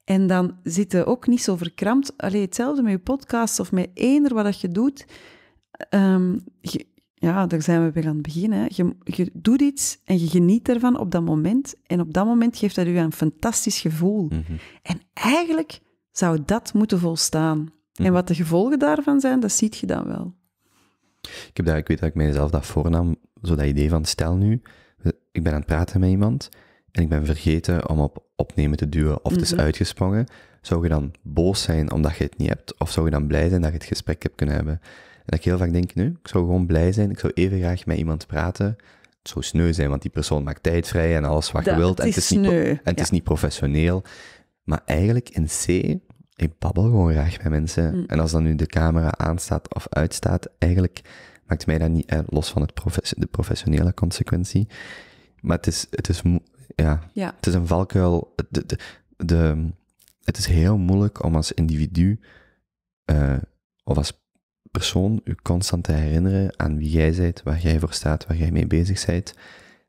En dan zitten ook niet zo verkrampt. Allee, hetzelfde met je podcast of met eender wat dat je doet. Ehm, ja, daar zijn we weer aan het beginnen. Je, doet iets en je geniet ervan op dat moment. En op dat moment geeft dat u een fantastisch gevoel. Mhm. En eigenlijk zou dat moeten volstaan. En mhm. wat de gevolgen daarvan zijn, dat ziet je dan wel. Ik, heb daar, ik weet dat ik mijzelf dat voornam, zo dat idee van stel nu, ik ben aan het praten met iemand en ik ben vergeten om op opnemen te duwen of het is mhm. uitgesprongen. Zou je dan boos zijn omdat je het niet hebt? Of zou je dan blij zijn dat je het gesprek hebt kunnen hebben? dat ik heel vaak denk, nu, ik zou gewoon blij zijn, ik zou even graag met iemand praten. Het zou sneu zijn, want die persoon maakt tijd vrij en alles wat je wilt. En, het is, niet, en het is niet professioneel. Maar eigenlijk in C, ik babbel gewoon graag met mensen. Mm. En als dan nu de camera aanstaat of uitstaat, eigenlijk maakt mij dat niet eh, los van het de professionele consequentie. Maar het is, het is, ja, Het is een valkuil. De, de, de, het is heel moeilijk om als individu eh, of als persoon u constant te herinneren aan wie jij bent, waar jij voor staat, waar jij mee bezig bent.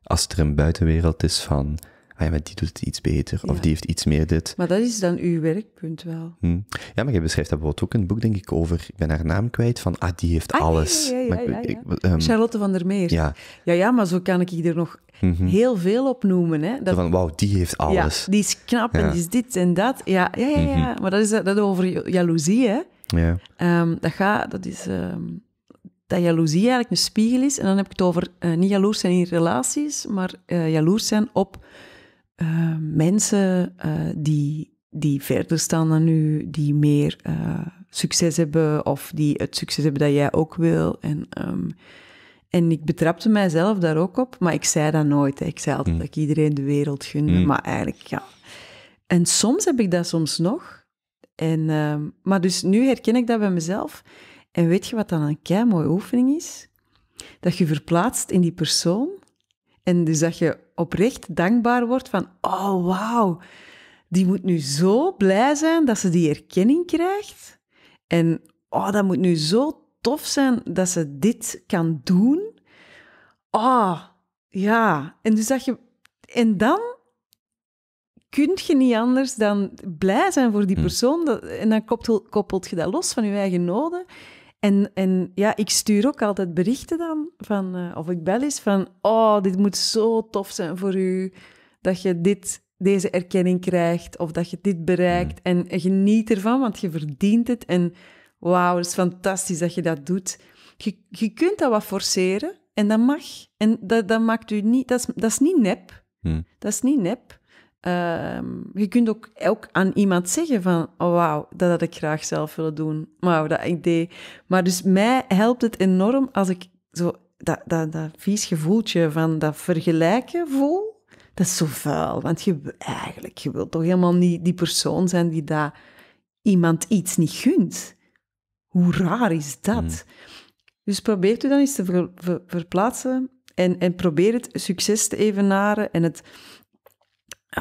Als er een buitenwereld is van, ah ja, die doet het iets beter, of die heeft iets meer dit. Maar dat is dan uw werkpunt wel. Hm. Ja, maar jij beschrijft dat bijvoorbeeld ook in het boek, denk ik, over, ik ben haar naam kwijt, van, ah, die heeft ah, alles. Ja, ja, ehm, Charlotte van der Meer. Ja. ja, maar zo kan ik er nog mhm. heel veel opnoemen. Hè? Dat... Van, wauw, die heeft alles. Ja, die is knap en die is dit en dat. Ja, ja, ja, ja. Mhm. maar dat is dat, over jaloezie, hè? Ja. Ehm, dat, gaat, dat is ehm, dat jaloezie eigenlijk een spiegel is. En dan heb ik het over eh, niet jaloers zijn in relaties, maar eh, jaloers zijn op eh, mensen die, die verder staan dan u, die meer succes hebben of die het succes hebben dat jij ook wil. En, ehm, en ik betrapte mijzelf daar ook op, maar ik zei dat nooit. Ik zei altijd mm. dat ik iedereen de wereld gunde, mm. maar eigenlijk ja. En soms heb ik dat soms nog. En, ehm, maar dus nu herken ik dat bij mezelf. En weet je wat dan een kei mooie oefening is? Dat je verplaatst in die persoon. En dus dat je oprecht dankbaar wordt van, oh wauw, die moet nu zo blij zijn dat ze die erkenning krijgt. En oh, dat moet nu zo tof zijn dat ze dit kan doen. oh, ja. En dus dat je... En dan kun je niet anders dan blij zijn voor die hm. persoon. en dan koppelt, koppelt je dat los van je eigen noden. En, en ja, ik stuur ook altijd berichten dan, van, eh, of ik bel eens van, oh, dit moet zo tof zijn voor u, dat je dit, deze erkenning krijgt, of dat je dit bereikt. Hm. En, geniet ervan, want je verdient het. En wauw, het is fantastisch dat je dat doet. Je, je kunt dat wat forceren, en dat mag. En dat, dat maakt u niet, dat is, dat is niet nep. Hm. Dat is niet nep. Ehm, je kunt ook, ook aan iemand zeggen van, oh, wauw, dat had ik graag zelf willen doen. Wauw, dat idee. Maar dus mij helpt het enorm als ik zo dat, dat, dat vies gevoeltje van dat vergelijken voel. Dat is zo vuil, want je, eigenlijk, je wilt toch helemaal niet die persoon zijn die daar iemand iets niet gunt. Hoe raar is dat? Hmm. Dus probeer u dan eens te verplaatsen en, en probeer het succes te evenaren en het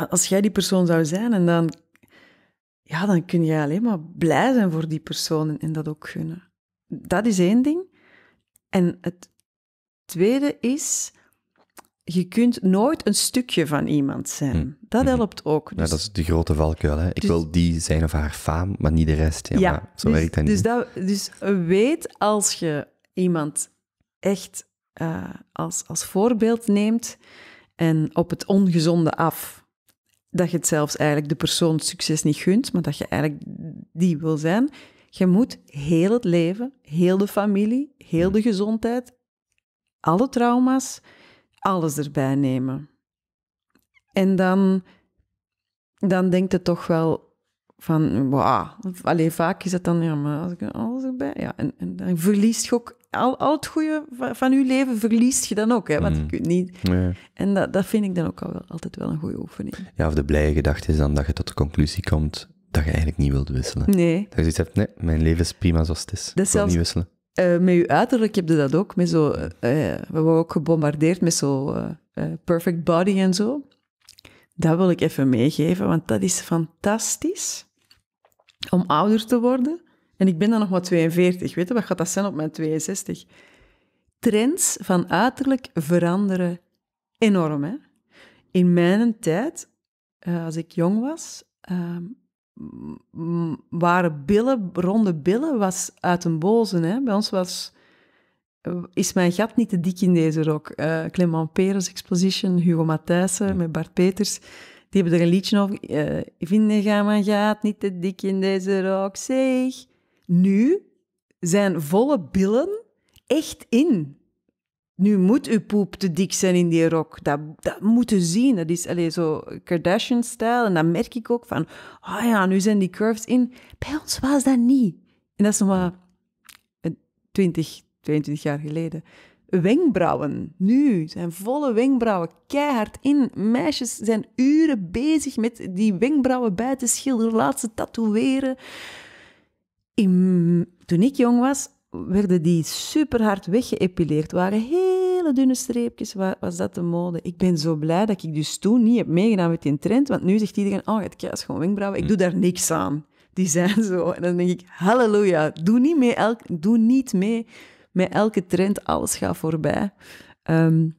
als jij die persoon zou zijn, en dan, ja, dan kun je alleen maar blij zijn voor die persoon en dat ook gunnen. Dat is één ding. En het tweede is, je kunt nooit een stukje van iemand zijn. Hm. Dat mhm. helpt ook. Ja, dus dat is de grote valkuil. Hè? Ik dus wil die zijn of haar faam, maar niet de rest. Ja, zo dus- werkt dat niet. Dus, dat, dus weet als je iemand echt eh, als, als voorbeeld neemt en op het ongezonde af dat je het zelfs eigenlijk de persoon succes niet gunt, maar dat je eigenlijk die wil zijn. Je moet heel het leven, heel de familie, heel de mm. gezondheid, alle trauma's, alles erbij nemen. En dan, dan denkt het toch wel van, wauw. Alleen vaak is het dan, ja, maar als ik alles erbij... Ja, en, en dan verliest je ook al, al het goede van, van uw leven verliest je dan ook, hè, want je mm. kunt niet. En dat, dat vind ik dan ook al wel, altijd wel een goede oefening. Ja, of de blije gedachte is dan dat je tot de conclusie komt dat je eigenlijk niet wilt wisselen. Nee. Dat je zoiets hebt, nee, mijn leven is prima zoals het is. Dat niet wisselen. Uh, met je uiterlijk heb je dat ook. Met zo, eh, eh, we worden ook gebombardeerd met zo perfect body en zo. Dat wil ik even meegeven, want dat is fantastisch om ouder te worden en ik ben dan nog maar 42. Weet je, wat gaat dat zijn op mijn 62? Trends van uiterlijk veranderen enorm. Hè? In mijn tijd, eh, als ik jong was, ehm, waren billen, ronde billen, was uit een bozen. Hè? Bij ons was, eh, is mijn gat niet te dik in deze rok. Uh, eh, Clement Peres Exposition, Hugo Matthijssen met Bart Peters. Die hebben er een liedje over. Uh, ik vind, mijn gat niet te dik in deze rok, zeg. Nu zijn volle billen echt in. Nu moet uw poep te dik zijn in die rok. Dat, dat moeten zien. Dat is allez, zo Kardashian-stijl. En dan merk ik ook van, ah oh ja, nu zijn die curves in. Bij ons was dat niet. En dat is nog maar 20, 22 jaar geleden. Wenkbrauwen. Nu zijn volle wenkbrauwen keihard in. Meisjes zijn uren bezig met die wenkbrauwen bij schilderen, laat ze tatoeëren toen ik jong was, werden die super hard weggeëpileerd. waren hele dunne streepjes, was dat de mode. Ik ben zo blij dat ik dus toen niet heb meegedaan met die trend, want nu zegt iedereen, oh, het is gewoon wenkbrauwen, ik doe daar niks aan. Die zijn zo. En dan denk ik, halleluja, doe niet mee, elk, doe niet mee met elke trend, alles gaat voorbij. Ehm,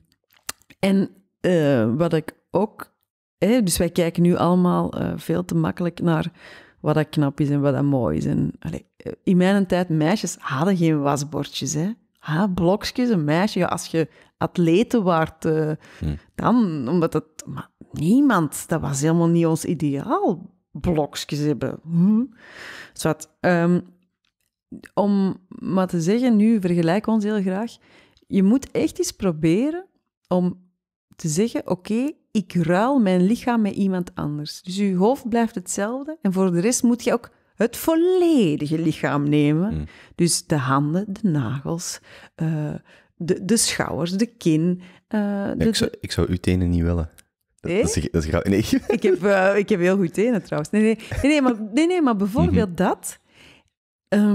en eh, wat ik ook... Hè, dus wij kijken nu allemaal eh, veel te makkelijk naar wat dat knap is en wat dat mooi is. En, in mijn tijd, meisjes hadden geen wasbordjes. Hè? Ha, blokjes, een meisje. Ja, als je atleten waart, eh, hm. dan, omdat dat... Maar niemand, dat was helemaal niet ons ideaal, blokjes hebben. Hm. Ehm, om maar te zeggen, nu vergelijk ons heel graag. Je moet echt eens proberen om te zeggen, oké, ik ruil mijn lichaam met iemand anders. Dus je hoofd blijft hetzelfde en voor de rest moet je ook het volledige lichaam nemen. Mm. Dus de handen, de nagels, eh, de, de schouders, de kin. Eh, ik, zou, ik zou uw tenen niet willen. Nee? Dat is, dat nee. ik, heb, eh, ik heb heel goed tenen trouwens. Nee, nee, nee, nee maar, nee, nee, maar bijvoorbeeld mhm. dat.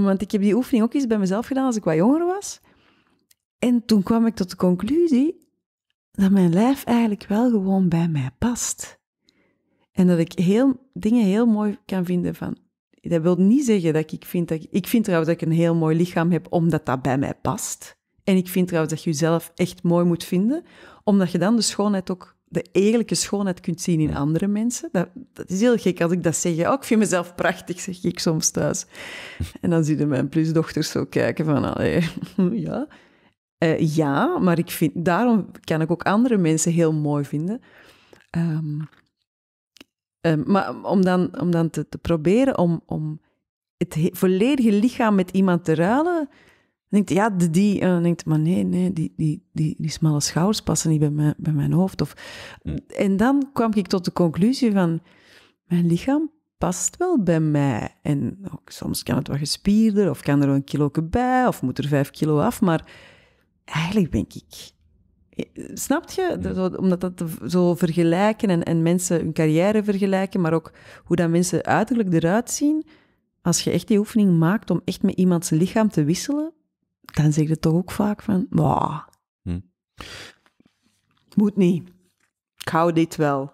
want ik heb die oefening ook eens bij mezelf gedaan als ik wat jonger was. En toen kwam ik tot de conclusie dat mijn lijf eigenlijk wel gewoon bij mij past. En dat ik heel, dingen heel mooi kan vinden van... Dat wil niet zeggen dat ik vind dat... Ik, vind trouwens dat ik een heel mooi lichaam heb omdat dat bij mij past. En ik vind trouwens dat je jezelf echt mooi moet vinden, omdat je dan de schoonheid ook, de eerlijke schoonheid kunt zien in andere mensen. Dat, is heel gek als ik dat zeg. Oh, ik vind mezelf prachtig, zeg ik soms thuis. En dan zien mijn plusdochters zo kijken van, allee, ja... Eh, ja, maar ik vind, daarom kan ik ook andere mensen heel mooi vinden. Ehm, ehm, maar om dan, om dan te, te proberen om, om het volledige lichaam met iemand te ruilen, dan denkt ja, die. En dan denkt maar nee, nee, die, die, die, die smalle schouders passen niet bij mijn, bij mijn hoofd. Of, hm. en dan kwam ik tot de conclusie van, mijn lichaam past wel bij mij. En soms kan het wat gespierder, of kan er een kilo bij, of moet er vijf kilo af, maar eigenlijk denk ik eh, Snap je? Zo, omdat dat zo vergelijken en, en, mensen hun carrière vergelijken, maar ook hoe dat mensen uiterlijk eruit zien. Als je echt die oefening maakt om echt met iemand's lichaam te wisselen, dan zeg je toch ook vaak van, wow, hm. moet niet. Ik hou dit wel.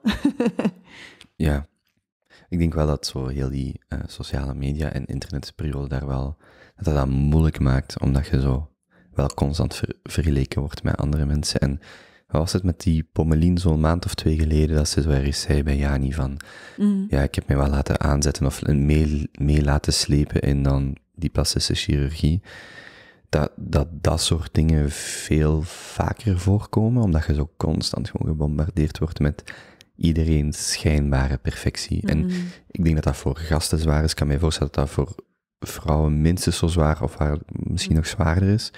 ja, ik denk wel dat zo heel die eh, sociale media en internetperiode daar wel, dat, dat moeilijk maakt, omdat je zo wel constant vergeleken wordt met andere mensen. En wat was het met die Pommelien zo'n maand of twee geleden, dat ze zo ergens zei bij Jani van, mm. ja, ik heb mij wel laten aanzetten of mee, laten slepen in dan die plastische chirurgie. Dat, dat dat soort dingen veel vaker voorkomen, omdat je zo constant gewoon gebombardeerd wordt met iedereen schijnbare perfectie. En mm. ik denk dat dat voor gasten zwaar is. Ik kan mij voorstellen dat dat voor vrouwen minstens zo zwaar of waar misschien nog zwaarder is.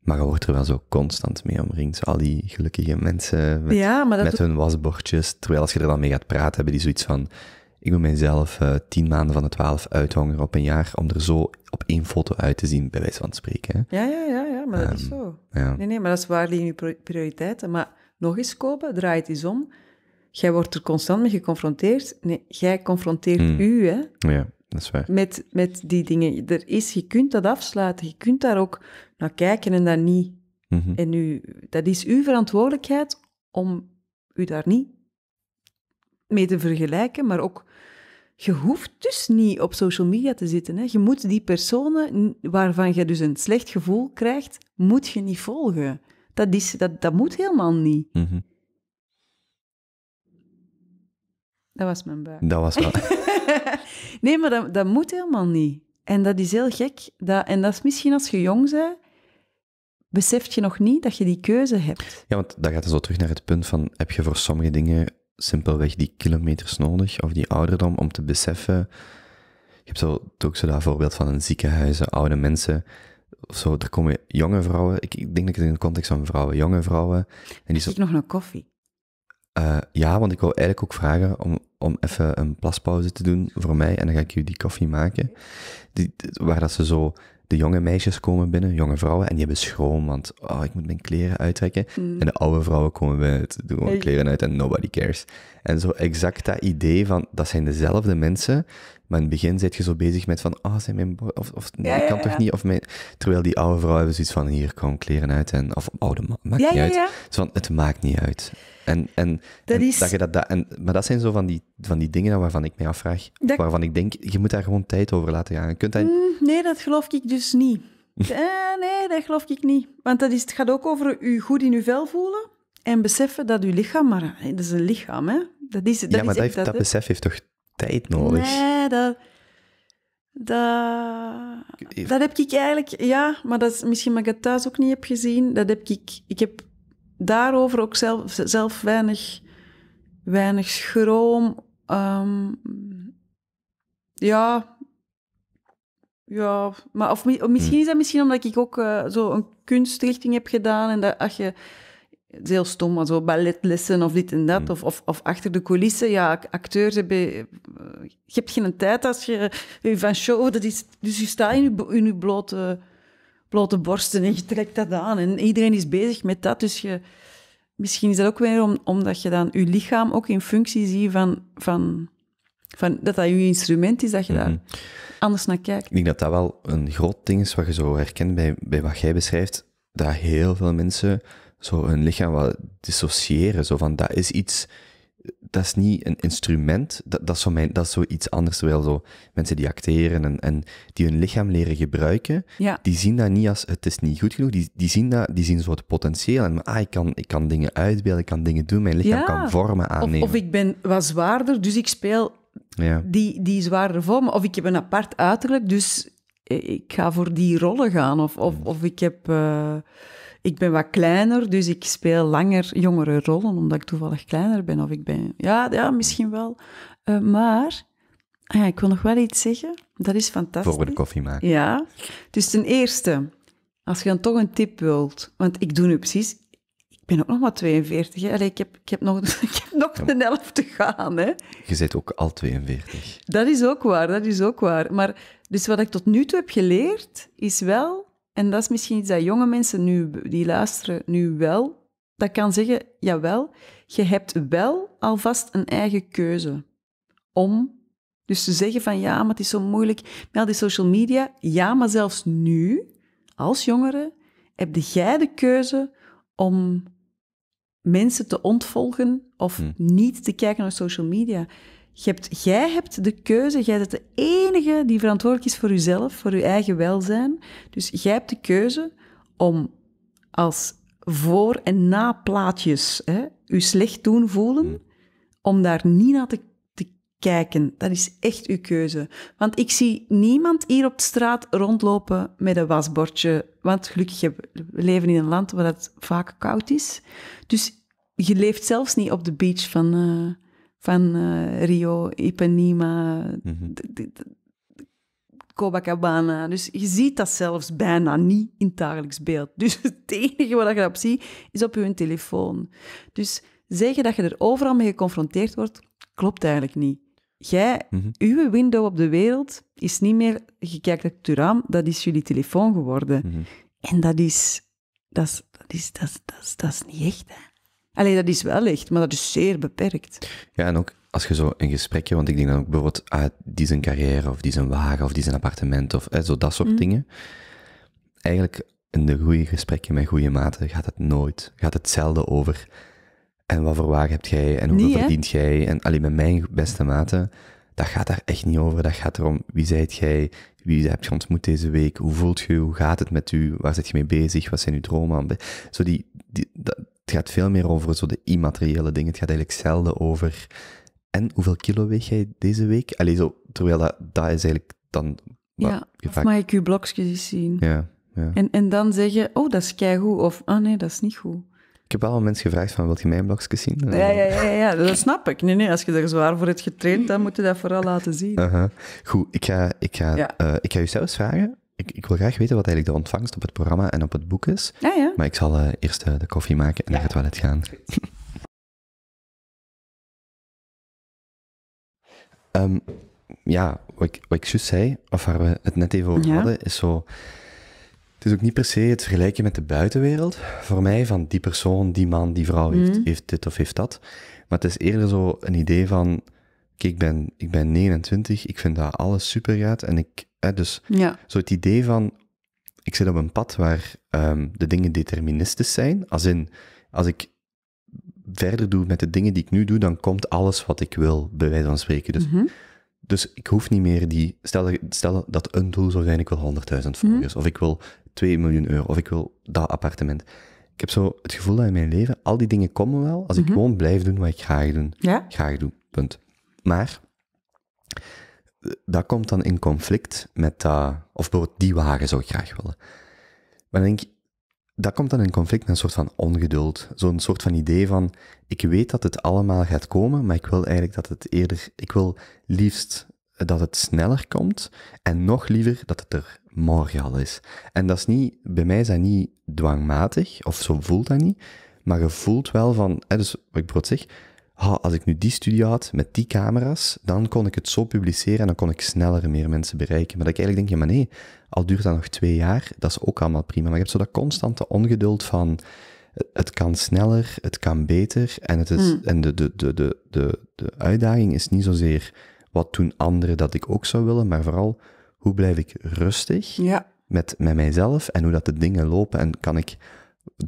Maar je wordt er wel zo constant mee omringd. Al die gelukkige mensen met, hun wasbordjes. Terwijl als je er dan mee gaat praten, hebben die zoiets van... Ik moet mezelf eh, tien maanden van de twaalf uithongeren op een jaar om er zo op één foto uit te zien, bij wijze van spreken. Hè? Ja, ja, ja, ja, maar dat is ehm, zo. Nee, nee, maar dat is waar liggen je prioriteiten. Maar nog eens kopen, draai het eens om. Jij wordt er constant mee geconfronteerd. Nee, jij confronteert hmm. u, hè. Ja. Met, met die dingen. Er is, je kunt dat afsluiten. Je kunt daar ook naar kijken en daar niet. Mhm. En nu, dat is uw verantwoordelijkheid om u daar niet mee te vergelijken, maar ook je hoeft dus niet op social media te zitten. Hè. Je moet die personen waarvan je dus een slecht gevoel krijgt, moet je niet volgen. Dat, is, dat, dat moet helemaal niet. Mhm. Dat was mijn buik. Dat was wel. nee, maar dat, moet helemaal niet. En dat is heel gek. Dat, en dat is misschien als je jong bent, besef je nog niet dat je die keuze hebt. Ja, want dat gaat zo terug naar het punt van, heb je voor sommige dingen simpelweg die kilometers nodig, of die ouderdom, om te beseffen... Je hebt zo, ook zo dat voorbeeld van een ziekenhuizen, oude mensen, of zo, er komen jonge vrouwen, ik, ik denk dat ik het in de context van vrouwen, jonge vrouwen... En die nog een koffie. Eh, ja, want ik wil eigenlijk ook vragen om, om even een plaspauze te doen voor mij. En dan ga ik jullie die koffie maken. Die, waar dat ze zo de jonge meisjes komen binnen, jonge vrouwen, en die hebben schroom, want oh, ik moet mijn kleren uittrekken. Mm. En de oude vrouwen komen binnen, doen gewoon kleren uit en nobody cares. En zo exact dat idee van, dat zijn dezelfde mensen, maar in het begin zit je zo bezig met van, oh, zijn mijn... Of, of kan toch niet? Of mijn, terwijl die oude vrouwen hebben zoiets van, hier, komen kleren uit en... Of oude man, maakt niet uit. het maakt niet uit. En, en, dat dat je dat, dat, en, maar dat zijn zo van die, van die dingen waarvan ik mij afvraag. Waarvan ik denk, je moet daar gewoon tijd over laten gaan. kunt mm, nee, dat geloof ik dus niet. Eh, nee, dat geloof ik niet. Want dat is, het gaat ook over je goed in je vel voelen en beseffen dat je lichaam, maar dat is een lichaam, hè. Dat is, dat ja, maar dat, dat, dat besef heeft toch tijd nodig? Nee, dat... Dat, dat heb ik eigenlijk, ja, maar dat is misschien omdat ik het thuis ook niet heb gezien. Dat heb ik, ik heb daarover ook zelf, zelf weinig, weinig schroom. Ehm, ja, ja, maar of, misschien is dat misschien omdat ik ook uh, zo een kunstrichting heb gedaan en dat als je is heel stom, maar zo balletlessen of dit en dat, hmm. of, of, of, achter de coulissen. Ja, acteurs hebben... Eh, je hebt geen tijd als je, van show... Dat is, dus je staat in je, in je blote blote borsten en je trekt dat aan. En iedereen is bezig met dat. Dus je, misschien is dat ook weer om, omdat je dan je lichaam ook in functie ziet van, van, van dat dat je instrument is, dat je daar mhm. anders naar kijkt. Ik denk dat dat wel een groot ding is wat je zo herkent bij, bij wat jij beschrijft, dat heel veel mensen zo hun lichaam wat dissociëren. Zo van, dat is iets dat is niet een instrument, dat, dat, is, zo mijn, dat is zo iets anders. Terwijl zo mensen die acteren en, en die hun lichaam leren gebruiken, die zien dat niet als het is niet goed genoeg. Die, die, zien, dat, die zien zo het potentieel. En ah, ik kan, ik kan dingen uitbeelden, ik kan dingen doen, mijn lichaam kan vormen aannemen. Of, ik ben wat zwaarder, dus ik speel ja. die, die zwaardere vormen. Of ik heb een apart uiterlijk, dus eh, ik ga voor die rollen gaan. Of, of, mm. of ik heb... Eh, ik ben wat kleiner, dus ik speel langer jongere rollen, omdat ik toevallig kleiner ben. Of ik ben, ja, ja misschien wel. Eh, maar, ah ja, ik wil nog wel iets zeggen. Dat is fantastisch. Voor we de koffie maken. Ja. Dus ten eerste, als je dan toch een tip wilt, want ik doe nu precies... Ik ben ook nog maar 42. ik, heb, ik, heb nog, ik heb nog de elf te gaan. Hè. Je bent ook al 42. Dat is ook waar, dat is ook waar. Maar dus wat ik tot nu toe heb geleerd, is wel en dat is misschien iets dat jonge mensen nu, die luisteren nu wel, dat kan zeggen, jawel, je hebt wel alvast een eigen keuze om dus te zeggen van ja, maar het is zo moeilijk met al die social media. Ja, maar zelfs nu, als jongere, heb jij de keuze om mensen te ontvolgen of hmm. niet te kijken naar social media hebt, jij hebt de keuze, jij bent de enige die verantwoordelijk is voor jezelf, voor je eigen welzijn. Dus jij hebt de keuze om als voor- en na-plaatjes hè, je slecht doen voelen, hmm. om daar niet naar te, kijken. Dat is echt uw keuze. Want ik zie niemand hier op de straat rondlopen met een wasbordje. Want gelukkig, we leven in een land waar het vaak koud is. Dus je leeft zelfs niet op de beach van... Eh, van eh, Rio, Ipanema, mm Dus je ziet dat zelfs bijna niet in het dagelijks beeld. Dus het enige wat je erop op ziet, is op je telefoon. Dus zeggen dat je er overal mee geconfronteerd wordt, klopt eigenlijk niet. Jij, mhm. uw window op de wereld is niet meer, je kijkt naar het raam, dat is jullie telefoon geworden. Mhm. En dat is, dat is, dat is, dat is, dat is, dat is niet echt, hè. Alleen dat is wel echt, maar dat is zeer beperkt. Ja, en ook als je zo een gesprekje, want ik denk dan ook bijvoorbeeld, ah, die zijn carrière, of die zijn wagen, of die zijn appartement, of eh, zo dat soort mhm. dingen. Eigenlijk in de goede gesprekken met goede maten gaat het nooit, gaat het zelden over. En wat voor wagen heb jij en hoeveel verdient jij? En alleen met mijn beste maten, dat gaat daar echt niet over. Dat gaat erom wie zijt jij, wie heb je ontmoet deze week, hoe voelt je, hoe gaat het met u, waar zit je mee bezig, wat zijn uw dromen? Zo die, die dat, het gaat veel meer over zo de immateriële dingen. Het gaat eigenlijk zelden over. En hoeveel kilo weeg jij deze week? Allee, zo, terwijl dat, dat is eigenlijk dan. Ja, of mag ik uw blokjes eens zien? Ja, ja. En, en dan zeggen, oh, dat is keigoed. Of, oh nee, dat is niet goed. Ik heb al mensen gevraagd van, wilt je mijn blokjes zien? Ja, ja, ja, ja, dat snap ik. Nee, nee, als je er zwaar voor hebt getraind, dan moet je dat vooral laten zien. Goed, ik ga, ik, ga, eh, ik ga u zelfs vragen ik, ik, wil graag weten wat eigenlijk de ontvangst op het programma en op het boek is. Ja, ja. Maar ik zal eh, eerst eh, de koffie maken en dan naar het toilet gaan. Ehm, ja, wat ik, wat ik zei, of waar we het net even over hadden, is zo... Het is ook niet per se het vergelijken met de buitenwereld. Voor mij van die persoon, die man, die vrouw heeft, mhm. heeft dit of heeft dat. Maar het is eerder zo een idee van... Kijk, ik ben, ik ben 29, ik vind dat alles super gaat en ik, dus zo het idee van, ik zit op een pad waar ehm, de dingen deterministisch zijn, als in, als ik verder doe met de dingen die ik nu doe, dan komt alles wat ik wil, bij wijze van spreken. Dus, mhm. dus ik hoef niet meer die, stel, stel dat een doel zou zijn, ik wil 100.000 mhm. volgers, of ik wil 2 miljoen euro, of ik wil dat appartement. Ik heb zo het gevoel dat in mijn leven, al die dingen komen wel, als ik mhm. gewoon blijf doen wat ik graag, doen, ja? graag doe, punt. Maar dat komt dan in conflict met dat, uh, of die wagen zou ik graag willen. Maar dan denk ik, dat komt dan in conflict met een soort van ongeduld. Zo'n soort van idee van, ik weet dat het allemaal gaat komen, maar ik wil eigenlijk dat het eerder, ik wil liefst dat het sneller komt en nog liever dat het er morgen al is. En dat is niet, bij mij is dat niet dwangmatig, of zo voelt dat niet, maar je voelt wel van, hè, dus wat ik brood zeg, als ik nu die studio had met die camera's, dan kon ik het zo publiceren en dan kon ik sneller meer mensen bereiken. Maar dat ik eigenlijk denk, ja maar nee, al duurt dat nog twee jaar, dat is ook allemaal prima. Maar je hebt zo dat constante ongeduld van, het kan sneller, het kan beter. En, het is, hmm. en de, de, de, de, de, uitdaging is niet zozeer wat doen anderen dat ik ook zou willen, maar vooral hoe blijf ik rustig ja. met, met mijzelf en hoe dat de dingen lopen. En kan ik,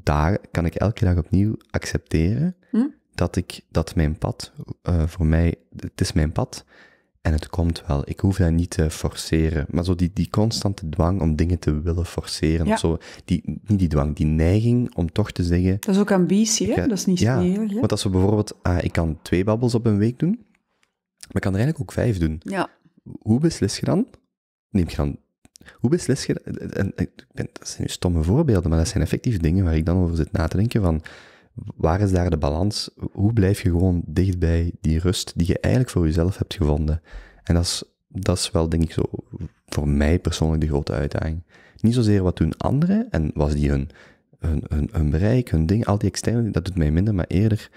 daar, kan ik elke dag opnieuw accepteren hm? dat ik, dat mijn pad, eh, voor mij, het is mijn pad en het komt wel. Ik hoef dat niet te forceren. Maar zo die, die constante dwang om dingen te willen forceren. Of zo, die, niet die dwang, die neiging om toch te zeggen. Dat is ook ambitie, hè? dat is niet ja, Want als we bijvoorbeeld, ah, ik kan twee babbels op een week doen, maar ik kan er eigenlijk ook vijf doen. Ja. Hoe beslis je dan? Neem je dan hoe beslis je dat? dat zijn nu stomme voorbeelden, maar dat zijn effectief dingen waar ik dan over zit na te denken van, Waar is daar de balans? Hoe blijf je gewoon dicht bij die rust die je eigenlijk voor jezelf hebt gevonden? En dat is, dat is wel, denk ik, zo voor mij persoonlijk de grote uitdaging. Niet zozeer wat doen anderen en was die hun, hun, hun, bereik, hun ding, al die externe, dat doet mij minder, maar eerder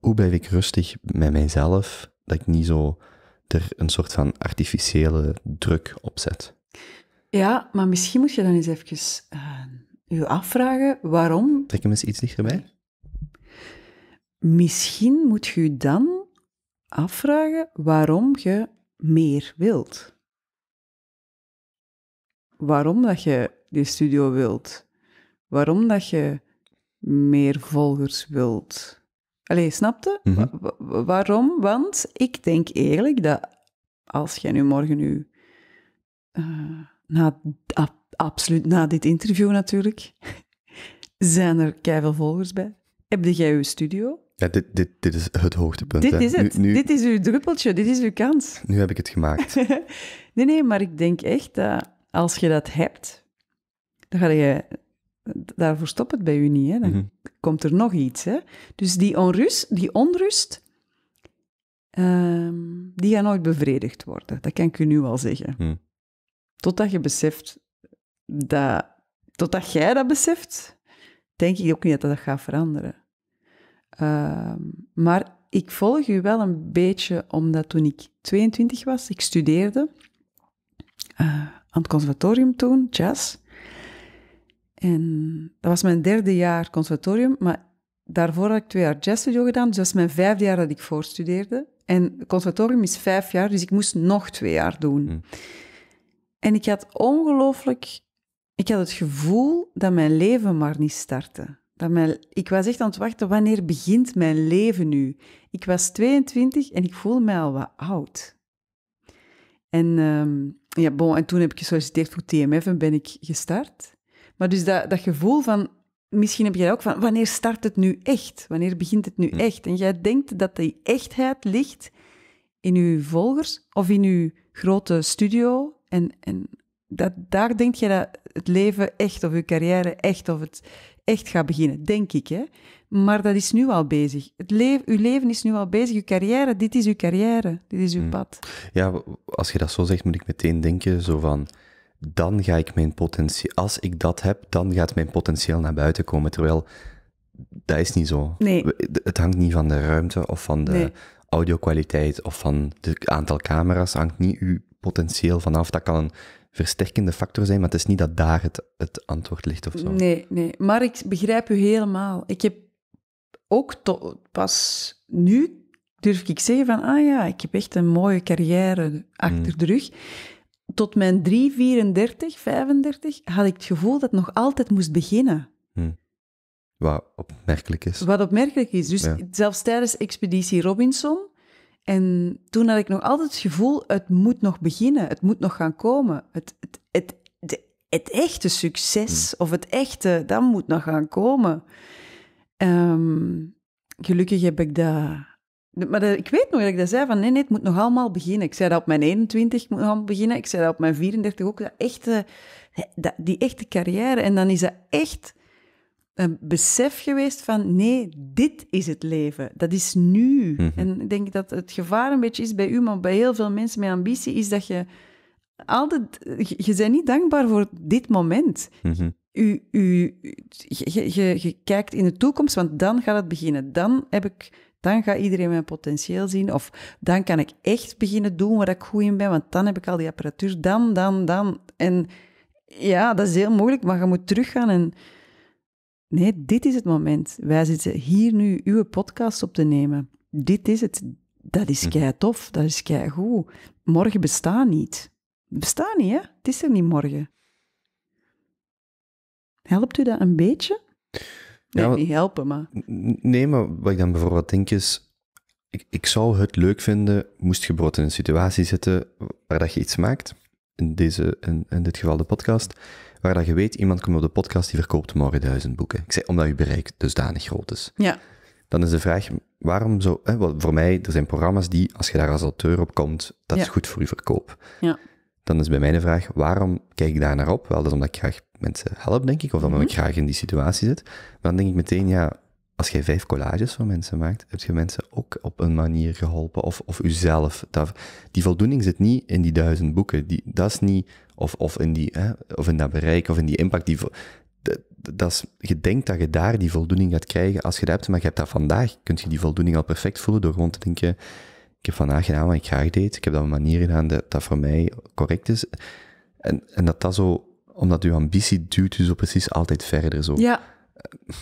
hoe blijf ik rustig met mijzelf, dat ik niet zo er een soort van artificiële druk op zet. Ja, maar misschien moet je dan eens even je eh, afvragen waarom. Trek hem eens iets dichterbij misschien moet je dan afvragen waarom je meer wilt. Waarom dat je die studio wilt. Waarom dat je meer volgers wilt. Allee, snapte? Mhm. waarom? Want ik denk eerlijk dat als jij nu morgen nu eh, na, absoluut na dit interview natuurlijk, zijn er keihard volgers bij. Heb jij je studio? Ja, dit, dit, dit is het hoogtepunt. Dit is het. Nu, nu... Dit is uw druppeltje, dit is uw kans. Nu heb ik het gemaakt. nee, nee, maar ik denk echt dat als je dat hebt, dan ga je... Daarvoor stopt het bij u niet, hè. Dan mhm. komt er nog iets, hè. Dus die onrust, die onrust ehm, die gaat nooit bevredigd worden. Dat kan ik u nu al zeggen. Mhm. Totdat je beseft dat... Totdat jij dat beseft, denk ik ook niet dat dat gaat veranderen. Ehm, maar ik volg u wel een beetje omdat toen ik 22 was, ik studeerde eh, aan het conservatorium toen, jazz. En dat was mijn derde jaar conservatorium, maar daarvoor had ik twee jaar jazzstudio gedaan, dus dat is mijn vijfde jaar dat ik voorstudeerde. En het conservatorium is vijf jaar, dus ik moest nog twee jaar doen. Hmm. En ik had ongelooflijk, ik had het gevoel dat mijn leven maar niet startte dat mijn, ik was echt aan het wachten, wanneer begint mijn leven nu? Ik was 22 en ik voel mij al wat oud. En, ehm, ja, bon, en toen heb ik gesolliciteerd voor TMF en ben ik gestart. Maar dus dat, dat gevoel van, misschien heb jij ook van, wanneer start het nu echt? Wanneer begint het nu hm. echt? En jij denkt dat die echtheid ligt in uw volgers of in uw grote studio. En, en dat, daar denk je dat het leven echt of je carrière echt of het echt gaat beginnen, denk ik. Hè? Maar dat is nu al bezig. Het uw leven is nu al bezig, uw carrière, dit is uw carrière, dit is uw hmm. pad. Ja, als je dat zo zegt, moet ik meteen denken zo van, dan ga ik mijn potentie, als ik dat heb, dan gaat mijn potentieel naar buiten komen. Terwijl, dat is niet zo. Nee. Het hangt niet van de ruimte of van de nee. audio kwaliteit of van het aantal camera's, hangt niet uw potentieel vanaf. Dat kan een versterkende factor zijn, maar het is niet dat daar het, het antwoord ligt of zo. Nee, nee. Maar ik begrijp u helemaal. Ik heb ook pas nu, durf ik zeggen van, ah ja, ik heb echt een mooie carrière achter mm. de rug. Tot mijn 3, 34, 35 had ik het gevoel dat het nog altijd moest beginnen. Mm. Wat opmerkelijk is. Wat opmerkelijk is. Dus zelfs tijdens Expeditie Robinson en toen had ik nog altijd het gevoel, het moet nog beginnen, het moet nog gaan komen. Het, het, het, het echte succes hmm. of het echte, dat moet nog gaan komen. Ehm, gelukkig heb ik dat... Maar ik weet nog dat ik dat zei, van nee, nee, het moet nog allemaal beginnen. Ik zei dat op mijn 21, moet nog beginnen. Ik zei dat op mijn 34 ook. Dat echte, die echte carrière. En dan is dat echt een besef geweest van nee, dit is het leven. Dat is nu. Mhm. En ik denk dat het gevaar een beetje is bij u, maar bij heel veel mensen met ambitie, is dat je altijd, je, je bent niet dankbaar voor dit moment. Mhm. u, u, je, je, kijkt in de toekomst, want dan gaat het beginnen. Dan heb ik, dan gaat iedereen mijn potentieel zien. Of dan kan ik echt beginnen doen waar ik goed in ben, want dan heb ik al die apparatuur. Dan, dan, dan. En ja, dat is heel moeilijk, maar je moet teruggaan en Nee, dit is het moment. Wij zitten hier nu uw podcast op te nemen. Dit is het. Dat is mhm. kei tof, dat is kei goed. Morgen bestaat niet. Bestaat niet, hè? Het is er niet morgen. Helpt u dat een beetje? Nee, ja, niet helpen, maar... Nee, maar wat ik dan bijvoorbeeld denk is... Ik, ik zou het leuk vinden, moest je bijvoorbeeld in een situatie zitten waar dat je iets maakt, in, deze, in, in dit geval de podcast, waar dat je weet, iemand komt op de podcast die verkoopt morgen duizend boeken. Ik zei, omdat je bereik dusdanig groot is. Ja. Dan is de vraag, waarom zo... Hè, voor mij, er zijn programma's die, als je daar als auteur op komt, dat is goed voor je verkoop. Ja. Dan is bij mij de vraag, waarom kijk ik daar naar op? Wel, dat is omdat ik graag mensen help, denk ik, of omdat mhm. ik graag in die situatie zit. Maar dan denk ik meteen, ja, als jij vijf collages van mensen maakt, heb je mensen ook op een manier geholpen, of, of uzelf. Dat, die voldoening zit niet in die duizend boeken. Die, dat is niet, of, of, in die, hè, of in dat bereik, of in die impact. Die, dat, is, je denkt dat je daar die voldoening gaat krijgen als je dat hebt, maar je hebt dat vandaag. Kun je die voldoening al perfect voelen door gewoon te denken, ik heb vandaag gedaan wat ik graag deed, ik heb dat op een manier gedaan dat, dat voor mij correct is. En, en dat dat zo, omdat uw ambitie duwt u zo precies altijd verder. Zo. Ja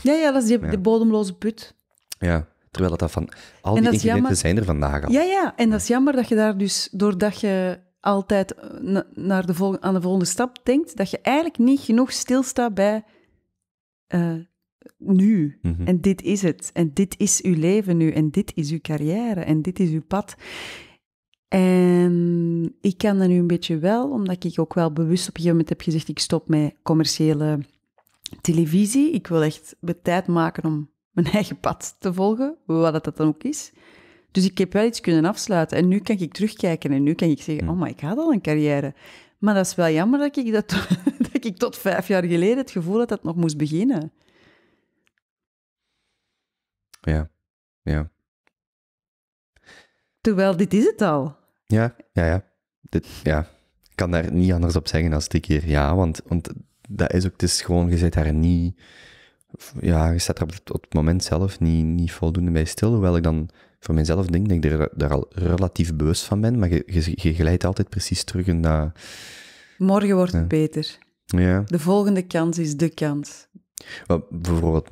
ja, ja dat is de bodemloze put. Ja, terwijl dat, dat van... Al die ingrediënten zijn er vandaag al. Ja, ja, en dat is jammer dat je daar dus, doordat je altijd eh, naar de volgende, aan de volgende stap denkt, dat je eigenlijk niet genoeg stilstaat bij eh, nu. Mhm. En dit is het. En dit is uw leven nu. En dit is uw carrière. En dit is uw pad. En ik kan dat nu een beetje wel, omdat ik ook wel bewust op een gegeven moment heb gezegd, ik stop met commerciële televisie. Ik wil echt mijn tijd maken om mijn eigen pad te volgen, wat dat, dat dan ook is. Dus ik heb wel iets kunnen afsluiten. En nu kan ik terugkijken en nu kan ik zeggen, hm. oh my, ik had al een carrière. Maar dat is wel jammer dat ik, dat, dat ik tot vijf jaar geleden het gevoel had dat nog moest beginnen. Ja, ja. Terwijl dit is het al. Ja, ja, ja. Dit, ja. Ik kan daar niet anders op zeggen dan dit keer ja, want, want dat is ook, het is gewoon, je zit daar niet, ja, je staat er op, het moment zelf niet, niet voldoende bij stil, hoewel ik dan voor mezelf denk dat ik er, daar al relatief bewust van ben, maar je, je, glijdt altijd precies terug naar Morgen wordt het beter. Ja. De volgende kans is de kans. bijvoorbeeld,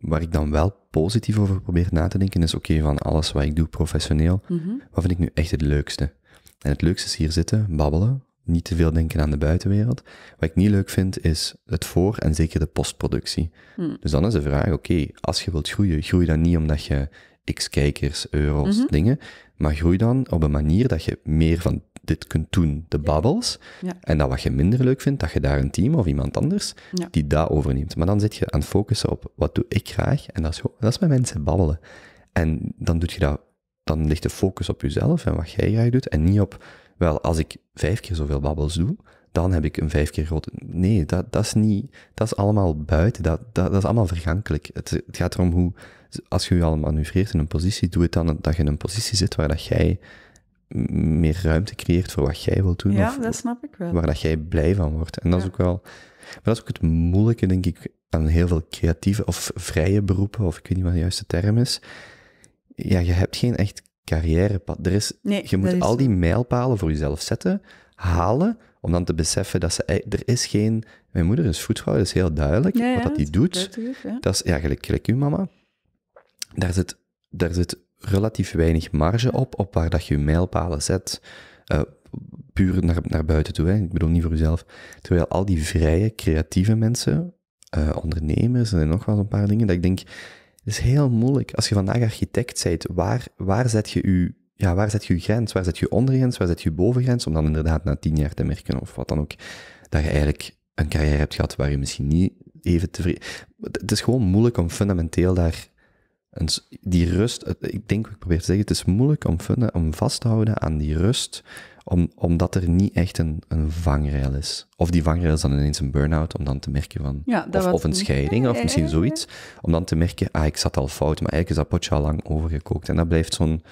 waar ik dan wel positief over probeer na te denken, is oké, van alles wat ik doe professioneel, mhm. wat vind ik nu echt het leukste? En het leukste is hier zitten, babbelen, niet te veel denken aan de buitenwereld. Wat ik niet leuk vind, is het voor- en zeker de postproductie. Hmm. Dus dan is de vraag, oké, als je wilt groeien, groei dan niet omdat je x kijkers, euro's, mhm. dingen, maar groei dan op een manier dat je meer van dit kunt doen, de babbels. Ja. En dat wat je minder leuk vindt, dat je daar een team of iemand anders die dat overneemt. Maar dan zit je aan het focussen op, wat doe ik graag? En dat is, dat is met mensen babbelen. En dan doet je dat, dan ligt de focus op jezelf en wat jij graag doet, en niet op wel, als ik vijf keer zoveel babbels doe, dan heb ik een vijf keer grote. Nee, dat, dat is niet. Dat is allemaal buiten. Dat, dat, dat is allemaal vergankelijk. Het, het, gaat erom hoe. Als je je al manoeuvreert in een positie, doe het dan dat je in een positie zit waar dat jij meer ruimte creëert voor wat jij wilt doen. Ja, dat snap ik wel. Waar dat jij blij van wordt. En dat is ook wel. Maar dat is ook het moeilijke, denk ik, aan heel veel creatieve of vrije beroepen, of ik weet niet wat de juiste term is. Ja, je hebt geen echt carrièrepad. Er is, je moet al die mijlpalen voor jezelf zetten, halen, om dan te beseffen dat ze... Er is geen... Mijn moeder is voetvrouw, dat is heel duidelijk. wat dat die doet, ja. dat is eigenlijk gelijk, uw mama. Daar zit, daar zit relatief weinig marge op, op waar dat je mijlpalen zet. Eh, puur naar, naar buiten toe, hè. ik bedoel niet voor jezelf. Terwijl al die vrije, creatieve mensen, eh, ondernemers, er zijn nog wel een paar dingen, dat ik denk, het is heel moeilijk. Als je vandaag architect bent, waar, waar zet je je ja, waar zet je, grens? Waar zet je ondergrens? Waar zet je bovengrens? Om dan inderdaad na tien jaar te merken of wat dan ook, dat je eigenlijk een carrière hebt gehad waar je misschien niet even tevreden... Het is gewoon moeilijk om fundamenteel daar... Een, die rust, ik denk wat ik probeer te zeggen, het is moeilijk om, funda, om vast te houden aan die rust om, omdat er niet echt een, een vangrail is. Of die vangrail is dan ineens een burn-out, om dan te merken van... of, of, een scheiding, of misschien zoiets. Om dan te merken, ah, ik zat al fout, maar eigenlijk is dat potje al lang overgekookt. En dat blijft zo'n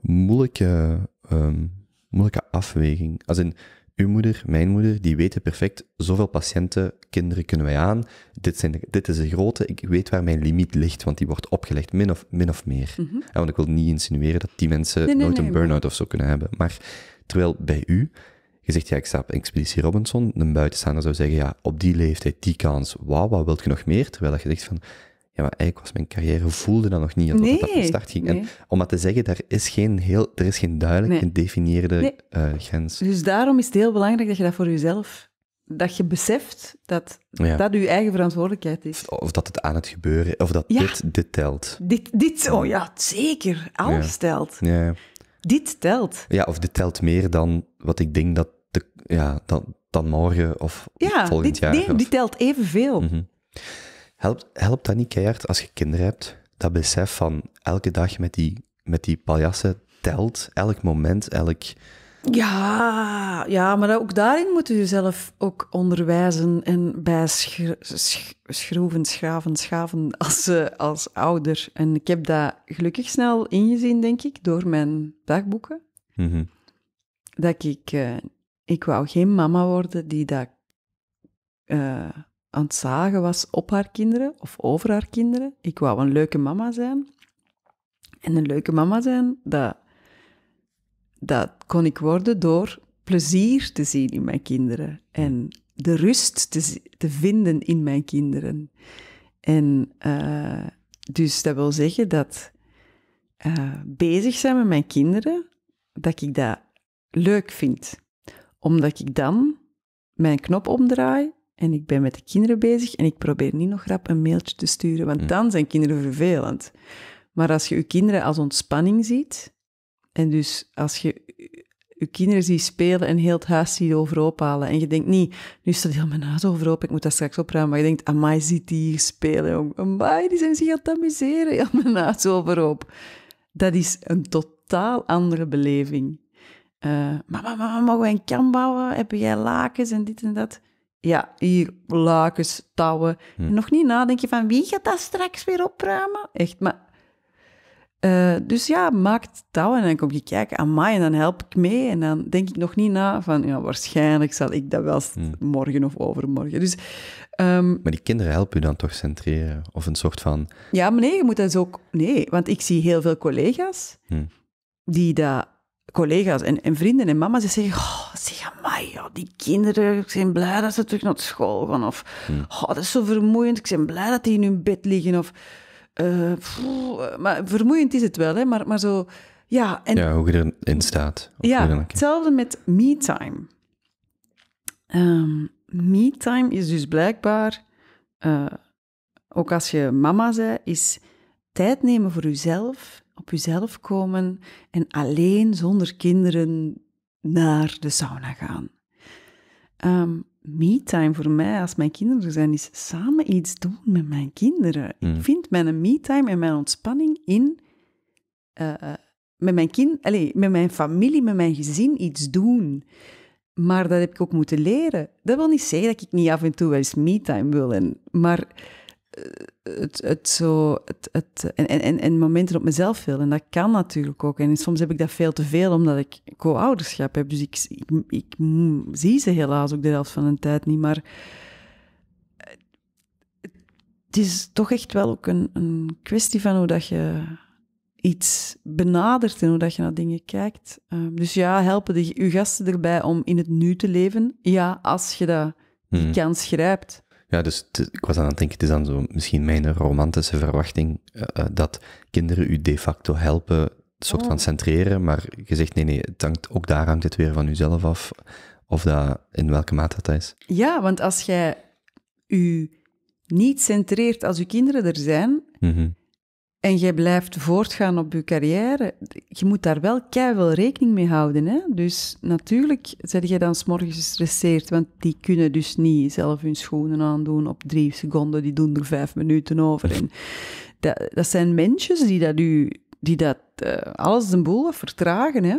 moeilijke, ehm, moeilijke afweging. Als in, uw moeder, mijn moeder, die weten perfect, zoveel patiënten, kinderen kunnen wij aan. Dit, zijn, dit is de grote, ik weet waar mijn limiet ligt, want die wordt opgelegd, min of, min of meer. ja, mhm. want ik wil niet insinueren dat die mensen nooit een burn-out of zo kunnen hebben. Maar Terwijl bij u, je zegt, ja, ik sta op Expeditie Robinson, een buitenstaander zou zeggen, ja, op die leeftijd, die kans, wauw, wat wilt je nog meer? Terwijl dat je zegt van, ja, maar eigenlijk was mijn carrière, voelde dat nog niet, dat nee, dat van start ging. En om maar te zeggen, daar is geen heel, er is geen duidelijk gedefinieerde eh, grens. Dus daarom is het heel belangrijk dat je dat voor jezelf dat je beseft dat dat je eigen verantwoordelijkheid is. Of dat het aan het gebeuren, of dat dit, dit telt. Dit, dit, oh ja, zeker, alles ja. telt. Ja. Dit telt. Ja, of dit telt meer dan wat ik denk dat, de, ja, dan, dan morgen of volgend jaar. Nee, of... die telt evenveel. Mhm. helpt, dat niet keihard als je kinderen hebt? Dat besef van elke dag met die, met die paljassen telt, elk moment, elk ja, ja, maar ook daarin moet je jezelf ook onderwijzen en bij schroeven, schaven, schaven als, eh, als ouder. En ik heb dat gelukkig snel ingezien, denk ik, door mijn dagboeken. Mhm. Dat ik, eh, ik wou geen mama worden die dat uh, aan het zagen was op haar kinderen of over haar kinderen. Ik wou een leuke mama zijn. En een leuke mama zijn, dat dat kon ik worden door plezier te zien in mijn kinderen en de rust te, te vinden in mijn kinderen. En eh, dus dat wil zeggen dat eh, bezig zijn met mijn kinderen, dat ik dat leuk vind. Omdat ik dan mijn knop omdraai en ik ben met de kinderen bezig en ik probeer niet nog rap een mailtje te sturen, want hm. dan zijn kinderen vervelend. Maar als je je kinderen als ontspanning ziet, en dus als je je kinderen ziet spelen en heel het huis ziet overhoop halen. En je denkt niet, nu staat heel mijn huis overhoop, ik moet dat straks opruimen. Maar je denkt, amai, ziet die hier spelen, Amai, die zijn zich aan het amuseren, heel mijn huis overhoop. Dat is een totaal andere beleving. Eh, mama, mama, mogen wij een kan bouwen? Heb jij lakens en dit en dat? Ja, hier lakens, touwen. En hm. nog niet nadenken van wie gaat dat straks weer opruimen? Echt, maar eh, dus ja, maak touw en dan kom je kijken, mij en dan help ik mee. En dan denk ik nog niet na van, ja, waarschijnlijk zal ik dat wel hmm. morgen of overmorgen. Dus, ehm, maar die kinderen helpen je dan toch centreren? Of een soort van... Ja, maar nee, je moet dat dus ook... Nee, want ik zie heel veel collega's hmm. die dat... Collega's en, en, vrienden en mama's die zeggen, oh, zeg maar ja, die kinderen, ik ben blij dat ze terug naar school gaan. Of, hmm. oh, dat is zo vermoeiend, ik ben blij dat die in hun bed liggen. Of... Eh, maar vermoeiend is het wel, hè? Maar, maar zo. Ja, en, ja, hoe je erin staat. Ja, hetzelfde met me-time. Ehm, me-time is dus blijkbaar, eh, ook als je mama zei, is tijd nemen voor jezelf, op jezelf komen en alleen zonder kinderen naar de sauna gaan. Ehm, me-time voor mij, als mijn kinderen er zijn, is samen iets doen met mijn kinderen. Ik mm. vind mijn me-time en mijn ontspanning in... Eh, eh, met mijn, kind, allez, met mijn familie, met mijn gezin iets doen. Maar dat heb ik ook moeten leren. Dat wil niet zeggen dat ik niet af en toe wel eens me-time wil. En, maar eh, het, het zo, het, en, en, en momenten op mezelf wil. En dat kan natuurlijk ook. En soms heb ik dat veel te veel, omdat ik co-ouderschap heb. Dus ik, ik, zie ze helaas ook de helft van de tijd niet. Maar het is toch echt wel ook een, een kwestie van hoe dat je iets benadert en hoe dat je naar dingen kijkt. Ehm, dus ja, helpen je uw gasten erbij om in het nu te leven. Ja, als je dat, hmm. die kans grijpt. Ja, dus ik was aan het denken, het is dan zo misschien mijn romantische verwachting eh, eh, dat kinderen u de facto helpen, een soort van oh. centreren, maar je zegt nee, nee, het hangt, ook daar hangt het weer van uzelf af, of dat, in welke mate dat is. Ja, want als jij u niet centreert als uw kinderen er zijn, mhm en jij blijft voortgaan op je carrière, je moet daar wel keihard rekening mee houden. Hè? Dus natuurlijk zet jij dan s'morgens gestresseerd, want die kunnen dus niet zelf hun schoenen aandoen op drie seconden, die doen er vijf minuten over. En dat, zijn mensen die dat, u, die dat eh, alles een boel vertragen. Hè?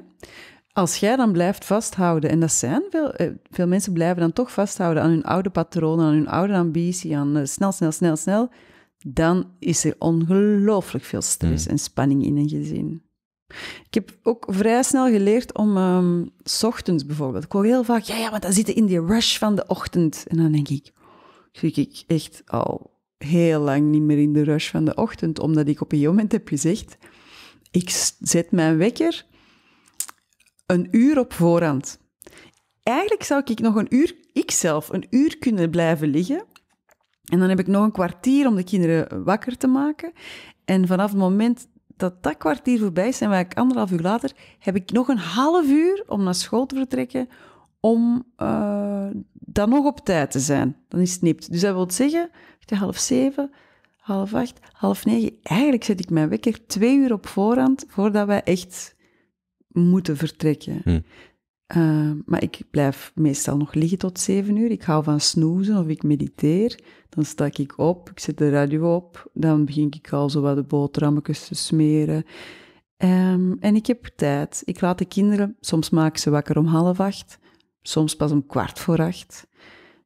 Als jij dan blijft vasthouden, en dat zijn veel, eh, veel mensen blijven dan toch vasthouden aan hun oude patronen, aan hun oude ambitie, aan eh, snel, snel, snel, snel dan is er ongelooflijk veel stress mm. en spanning in een gezin. Ik heb ook vrij snel geleerd om, ehm, s ochtends bijvoorbeeld, ik hoor heel vaak, ja, ja, maar dan zitten in die rush van de ochtend. En dan denk ik, zit ik echt al heel lang niet meer in de rush van de ochtend, omdat ik op een moment heb gezegd, ik zet mijn wekker een uur op voorhand. Eigenlijk zou ik nog een uur, ikzelf, een uur kunnen blijven liggen en dan heb ik nog een kwartier om de kinderen wakker te maken. En vanaf het moment dat dat kwartier voorbij is, en ik anderhalf uur later, heb ik nog een half uur om naar school te vertrekken, om uh, dan nog op tijd te zijn. Dan is het nipt. Dus dat wil zeggen, half zeven, half acht, half negen. Eigenlijk zet ik mijn wekker twee uur op voorhand voordat wij echt moeten vertrekken. Hm. Ehm, maar ik blijf meestal nog liggen tot zeven uur. Ik hou van snoezen of ik mediteer. Dan sta ik op, ik zet de radio op. Dan begin ik al zo wat de boterhammetjes te smeren. Ehm, en ik heb tijd. Ik laat de kinderen, soms maak ik ze wakker om half acht. Soms pas om kwart voor acht.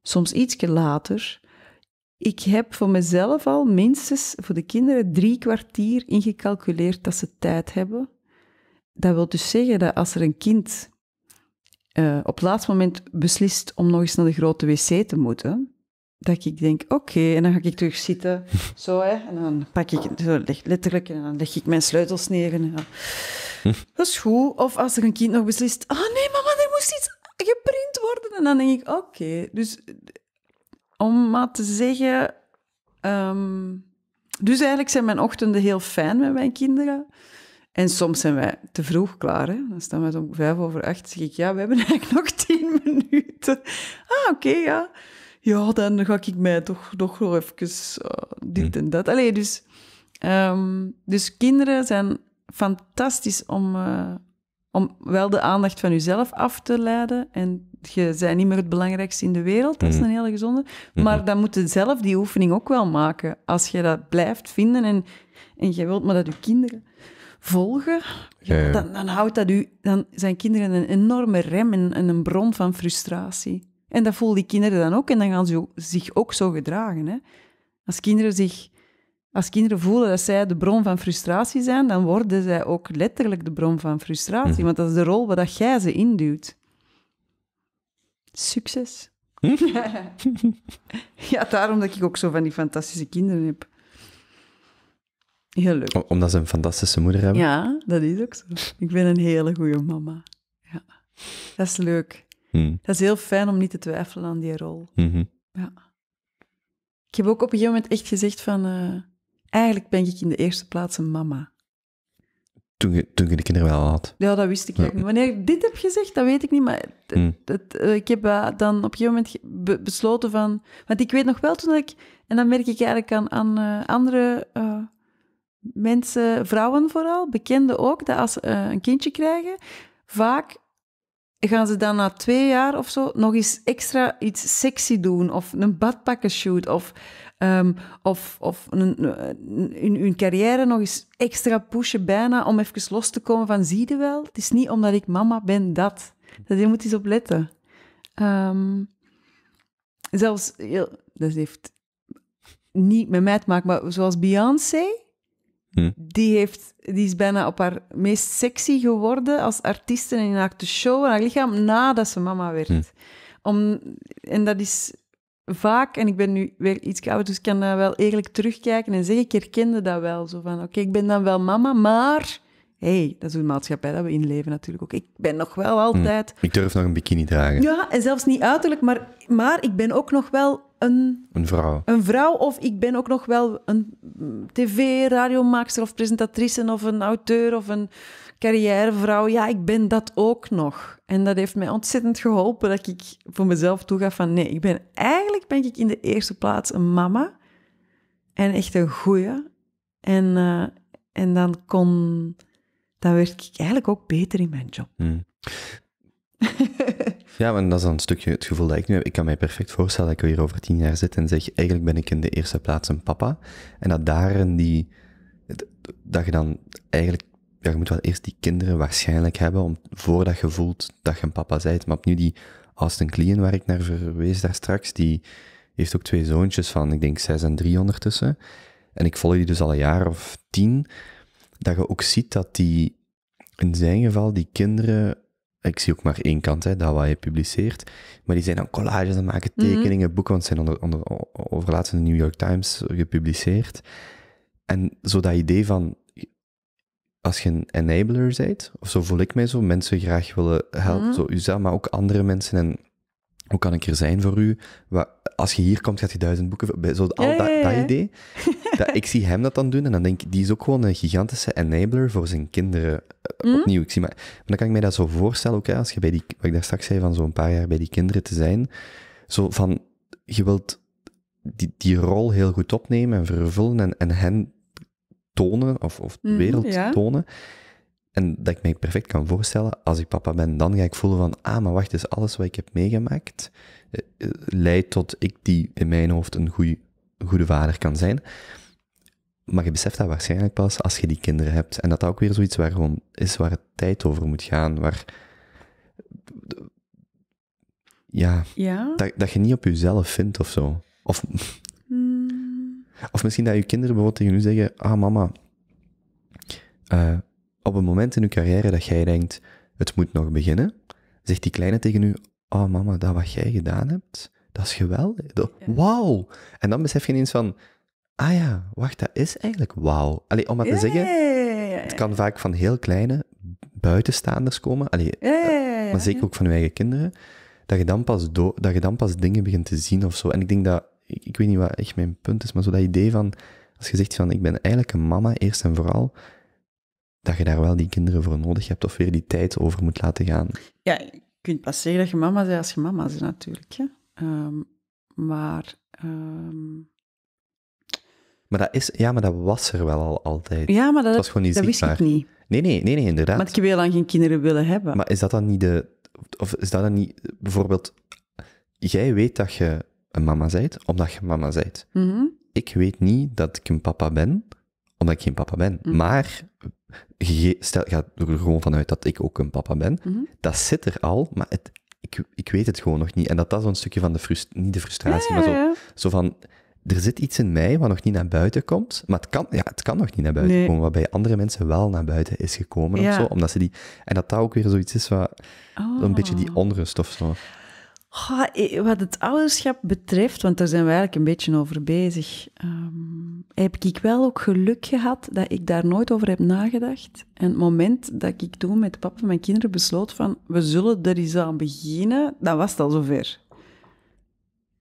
Soms ietsje later. Ik heb voor mezelf al minstens voor de kinderen drie kwartier ingecalculeerd dat ze tijd hebben. Dat wil dus zeggen dat als er een kind eh, op het laatste moment beslist om nog eens naar de grote wc te moeten, dat ik denk, oké, en dan ga ik terug zitten, zo en dan pak ik, zo, letterlijk, en dan leg ik mijn sleutels neer en ja. dat is goed. Of als er een kind nog beslist, ah oh, nee mama, er moest iets geprint worden, en dan denk ik, oké, dus om maar te zeggen, ehm, dus eigenlijk zijn mijn ochtenden heel fijn met mijn kinderen. En soms zijn wij te vroeg klaar. Dan staan we om vijf over acht. zeg ik, ja, we hebben eigenlijk nog tien minuten. Ah, oké, ja. Ja, dan ga ik mij toch nog even uh, dit hm. en dat. Allee, dus, ehm, dus kinderen zijn fantastisch om, eh, om wel de aandacht van jezelf af te leiden. En je bent niet meer het belangrijkste in de wereld, dat is hm. een hele gezonde. Hm. Maar dan moet je zelf die oefening ook wel maken. Als je dat blijft vinden en, en je wilt maar dat je kinderen volgen, eh. dan, dan, houdt dat u, dan zijn kinderen een enorme rem en, een bron van frustratie. En dat voelen die kinderen dan ook en dan gaan ze zich ook zo gedragen. Hè? Als, kinderen zich, als kinderen voelen dat zij de bron van frustratie zijn, dan worden zij ook letterlijk de bron van frustratie, mhm. want dat is de rol waar dat jij ze induwt. Succes. Hm? ja, daarom dat ik ook zo van die fantastische kinderen heb. Heel leuk. omdat ze een fantastische moeder hebben. Ja, dat is ook zo. Ik ben een hele goede mama. Ja. Dat is leuk. Hmm. Dat is heel fijn om niet te twijfelen aan die rol. Mhm. ja. Ik heb ook op een gegeven moment echt gezegd van... Eh, eigenlijk ben ik in de eerste plaats een mama. Toen je, toen je de kinderen wel had. Ja, dat wist ik ook niet. Wanneer ik dit heb gezegd, dat weet ik niet. Maar hmm. eh, ik heb eh, dan op een gegeven moment besloten van... Want ik weet nog wel toen ik... En dan merk ik eigenlijk aan, aan andere mensen, vrouwen vooral, bekenden ook, dat als ze eh, een kindje krijgen, vaak gaan ze dan na twee jaar of zo nog eens extra iets sexy doen. Of een shoot Of, um, of, of eh, hun, carrière nog eens extra pushen bijna om even los te komen van zie je wel, het is niet omdat ik mama ben dat. Dat je moet eens op letten. Ehm, zelfs, dat heeft niet met mij te maken, maar zoals Beyoncé Hm. Die, heeft, die is bijna op haar meest sexy geworden als artiest en in haar de show en haar lichaam nadat ze mama werd. Hm. Om, en dat is vaak, en ik ben nu weer iets ouder, dus ik kan daar wel eerlijk terugkijken en zeggen, ik herkende dat wel. Zo van, oké, ik ben dan wel mama, maar... hey, dat is een maatschappij dat we inleven natuurlijk ook. Ik ben nog wel hm. altijd... Ik durf nog een bikini dragen. Ja, en zelfs niet uiterlijk, maar, maar ik ben ook nog wel een, een, vrouw. Een vrouw, of ik ben ook nog wel een tv-radiomaakster of presentatrice of een auteur of een carrièrevrouw. Ja, ik ben dat ook nog. En dat heeft mij ontzettend geholpen dat ik voor mezelf toegaf van nee, ik ben eigenlijk ben ik in de eerste plaats een mama. En echt een goeie. En, eh, en dan kon... Dan werd ik eigenlijk ook beter in mijn job. Hm ja, maar dat is dan een stukje het gevoel dat ik nu heb. Ik kan mij perfect voorstellen dat ik weer over tien jaar zit en zeg, eigenlijk ben ik in de eerste plaats een papa. En dat daarin die, dat je dan eigenlijk, ja, je moet wel eerst die kinderen waarschijnlijk hebben, om, voordat je voelt dat je een papa bent. Maar opnieuw die Austin Kleen, waar ik naar verwees daar straks, die heeft ook twee zoontjes van, ik denk zes en drie ondertussen. En ik volg die dus al een jaar of tien, dat je ook ziet dat die, in zijn geval, die kinderen ik zie ook maar één kant, hè, dat wat je publiceert. Maar die zijn dan collages aan maken, mhm. tekeningen, mm boeken, want het zijn onder, onder, in de New York Times gepubliceerd. En zo dat idee van, als je een enabler bent, of zo voel ik mij zo, mensen graag willen helpen, mm zo uzelf, maar ook andere mensen. En hoe kan ik er zijn voor u? als je hier komt, gaat je duizend boeken... Zo, al dat, dat, idee. Dat, ik zie hem dat dan doen en dan denk ik, die is ook gewoon een gigantische enabler voor zijn kinderen. Eh, mm. Opnieuw, ik zie maar, dan kan ik mij dat zo voorstellen ook, hè, als je bij die... Wat ik daar straks zei, van zo'n paar jaar bij die kinderen te zijn. Zo van, je wilt die, die rol heel goed opnemen en vervullen en, en hen tonen, of, of de mm, wereld tonen. En dat ik mij perfect kan voorstellen, als ik papa ben, dan ga ik voelen van, ah, maar wacht is, alles wat ik heb meegemaakt, eh, eh, leidt tot ik die in mijn hoofd een goede vader kan zijn. Maar je beseft dat waarschijnlijk pas als je die kinderen hebt. En dat dat ook weer zoiets waar gewoon is waar het tijd over moet gaan, waar... Ja, Dat, dat je niet op jezelf vindt of zo. Of, hmm. of misschien dat je kinderen bijvoorbeeld tegen u zeggen, ah mama... Eh, op een moment in uw carrière dat jij denkt, het moet nog beginnen, zegt die kleine tegen u, oh mama, dat wat jij gedaan hebt, dat is geweldig. Dat, Wauw! En dan besef je ineens van, ah ja, wacht, dat is eigenlijk wauw. Allee, om maar te zeggen, het kan vaak van heel kleine buitenstaanders komen, allee, eh, maar zeker ook van je eigen kinderen, dat je, dan pas dat je dan pas dingen begint te zien of zo. En ik denk dat, ik weet niet wat echt mijn punt is, maar zo dat idee van, als je zegt van, ik ben eigenlijk een mama, eerst en vooral, dat je daar wel die kinderen voor nodig hebt of weer die tijd over moet laten gaan. Ja, je kunt pas zeggen dat je mama bent als je mama bent natuurlijk. Ehm, maar... Ehm, maar dat is... Ja, maar dat was er wel al altijd. Ja, maar dat, was gewoon niet dat wist ik niet. Nee, nee, nee, nee, inderdaad. Want ik heb heel lang geen kinderen willen hebben. Maar is dat dan niet de... Of is dat dan niet... Bijvoorbeeld, jij weet dat je een mama zijt, omdat je mama zijt. Mhm. Ik weet niet dat ik een papa ben, omdat ik geen papa ben. Mhm. Maar stel, ga er gewoon vanuit dat ik ook een papa ben. Mhm. Dat zit er al, maar het, ik, ik weet het gewoon nog niet. En dat dat zo'n stukje van de frustratie, niet de frustratie, maar zo, zo van, er zit iets in mij wat nog niet naar buiten komt. Maar het kan, ja, het kan nog niet naar buiten komen, wat bij andere mensen wel naar buiten is gekomen of zo. Omdat ze die, en dat dat ook weer zoiets is wat oh. een beetje die onrust of zo wat het ouderschap betreft, want daar zijn we eigenlijk een beetje over bezig, ehm, heb ik wel ook geluk gehad dat ik daar nooit over heb nagedacht. En het moment dat ik toen met papa van mijn kinderen besloot van we zullen er eens aan beginnen, dan was het al zover.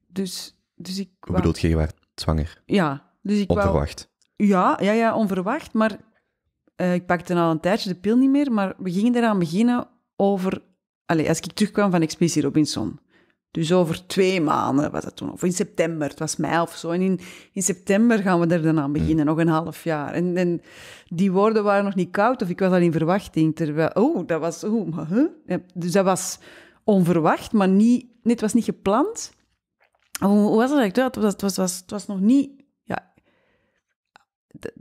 Dus, dus ik... Hoe bedoelt je, je werd zwanger? Ja. Dus ik onverwacht? ja, ja, ja, onverwacht, maar eh, ik pakte al een tijdje de pil niet meer, maar we gingen eraan beginnen over... Allez, als ik terugkwam van Expeditie Robinson dus over twee maanden was dat toen, of in september, het was mei of zo. En in, in september gaan we er dan aan beginnen, hmm. nog een half jaar. En, en, die woorden waren nog niet koud, of ik was al in verwachting. Terwijl, oh, dat was, oh, maar, Dus dat was onverwacht, maar niet, het was niet gepland. Hoe, hoe was dat? eigenlijk het, was, was, het was nog niet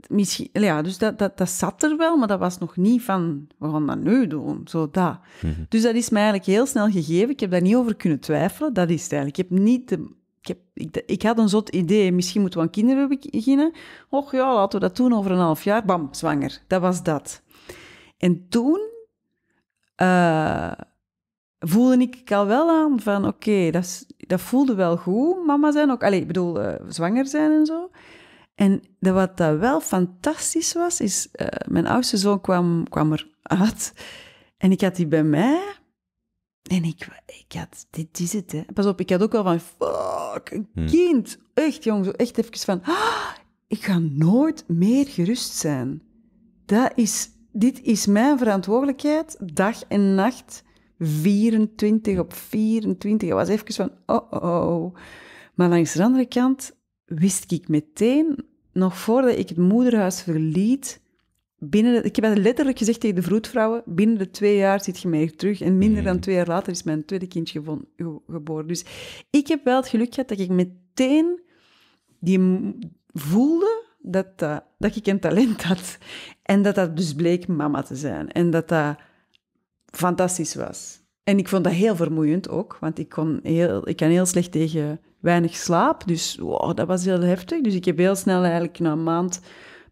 misschien, ja, dus dat, dat, dat zat er wel, maar dat was nog niet van, we gaan dat nu doen, zo dat. Mhm. Dus dat is me eigenlijk heel snel gegeven. Ik heb daar niet over kunnen twijfelen, dat is eigenlijk. Ik heb niet ik, heb, ik, ik, had een zot idee, misschien moeten we aan kinderen beginnen. Och ja, laten we dat doen over een half jaar. Bam, zwanger. Dat was dat. En toen eh, voelde ik al wel aan van, oké, dat, dat voelde wel goed, mama zijn ook. Allee, ik bedoel, eh, zwanger zijn en zo. En de, wat dat wel fantastisch was, is eh, mijn oudste zoon kwam, kwam eruit en ik had die bij mij. En ik, ik had, dit is het, hè. Pas op, ik had ook al van, fuck, een hmm. kind. Echt, jong, zo echt even van, ah, ik ga nooit meer gerust zijn. Dat is, dit is mijn verantwoordelijkheid, dag en nacht, 24 op 24. Ik was even van, oh, oh, oh. Maar langs de andere kant wist ik meteen nog voordat ik het moederhuis verliet, binnen ik heb letterlijk gezegd tegen de vroedvrouwen, binnen de twee jaar zit je mij terug. En minder dan mm. twee jaar later is mijn tweede kindje geboren. Dus ik heb wel het geluk gehad dat ik meteen die voelde dat, uh, dat ik een talent had. En dat dat dus bleek mama te zijn. En dat dat fantastisch was. En ik vond dat heel vermoeiend ook, want ik, kon heel, ik kan heel slecht tegen weinig slaap. Dus wow, dat was heel heftig. Dus ik heb heel snel eigenlijk na een maand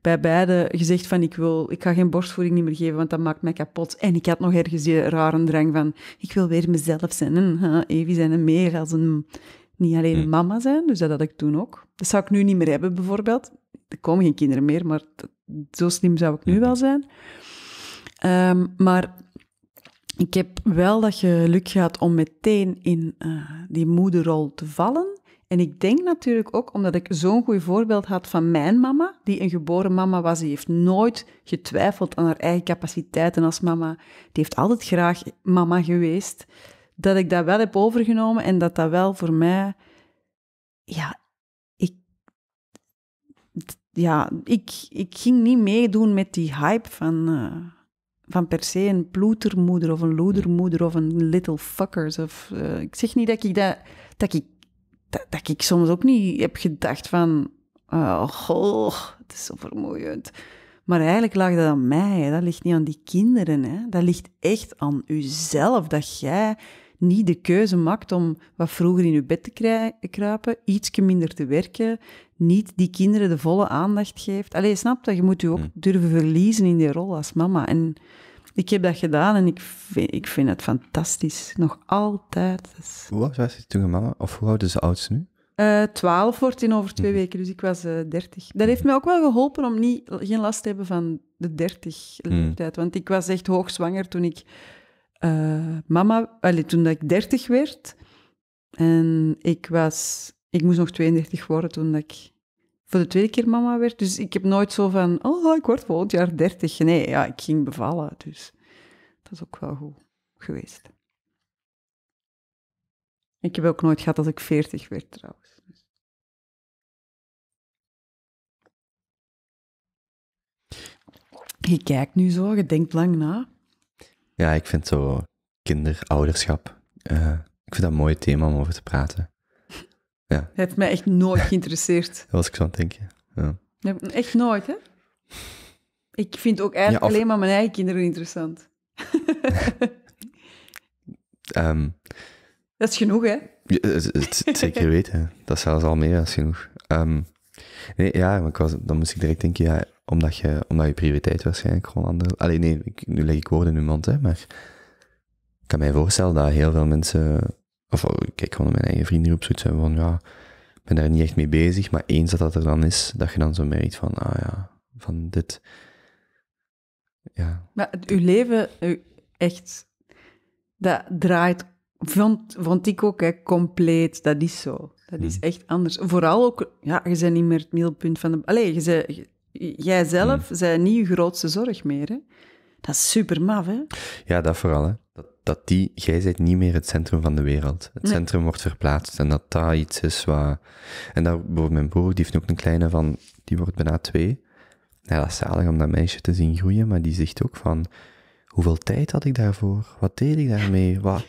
bij beide gezegd van ik wil, ik ga geen borstvoeding meer geven, want dat maakt mij kapot. En ik had nog ergens die rare drang van ik wil weer mezelf zijn. En, Evie zijn en meer als een, niet alleen een hm. mama zijn. Dus dat had ik toen ook. Dat zou ik nu niet meer hebben bijvoorbeeld. Er komen geen kinderen meer, maar zo slim zou ik nu hm. wel zijn. Ehm, maar ik heb wel dat geluk gehad om meteen in eh, die moederrol te vallen. En ik denk natuurlijk ook omdat ik zo'n goed voorbeeld had van mijn mama, die een geboren mama was. Die heeft nooit getwijfeld aan haar eigen capaciteiten als mama. Die heeft altijd graag mama geweest. Dat ik dat wel heb overgenomen en dat dat wel voor mij. Ja, ik. Ja, ik, ik ging niet meedoen met die hype van. Eh, van per se een ploetermoeder of een loedermoeder of een little fuckers. Of, eh, ik zeg niet dat ik, dat, dat ik dat, dat ik soms ook niet heb gedacht van, oh, het is zo vermoeiend. Maar eigenlijk lag dat aan mij, hè. dat ligt niet aan die kinderen. Hè. Dat ligt echt aan uzelf, dat jij niet de keuze maakt om wat vroeger in je bed te kruipen, iets minder te werken, niet die kinderen de volle aandacht geeft. je snapt dat? Je moet je ook hm. durven verliezen in die rol als mama. En ik heb dat gedaan en ik vind, ik vind het fantastisch. Nog altijd. Dus... Hoe oud was je toen je mama? Of hoe oud is de oudste nu? Uh, eh, 12 wordt in over twee mhm. weken, dus ik was uh, eh, 30. Dat heeft mij ook wel geholpen om niet, geen last te hebben van de 30 mhm. leeftijd. Want ik was echt hoogzwanger toen ik eh, mama, allee, toen dat ik 30 werd. En ik was, ik moest nog 32 worden toen dat ik voor de tweede keer mama werd. Dus ik heb nooit zo van, oh, ik word volgend jaar dertig. Nee, ja, ik ging bevallen, dus dat is ook wel goed geweest. Ik heb ook nooit gehad dat ik veertig werd, trouwens. Je kijkt nu zo, je denkt lang na. Ja, ik vind zo kinderouderschap, eh, ik vind dat een mooi thema om over te praten. Ja. het heeft mij echt nooit geïnteresseerd. dat was ik zo aan het denken. Ja. Echt nooit, hè? Ik vind ook eigenlijk alleen maar mijn eigen kinderen interessant. Ehm, dat is genoeg, hè? zeker weten. Dat is zelfs al meer dan genoeg. Ehm, nee, ja, maar dan moest ik direct denken, ja, omdat je, omdat je prioriteit waarschijnlijk gewoon anders... Alleen nee, nu leg ik woorden in uw mond, hè, maar ik kan mij voorstellen dat heel veel mensen of oh, ik kijk gewoon mijn eigen vrienden op zoiets hebben van, ja, ik ben daar niet echt mee bezig, maar eens dat dat er dan is, dat je dan zo merkt van, ah ja, van dit, ja. Maar uw leven, echt, dat draait, vond, vond ik ook, hè, compleet, dat is zo. Dat is mhm. echt anders. Vooral ook, ja, je bent niet meer het middelpunt van de... Allee, je jijzelf mhm. bent niet je grootste zorg meer, hè. Dat is super maf, hè? Ja, dat vooral, hè dat die, jij bent niet meer het centrum van de wereld. Het centrum wordt verplaatst en dat daar iets is waar... En daar, bijvoorbeeld mijn broer, die heeft ook een kleine van, die wordt bijna twee. nou dat is zalig om dat meisje te zien groeien, maar die zegt ook van, hoeveel tijd had ik daarvoor? Wat deed ik daarmee? Wat,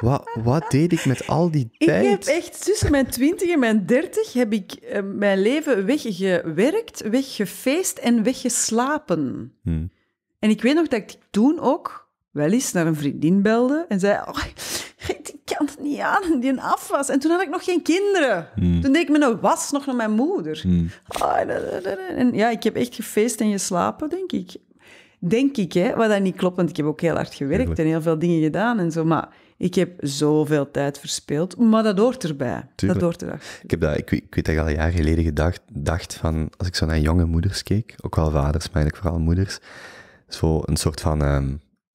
wat, wat deed ik met al die tijd? Ik heb echt tussen mijn twintig en mijn dertig heb ik eh, mijn leven weggewerkt, weggefeest en weggeslapen. Hmm. En ik weet nog dat ik toen ook wel eens naar een vriendin belde en zei: die oh, Ik kan het niet aan, die een afwas. En toen had ik nog geen kinderen. Hmm. Toen deed ik nog was nog naar mijn moeder. Hmm. Ah, en ja, ik heb echt gefeest en geslapen, denk ik. Denk ik, hè? wat dat niet klopt, want ik heb ook heel hard gewerkt en heel veel dingen gedaan en zo. Maar ik heb zoveel tijd verspeeld, maar dat hoort erbij. Dat hoort erbij. Ik, heb dat, ik, weet dat ik al jaren geleden gedacht dacht van, als ik zo naar jonge moeders keek, ook wel vaders, maar eigenlijk vooral moeders, zo een soort van ehm,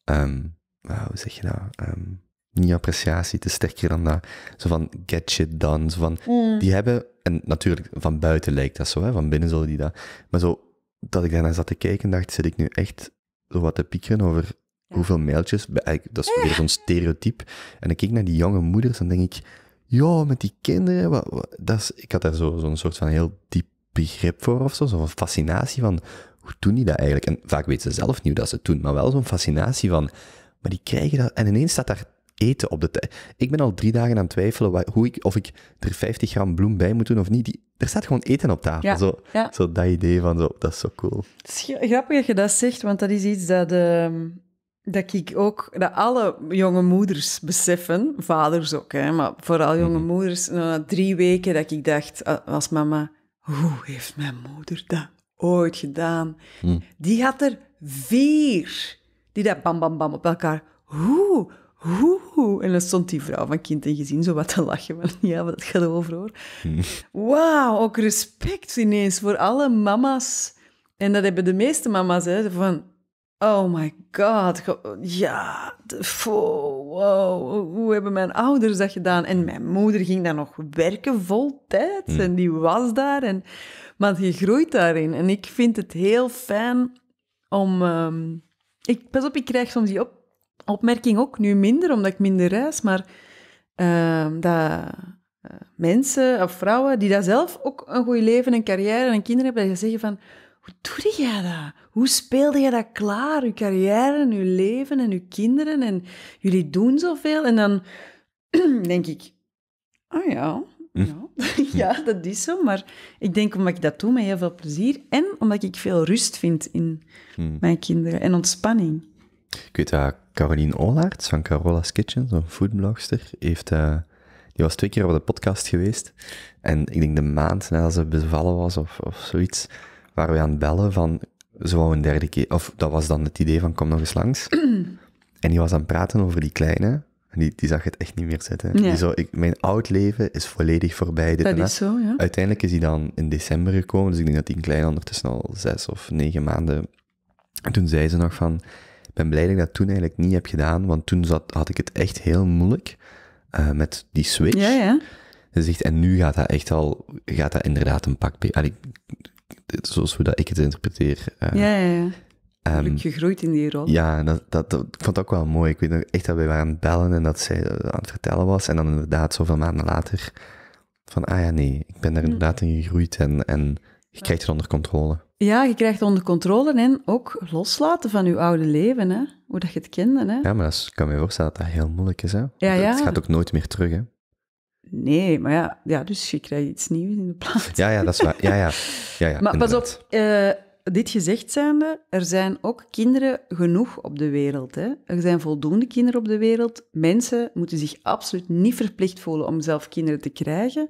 Ehm, hoe zeg je dat? Um, niet appreciatie, te sterker dan dat. Zo van get shit done. Zo van, mm. Die hebben, en natuurlijk van buiten lijkt dat zo, hè, van binnen zullen die dat. Maar zo, dat ik daarna zat te kijken, dacht, zit ik nu echt zo wat te piekeren over hoeveel mailtjes. Dat is weer zo'n stereotype. En ik keek naar die jonge moeders en denk ik, ja, met die kinderen. Wat, dat is, ik had daar zo'n soort van heel diep begrip voor of zo, zo'n fascinatie van, hoe doen die dat eigenlijk? En vaak weten ze zelf niet hoe dat ze het doen, maar wel zo'n fascinatie van, maar die krijgen dat, en ineens staat daar eten op de tafel. Ik ben al drie dagen aan het twijfelen hoe ik, of ik er 50 gram bloem bij moet doen of niet. Die, er staat gewoon eten op tafel. zo, zo dat idee van, zo, dat is zo cool. Het is grappig dat je dat zegt, want dat is iets dat... Ehm, dat ik ook, dat alle jonge moeders beseffen, vaders ook, hè, maar vooral jonge mhm. moeders, na drie weken dat ik dacht ah, als mama, hoe heeft mijn moeder dat ooit gedaan. Hm. Die had er vier. Die dat bam, bam, bam op elkaar. Hoe? Hoe? En dan stond die vrouw van kind en gezin zo wat te lachen. ja, dat gaat over hoor. Hm. Wauw, ook respect ineens voor alle mama's. En dat hebben de meeste mama's, hè, van... Oh my god, ja, wow, hoe hebben mijn ouders dat gedaan? En mijn moeder ging dan nog werken vol tijd hm. en die was daar. En maar je groeit daarin. En ik vind het heel fijn om... Ehm, ik, pas op, ik krijg soms die op, opmerking ook nu minder, omdat ik minder reis. Maar ehm, dat eh, mensen of vrouwen die dat zelf ook een goed leven en carrière en kinderen hebben, dat je zeggen van... Hoe doe jij dat? Hoe speelde je dat klaar? Je carrière en je leven en je kinderen en jullie doen zoveel. En dan denk ik, oh ja, Hm. Ja. ja, dat is zo. Maar ik denk omdat ik dat doe met heel veel plezier en omdat ik veel rust vind in hm. mijn kinderen en ontspanning. Ik weet dat Caroline Olaerts van Carola's Kitchen, zo'n foodblogster, heeft, eh, die was twee keer op de podcast geweest. En ik denk de maand nadat ze bevallen was of, of zoiets, waren we aan het bellen van zo een derde keer. Of dat was dan het idee van kom nog eens langs. en die was aan het praten over die kleine die, die zag het echt niet meer zitten. ik, mijn oud leven is volledig voorbij. Dit dat is zo, Uiteindelijk is hij dan in december gekomen, dus ik denk dat hij een klein ondertussen al zes of negen maanden... En toen zei ze nog van, ik ben blij dat ik dat toen eigenlijk niet heb gedaan, want toen zat, had ik het echt heel moeilijk eh, met die switch. Ja, ja. Ze zegt, en nu gaat dat echt al, gaat dat inderdaad een pak... Allee, zoals hoe dat ik het interpreteer. Eh. ja, ja Um, gegroeid in die rol. Ja, dat, dat, ik vond ook wel mooi. Ik weet nog echt dat wij waren aan het bellen en dat zij eh, aan het vertellen was. En dan inderdaad zoveel maanden later van, ah ja, nee, ik ben daar inderdaad in gegroeid en, en je krijgt het onder controle. Ja, je krijgt onder controle en ook loslaten van je oude leven, hè? hoe dat je het kende. Hè? Ja, maar dat kan me voorstellen dat dat heel moeilijk is. Hè? Ja, ja. Het gaat ook nooit meer terug. Hè? Nee, maar ja, ja, dus je krijgt iets nieuws in de plaats. Ja, ja, dat is waar. Ja, ja. ja, ja maar pas op, dit gezegd zijnde, er zijn ook kinderen genoeg op de wereld. Hè? Er zijn voldoende kinderen op de wereld. Mensen moeten zich absoluut niet verplicht voelen om zelf kinderen te krijgen.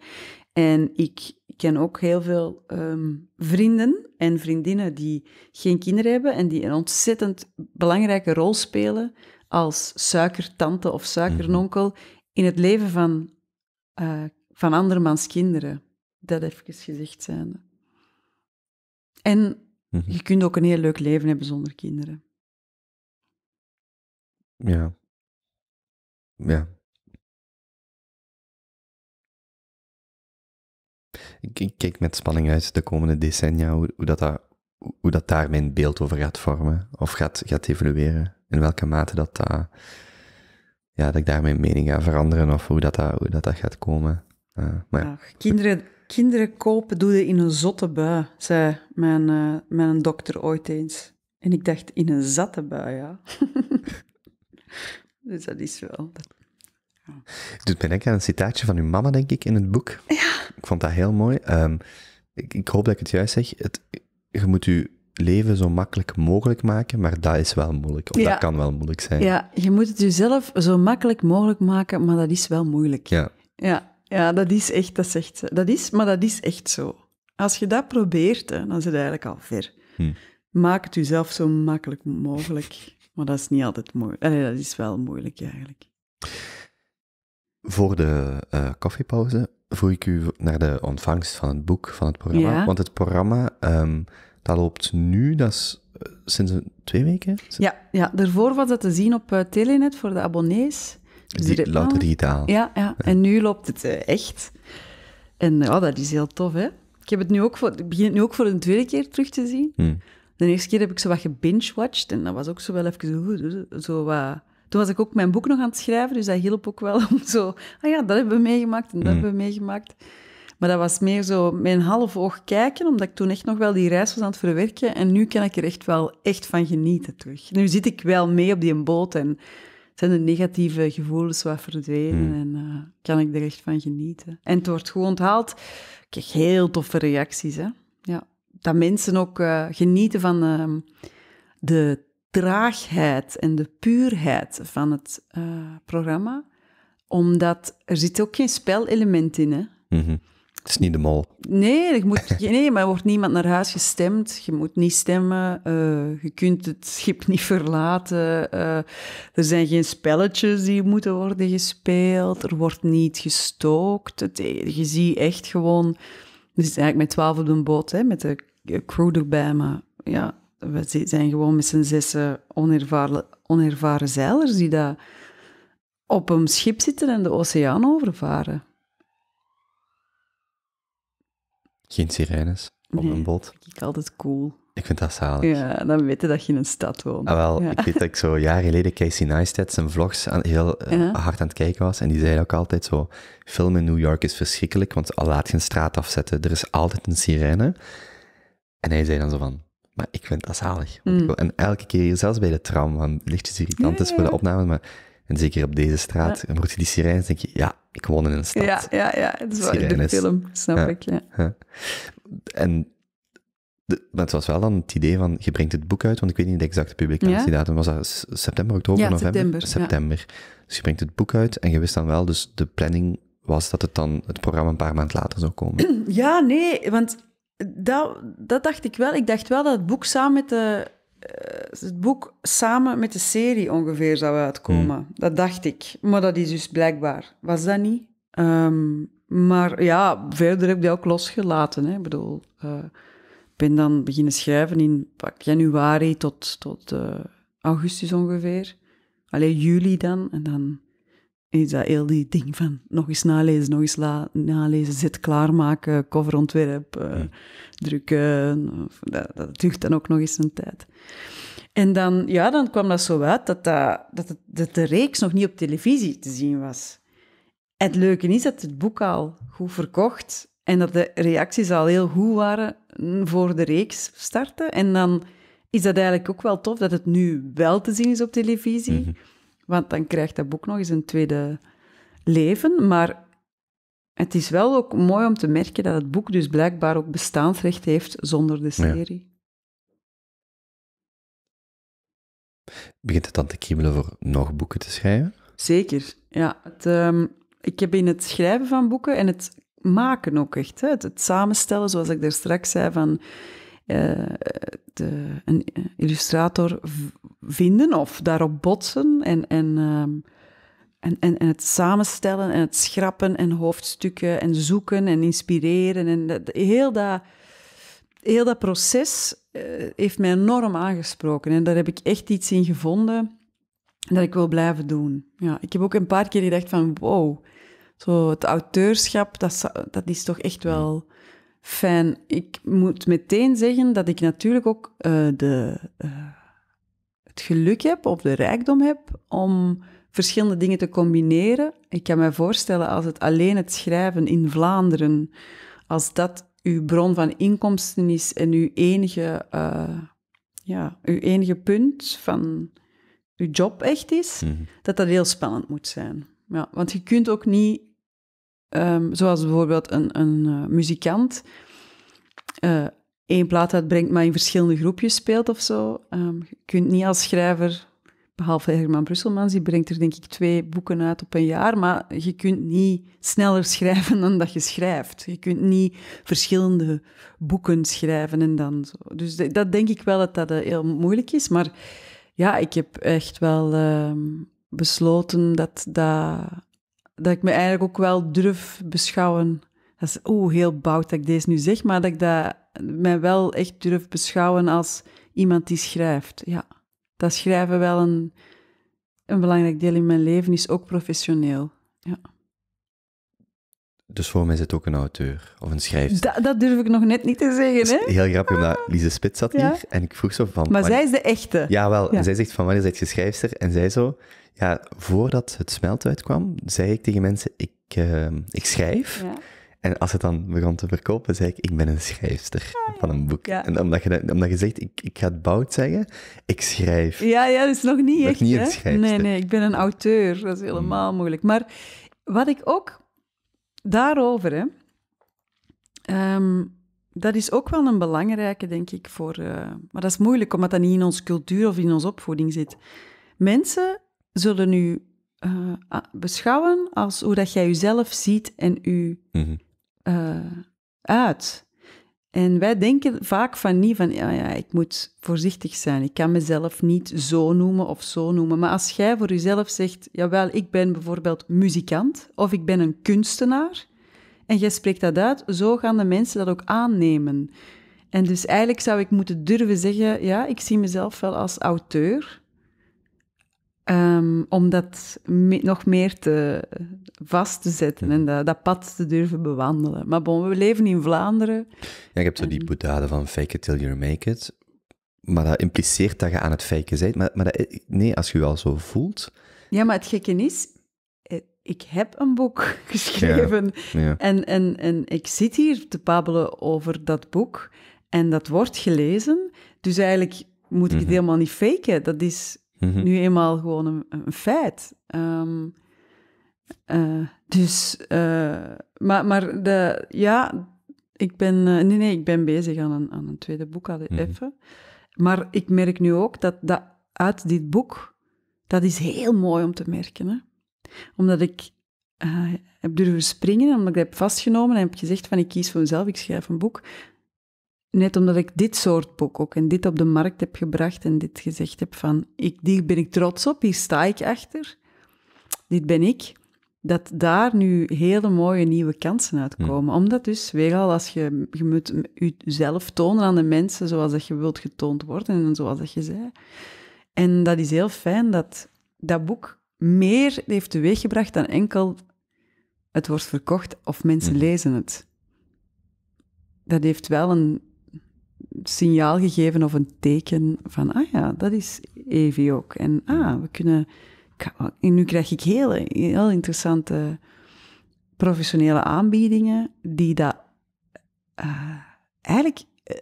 En ik ken ook heel veel ehm, vrienden en vriendinnen die geen kinderen hebben en die een ontzettend belangrijke rol spelen als suikertante of suikernonkel in het leven van, uh, van andermans kinderen. Dat even gezegd zijnde. En Mhm. Je kunt ook een heel leuk leven hebben zonder kinderen. Ja. Ja. Ik, kijk met spanning uit de komende decennia hoe, dat, daar, hoe dat daar mijn beeld over gaat vormen of gaat, gaat evolueren. In welke mate dat, dat, ja, dat ik daar mijn mening ga veranderen of hoe dat, dat, dat, gaat komen. Uh, maar ja. Kinderen Kinderen kopen doe je in een zotte bui, zei mijn, eh, mijn dokter ooit eens. En ik dacht, in een zatte bui, ja. dus dat is wel... Dat... Ja. doet mij aan een citaatje van uw mama, denk ik, in het boek. Ja. Ik vond dat heel mooi. Ehm, ik, ik, hoop dat ik het juist zeg. je moet je leven zo makkelijk mogelijk maken, maar dat is wel moeilijk. Of dat kan wel moeilijk zijn. Ja, je moet het jezelf zo makkelijk mogelijk maken, maar dat is wel moeilijk. Ja. Ja, ja, dat is echt, dat zegt Dat is, maar dat is echt zo. Als je dat probeert, hè, dan zit je eigenlijk al ver. Hmm. Maak het jezelf zo makkelijk mogelijk. Maar dat is niet altijd moeilijk. Nee, dat is wel moeilijk eigenlijk. Voor de uh, koffiepauze voeg ik u naar de ontvangst van het boek, van het programma. Want het programma, ehm, dat loopt nu, dat is eh, sinds twee weken? Ja, ja, daarvoor was dat te zien op eh, Telenet voor de abonnees. Die loopt Ja, ja, en nu loopt het eh, echt. En ja, eh, oh, dat is heel tof, hè. Ik, heb het nu ook voor, ik begin het nu ook voor de tweede keer terug te zien. Hmm. De eerste keer heb ik zo wat gebinge-watched en dat was ook zo wel even zo, dus zo Toen was ik ook mijn boek nog aan het schrijven, dus dat hielp ook wel om zo... Ah ja, dat hebben we meegemaakt en dat hmm. hebben we meegemaakt. Maar dat was meer zo mijn half oog kijken, omdat ik toen echt nog wel die reis was aan het verwerken. En nu kan ik er echt wel echt van genieten terug. Nu zit ik wel mee op die boot en zijn de negatieve gevoelens wat verdwenen hmm. en uh, kan ik er echt van genieten. En het wordt gewoon onthaald. Ik krijg heel toffe reacties. Hè? Ja. Dat mensen ook eh, genieten van ehm, de traagheid en de puurheid van het eh, programma. Omdat er zit ook geen spelelement in. Hè? Mhm. Het is niet de mol. Nee, moet, nee, maar er wordt niemand naar huis gestemd. Je moet niet stemmen. Eh, je kunt het schip niet verlaten. Eh, er zijn geen spelletjes die moeten worden gespeeld. Er wordt niet gestookt. je ziet echt gewoon... We zitten eigenlijk met twaalf op een boot, hè, met de crew erbij. Maar ja, we zijn gewoon met z'n zes onervaren, onervaren zeilers die daar op een schip zitten en de oceaan overvaren. Geen sirenes op een boot. Ik vind ik altijd cool. Ik vind dat zalig. Ja, dan weten dat je in een stad woont. Ah, wel, ik weet dat ik zo jaren geleden Casey Neistat zijn vlogs aan, heel eh, hard aan het kijken was. En die zei ook altijd zo, filmen in New York is verschrikkelijk, want al laat je een straat afzetten, er is altijd een sirene. En hij zei dan zo van, maar ik vind dat zalig. Hmm. En elke keer, zelfs bij de tram, lichtjes irritant voor de opname, maar en zeker op deze straat, en hoort je die sirenes, denk je, ja, ik woon in een stad. Ja, ja, ja, het is wel in de film, snap ik, ja. En, de, maar het was wel dan het idee van, je brengt het boek uit, want ik weet niet de exacte publicatiedatum, was dat september, oktober, november? september. september. Dus je brengt het boek uit en je wist dan wel, dus de planning was dat het dan, het programma een paar maanden later zou komen. Ja, nee, want dat, dat dacht ik wel. Ik dacht wel dat het boek samen met de eh, het boek samen met de serie ongeveer zou uitkomen. Hmm. Dat dacht ik. Maar dat is dus blijkbaar. Was dat niet? Ehm, maar ja, verder heb ik dat ook losgelaten. Hè. Ik bedoel, eh, ik ben dan beginnen schrijven in pak, januari tot, tot eh, augustus ongeveer. Alleen juli dan. En dan is dat heel die ding van nog eens nalezen, nog eens la, nalezen, zit klaarmaken, coverontwerp, uh, eh, drukken. Dat, dat duurt dan ook nog eens een tijd. En dan, ja, dan kwam dat zo uit dat, dat, dat, de reeks nog niet op televisie te zien was. het leuke is dat het boek al goed verkocht en dat de reacties al heel goed waren mm, voor de reeks starten. En dan is dat eigenlijk ook wel tof dat het nu wel te zien is op televisie. Mhm. Want dan krijgt dat boek nog eens een tweede leven. Maar het is wel ook mooi om te merken dat het boek dus blijkbaar ook bestaansrecht heeft zonder de serie. Begint het dan te kriebelen voor nog boeken te schrijven? Zeker, ja. Het, ehm, ik heb in het schrijven van boeken en het maken ook echt, hè, het, het, samenstellen, zoals ik daar straks zei, van eh, de, een eh, illustrator vinden of daarop botsen en, ehm, en, en, en, het samenstellen en het schrappen en hoofdstukken en zoeken en inspireren. En dat, heel, dat, heel dat proces eh, heeft mij enorm aangesproken en daar heb ik echt iets in gevonden dat ik wil blijven doen. Ja, ik heb ook een paar keer gedacht van wow, zo het auteurschap, dat, dat is toch echt wel Fijn. Ik moet meteen zeggen dat ik natuurlijk ook eh, de, eh, het geluk heb of de rijkdom heb om verschillende dingen te combineren. Ik kan me voorstellen als het alleen het schrijven in Vlaanderen, als dat uw bron van inkomsten is en uw enige, eh, ja, uw enige punt van uw job echt is, mhm. dat dat heel spannend moet zijn. Ja, want je kunt ook niet Ehm, zoals bijvoorbeeld een, een eh, muzikant eh, één plaat uitbrengt, maar in verschillende groepjes speelt of zo. Ehm, je kunt niet als schrijver, behalve Herman Brusselmans, die brengt er denk ik twee boeken uit op een jaar, maar je kunt niet sneller schrijven dan dat je schrijft. Je kunt niet verschillende boeken schrijven en dan zo. Dus dat denk ik wel dat dat eh, heel moeilijk is, maar ja, ik heb echt wel ehm, besloten dat dat dat ik me eigenlijk ook wel durf beschouwen. Dat is oeh, heel bout dat ik deze nu zeg, maar dat ik dat, mij wel echt durf beschouwen als iemand die schrijft. Ja, dat schrijven wel een, een belangrijk deel in mijn leven is, ook professioneel. Ja. Dus voor mij zit ook een auteur of een schrijfster. dat durf ik nog net niet te zeggen. Dus hè? Heel grappig, omdat Lise Spits zat hier en ik vroeg zo van. Maar zij is de echte. Jawel, ja. en zij zegt van wanneer zit je schrijfster? En zij zo, ja, voordat het smelt uitkwam, zei ik tegen mensen: ik, ehm, ik schrijf. En als het dan begon te verkopen, zei ik, ik ben een schrijfster ah, van een boek. En omdat je, omdat je zegt, ik, ik ga het bout zeggen, ik schrijf. Ja, ja, dat is nog niet echt. Niet hè? Nee, nee, ik ben een auteur. Dat is mm. helemaal moeilijk. Maar wat ik ook daarover, hè. Ehm, dat is ook wel een belangrijke, denk ik, voor... Eh, maar dat is moeilijk, omdat dat niet in onze cultuur of in onze opvoeding zit. Mensen zullen u eh, beschouwen als hoe dat jij jezelf ziet en u mhm. eh, uit. En wij denken vaak van niet van, ja, ja, ik moet voorzichtig zijn. Ik kan mezelf niet zo noemen of zo noemen. Maar als jij voor jezelf zegt, jawel, ik ben bijvoorbeeld muzikant of ik ben een kunstenaar. En jij spreekt dat uit, zo gaan de mensen dat ook aannemen. En dus eigenlijk zou ik moeten durven zeggen, ja, ik zie mezelf wel als auteur. Ehm, om dat nog meer te, vast te zetten en dat, dat, pad te durven bewandelen. Maar bon, we leven in Vlaanderen. Ja, ik heb zo die ehm. boetade van fake it till you make it. Maar dat impliceert dat je aan het faken bent. Maar, maar eh, nee, als je wel al zo voelt... Ja, maar het gekke is, eh, ik heb een boek geschreven. En, en, en ik zit hier te babbelen over dat boek. En dat wordt gelezen. Dus eigenlijk moet ik het mhm. helemaal niet faken. Dat is Mhm. nu eenmaal gewoon een, feit. Ehm, eh, dus, eh, maar, maar de, ja, ik ben, eh, nee, nee, ik ben bezig aan een, aan een tweede boek, al mhm. even. Maar ik merk nu ook dat, dat uit dit boek, dat is heel mooi om te merken. Hè? Omdat ik heb durven springen, omdat ik heb vastgenomen en heb gezegd van ik kies voor mezelf, ik schrijf een boek net omdat ik dit soort boek ook en dit op de markt heb gebracht en dit gezegd heb van, ik, hier ben ik trots op, hier sta ik achter, dit ben ik, dat daar nu hele mooie nieuwe kansen uitkomen. Hm. Omdat dus, weer al, als je, je moet jezelf tonen aan de mensen zoals dat je wilt getoond worden en zoals dat je zei. En dat is heel fijn dat dat boek meer heeft teweeggebracht dan enkel het wordt verkocht of mensen hmm. lezen het. Dat heeft wel een signaal gegeven of een teken van, ah ja, dat is Evie ook. En ah, we kunnen... nu krijg ik heel, heel interessante professionele aanbiedingen die dat eh, eigenlijk eh,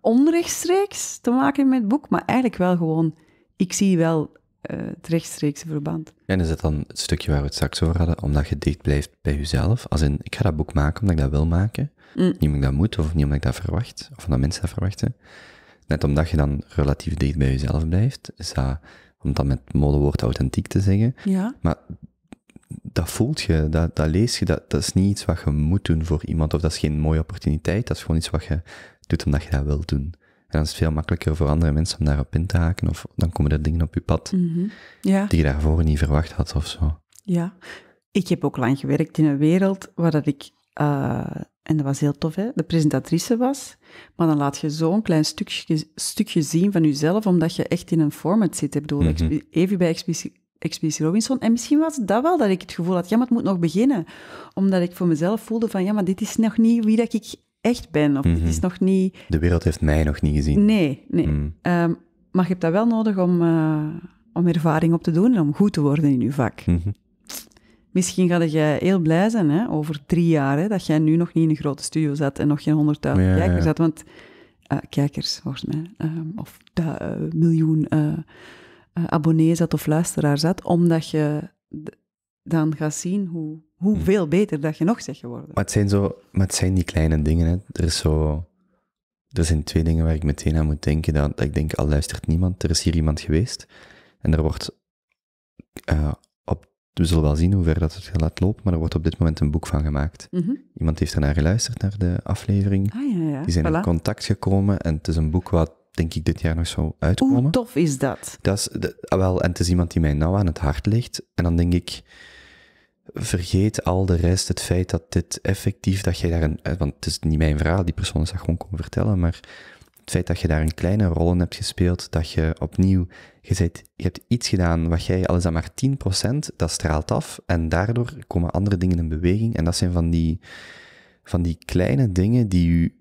onrechtstreeks te maken hebben met het boek, maar eigenlijk wel gewoon, ik zie wel eh, het rechtstreekse verband. En is dat dan het stukje waar we het straks over hadden, omdat je dicht blijft bij jezelf? Als in, ik ga dat boek maken omdat ik dat wil maken, Mm. niemand dat moet, of niet omdat ik dat verwacht, of dat mensen dat verwachten. Net omdat je dan relatief dicht bij jezelf blijft, is dat, om dat met modewoord authentiek te zeggen. Ja. Maar dat voelt je, dat, dat lees je, dat, dat is niet iets wat je moet doen voor iemand, of dat is geen mooie opportuniteit, dat is gewoon iets wat je doet omdat je dat wil doen. En dan is het veel makkelijker voor andere mensen om daarop in te haken, of dan komen er dingen op je pad mhm. ja. die je daarvoor niet verwacht had of zo. Ja, ik heb ook lang gewerkt in een wereld waar dat ik eh, en dat was heel tof, hè? De presentatrice was. Maar dan laat je zo'n klein stukje, stukje zien van jezelf, omdat je echt in een format zit. Ik bedoel, mhm. even bij Expeditie Robinson. En misschien was dat wel dat ik het gevoel had, ja, maar het moet nog beginnen. Omdat ik voor mezelf voelde van, ja, maar dit is nog niet wie dat ik echt ben. Of dit is mhm. nog niet... De wereld heeft mij nog niet gezien. Nee, nee. Mhm. Ehm, maar je hebt dat wel nodig om, eh, om ervaring op te doen en om goed te worden in je vak. -hmm. Misschien ga je heel blij zijn hè, over drie jaar hè, dat jij nu nog niet in een grote studio zat en nog geen 100.000 kijkers had. Want eh, kijkers, volgens mij, eh, of eh, miljoen abonnees had of luisteraars had, omdat je dan gaat zien hoe, veel hm. beter dat je nog zegt geworden. Maar het zijn, zo, maar het zijn die kleine dingen. Hè. Er, is zo, er zijn twee dingen waar ik meteen aan moet denken. Dat, ik denk, al luistert niemand, er is hier iemand geweest. En er wordt uh, we zullen wel zien hoe ver dat het gaat lopen, maar er wordt op dit moment een boek van gemaakt. Mhm. Iemand heeft daarnaar geluisterd, naar de aflevering. Ah, die zijn in contact gekomen en het is een boek wat, denk ik, dit jaar nog zou uitkomen. Hoe tof is dat? dat is ah, wel, en het is iemand die mij nauw aan het hart ligt. En dan denk ik, vergeet al de rest, het feit dat dit effectief, dat jij daar een... Eh, want het is niet mijn verhaal, die persoon is dat gewoon komen vertellen, maar feit dat je daar een kleine rol in hebt gespeeld, dat je opnieuw, je, je hebt iets gedaan wat jij, al is dat maar 10%, dat straalt af en daardoor komen andere dingen in beweging. En dat zijn van die, van die kleine dingen die je,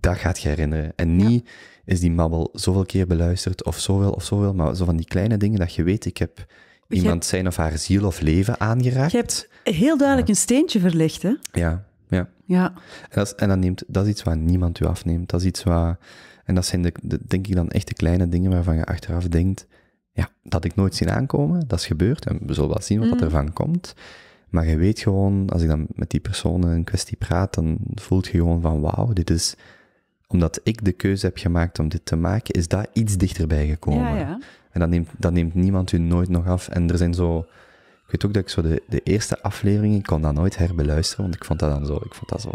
dat gaat herinneren. En niet is die mabbel zoveel keer beluisterd of zoveel of zoveel, maar zo van die kleine dingen dat je weet, ik heb iemand zijn of haar ziel of leven aangeraakt. Je hebt heel duidelijk een steentje verlicht, hè? Ja, ja. ja. En, dat is, en dat, neemt, dat is iets wat niemand u afneemt. Dat is iets wat en dat zijn, de, denk ik, dan echt de kleine dingen waarvan je achteraf denkt, ja, dat ik nooit zie aankomen, dat is gebeurd en we zullen wel zien wat mm. ervan komt. Maar je weet gewoon, als ik dan met die personen in kwestie praat, dan voelt je gewoon van wauw, dit is, omdat ik de keuze heb gemaakt om dit te maken, is dat iets dichterbij gekomen. Ja, ja. En dat neemt, dat neemt niemand u nooit nog af. En er zijn zo, ik weet ook dat ik zo de, de eerste afleveringen ik kon dat nooit herbeluisteren, want ik vond dat dan zo, ik vond dat zo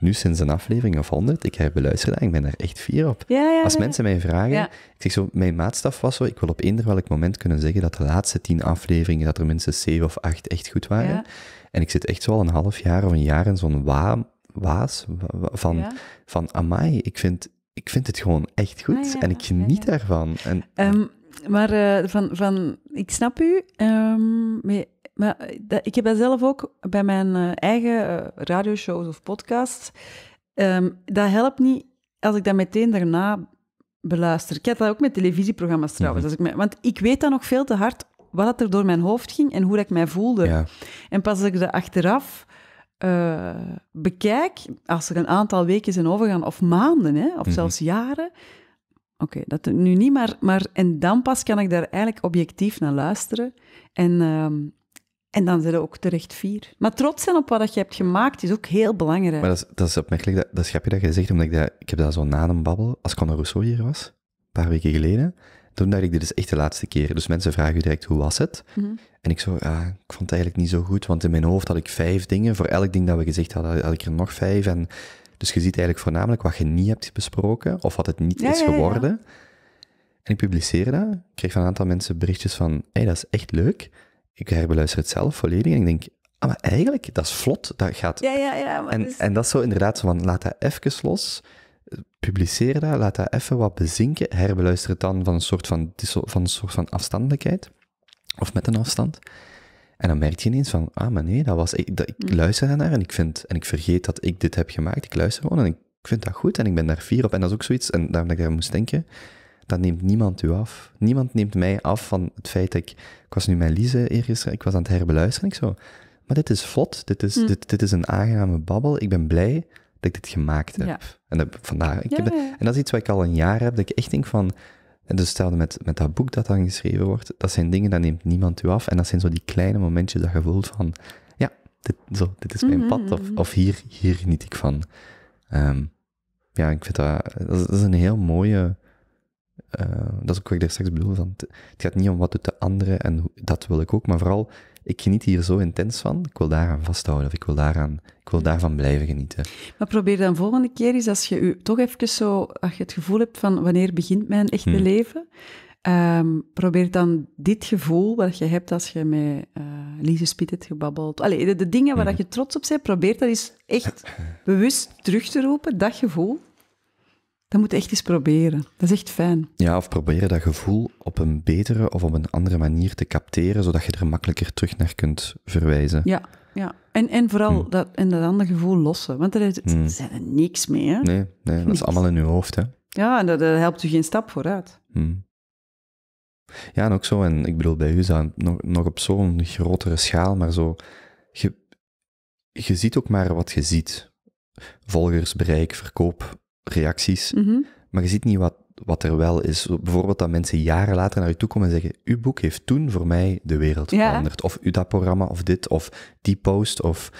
nu sinds een aflevering of honderd. Ik heb beluisterd en ik ben daar echt fier op. Ja, Als mensen mij vragen, ik zeg zo, mijn maatstaf was zo, ik wil op eender welk moment kunnen zeggen dat de laatste tien afleveringen, dat er minstens zeven of acht echt goed waren. En ik zit echt zo al een half jaar of een jaar in zo'n wa waas van, van, amai, ik vind, ik vind het gewoon echt goed ah, en ik geniet daarvan. Ehm, maar eh, van, van, ik snap u, um, maar eh, dat, ik heb dat zelf ook bij mijn eh, eigen eh, radioshows of podcasts. Ehm, dat helpt niet als ik dat meteen daarna beluister. Ik heb dat ook met televisieprogramma's trouwens. Mhm. als ik want ik weet dan nog veel te hard wat er door mijn hoofd ging en hoe dat ik mij voelde. Ja. En pas als ik dat achteraf bekijk, als er een aantal weken zijn overgaan, of maanden, hè, of mhm. zelfs jaren. Oké, dat nu niet, maar, maar en dan pas kan ik daar eigenlijk objectief naar luisteren. En ehm, en dan zit er ook terecht vier. Maar trots zijn op wat je hebt gemaakt is ook heel belangrijk. Maar dat is, dat is opmerkelijk, dat, dat schapje dat je zegt, omdat ik, dat, ik heb dat zo na een babbel, als Conor Rousseau hier was, een paar weken geleden, toen dacht ik, dit is echt de laatste keer. Dus mensen vragen direct, hoe was het? Mm En ik zo, ik vond het eigenlijk niet zo goed, want in mijn hoofd had ik vijf dingen. Voor elk ding dat we gezegd hadden, had ik er nog vijf. En, dus je ziet eigenlijk voornamelijk wat je niet hebt besproken, of wat het niet is geworden. En ik publiceer dat, ik kreeg van een aantal mensen berichtjes van, hé, hey, dat is echt leuk ik herbeluister het zelf volledig en ik denk, ah, maar eigenlijk, dat is vlot, dat gaat... Ja, ja, ja. en, dus- en dat is zo inderdaad zo van, laat dat even los, publiceer dat, laat dat even wat bezinken, herbeluister het dan van een soort van, van, een soort van afstandelijkheid, of met een afstand. En dan merk je ineens van, ah, maar nee, dat was, ik, dat, ik mm. luister daarnaar en ik vind, en ik vergeet dat ik dit heb gemaakt, ik luister gewoon en ik vind dat goed en ik ben daar fier op. En dat is ook zoiets, en daarom dat ik daar moest denken, dat neemt niemand u af. Niemand neemt mij af van het feit dat ik... Ik was nu mijn Lise eerder, ik was aan het herbeluisteren. Ik zo, maar dit is vlot, dit is, hm. dit, dit is een aangename babbel. Ik ben blij dat ik dit gemaakt heb. En, dat, vandaar, ik heb en dat is iets wat ik al een jaar heb, dat ik echt denk van... En dus stelde met, met dat boek dat dan geschreven wordt, dat zijn dingen, dat neemt niemand u af. En dat zijn zo die kleine momentjes dat je voelt van... Ja, dit, zo, dit is mijn pad, of, mhm. of hier, hier geniet ik van. Ehm, ja, ik vind dat, dat is een heel mooie eh, dat is ook wat ik daar straks bedoel. Want het gaat niet om wat doet de andere en dat wil ik ook, maar vooral, ik geniet hier zo intens van, ik wil daaraan vasthouden of ik wil, daaraan, ik wil daarvan blijven genieten. Maar probeer dan volgende keer eens, als je toch even zo, als je het gevoel hebt van wanneer begint mijn echte hmm. leven, ehm, probeer dan dit gevoel wat je hebt als je met uh, Lise Spiet hebt gebabbeld. Allee, de, dingen waar hmm. dat je trots op bent, probeer dat eens echt bewust terug te roepen, dat gevoel. Dat moet echt eens proberen. Dat is echt fijn. Ja, of proberen dat gevoel op een betere of op een andere manier te capteren, zodat je er makkelijker terug naar kunt verwijzen. Ja, ja. En, en vooral hm. dat, en dat andere gevoel lossen, want er is, hm. zijn er niks meer. Nee, nee, dat is allemaal in je hoofd. Hè? Ja, en dat, helpt u geen stap vooruit. Hm. Ja, en ook zo, en ik bedoel, bij u is nog, nog op zo'n grotere schaal, maar zo, je, je ziet ook maar wat je ziet. Volgers, bereik, verkoop, reacties, mhm. maar je ziet niet wat, wat er wel is. Bijvoorbeeld dat mensen jaren later naar je toe komen en zeggen, uw boek heeft toen voor mij de wereld veranderd. Of u dat programma, of dit, of die post, of...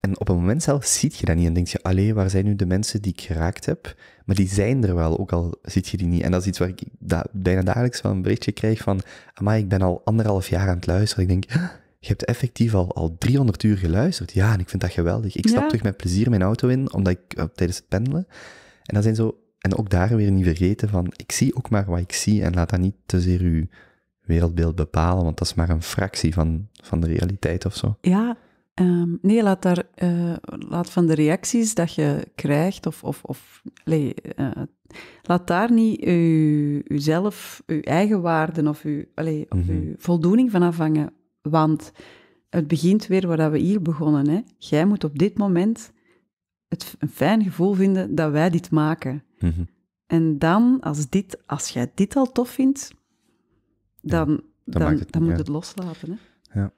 En op een moment zelf ziet je dat niet en denk je, allee, waar zijn nu de mensen die ik geraakt heb? Maar die zijn er wel, ook al ziet je die niet. En dat is iets waar ik da bijna dagelijks wel een berichtje krijg van, maar ik ben al anderhalf jaar aan het luisteren. Ik denk, je hebt effectief al, al 300 uur geluisterd. Ja, en ik vind dat geweldig. Ik stap ja. terug met plezier mijn auto in, omdat ik eh, tijdens het pendelen. En dan zijn zo, en ook daar weer niet vergeten van, ik zie ook maar wat ik zie en laat dat niet te zeer uw wereldbeeld bepalen, want dat is maar een fractie van, van de realiteit of zo. Ja, ehm, nee, laat, daar, eh, laat van de reacties dat je krijgt of, of, of nee, eh, laat daar niet uw, uzelf, uw eigen waarden of, uw, allee, of mhm. uw voldoening van afhangen want het begint weer waar we hier begonnen. Hè? Jij moet op dit moment het een fijn gevoel vinden dat wij dit maken. Mhm. En dan, als, dit, als jij dit al tof vindt, dan, dan, moet het loslaten. Hè? Ja.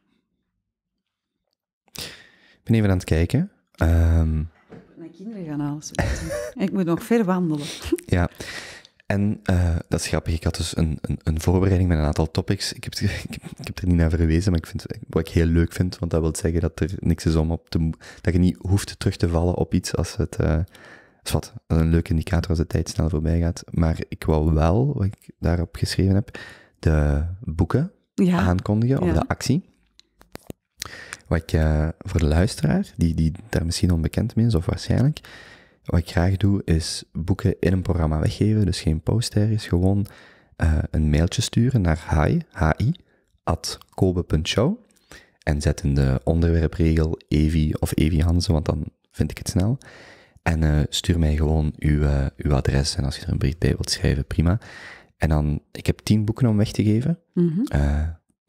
Ik ben even aan het kijken. Um... Mijn kinderen gaan alles Ik moet nog ver wandelen. ja. En eh, dat is grappig, ik had dus een, een, een, voorbereiding met een aantal topics. Ik heb, ik, heb, er niet naar verwezen, maar ik vind, wat ik heel leuk vind, want dat wil zeggen dat er niks is om op te... Dat je niet hoeft terug te vallen op iets als het... Eh, wat, dat is een leuke indicator als de tijd snel voorbij gaat. Maar ik wou wel, wat ik daarop geschreven heb, de boeken aankondigen, of de actie. Wat ik eh, voor de luisteraar, die, die daar misschien onbekend mee is, of waarschijnlijk wat ik graag doe is boeken in een programma weggeven, dus geen poster is gewoon eh, een mailtje sturen naar hi, hi, at kobe.show en zet in de onderwerpregel Evi of Evi Hansen, want dan vind ik het snel. En eh, stuur mij gewoon uw, eh, uw adres en als je er een brief bij wilt schrijven, prima. En dan, ik heb tien boeken om weg te geven. Mm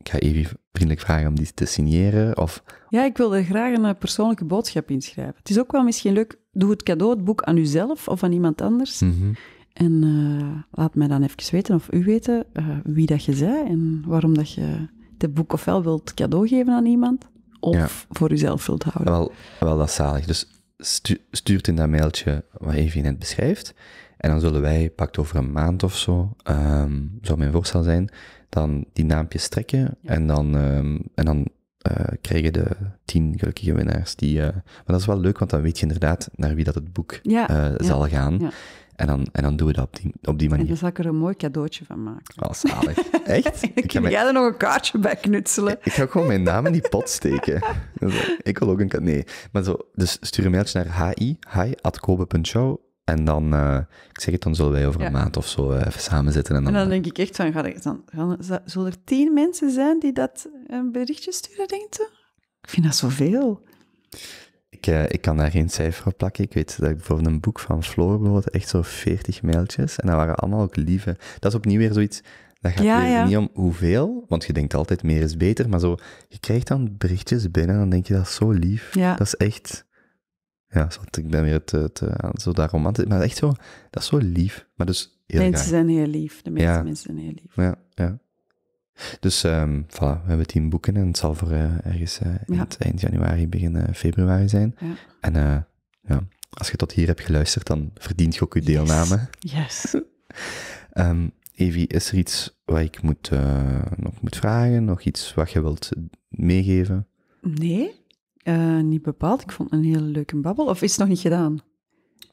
ik ga even vriendelijk vragen om die te signeren. Of... Ja, ik wil er graag een eh, persoonlijke boodschap inschrijven. Het is ook wel misschien leuk, doe het cadeau, het boek aan uzelf of aan iemand anders. Mhm. En eh, laat mij dan even weten, of u weten, eh, wie dat je bent en waarom dat je het boek ofwel wilt cadeau geven aan iemand, of voor uzelf wilt houden. Wel, wel dat zalig. Dus stu stuurt in dat mailtje wat Evie net beschrijft. En dan zullen wij, pakt over een maand of zo, um, zou mijn voorstel zijn, dan die naampjes trekken en dan, um, en dan eh, krijgen de tien gelukkige winnaars. Die, eh, maar dat is wel leuk, want dan weet je inderdaad naar wie dat het boek eh, zal gaan. Ja. En dan, en dan doen we dat op die, op die manier. En dan zal ik er een mooi cadeautje van maken. Oh, zalig. Echt? ik ga jij er nog een kaartje bij knutselen? Ik, ga gewoon mijn naam in die pot steken. ik wil ook een... Nee. Maar zo, dus stuur een mailtje naar hi, en dan, eh, ik zeg het, dan zullen wij over een maand of zo eh, even samen zitten. En dan, en dan eh, denk ik echt van, gaan, dan, gaan, zullen er tien mensen zijn die dat een berichtje sturen, denkt u? Ik vind dat zoveel. Ik, ik kan daar geen cijfer op plakken. Ik weet dat ik bijvoorbeeld een boek van Floor bijvoorbeeld, echt zo 40 mailtjes. En dat waren allemaal ook lieve. Dat is opnieuw weer zoiets, dat gaat niet om hoeveel, want je denkt altijd meer is beter. Maar zo, je krijgt dan berichtjes binnen en dan denk je, dat is zo lief. Dat is echt... Ja, zat, ik ben weer te, te, zo daarom. Maar echt zo, dat is zo lief. Maar dus mensen zijn heel lief. De meeste ja. mensen zijn heel lief. Ja, ja. Dus um, voilà, we hebben tien boeken en het zal voor eh, ergens eh, eind, januari, begin eh, februari zijn. Ja. En ja, als je tot hier hebt geluisterd, dan verdient je ook je deelname. Yes. um, ehm, Evi, is er iets wat ik moet, nog moet vragen? Nog iets wat je wilt meegeven? Nee. Eh, niet bepaald. Ik vond het een hele leuke babbel. Of is het nog niet gedaan?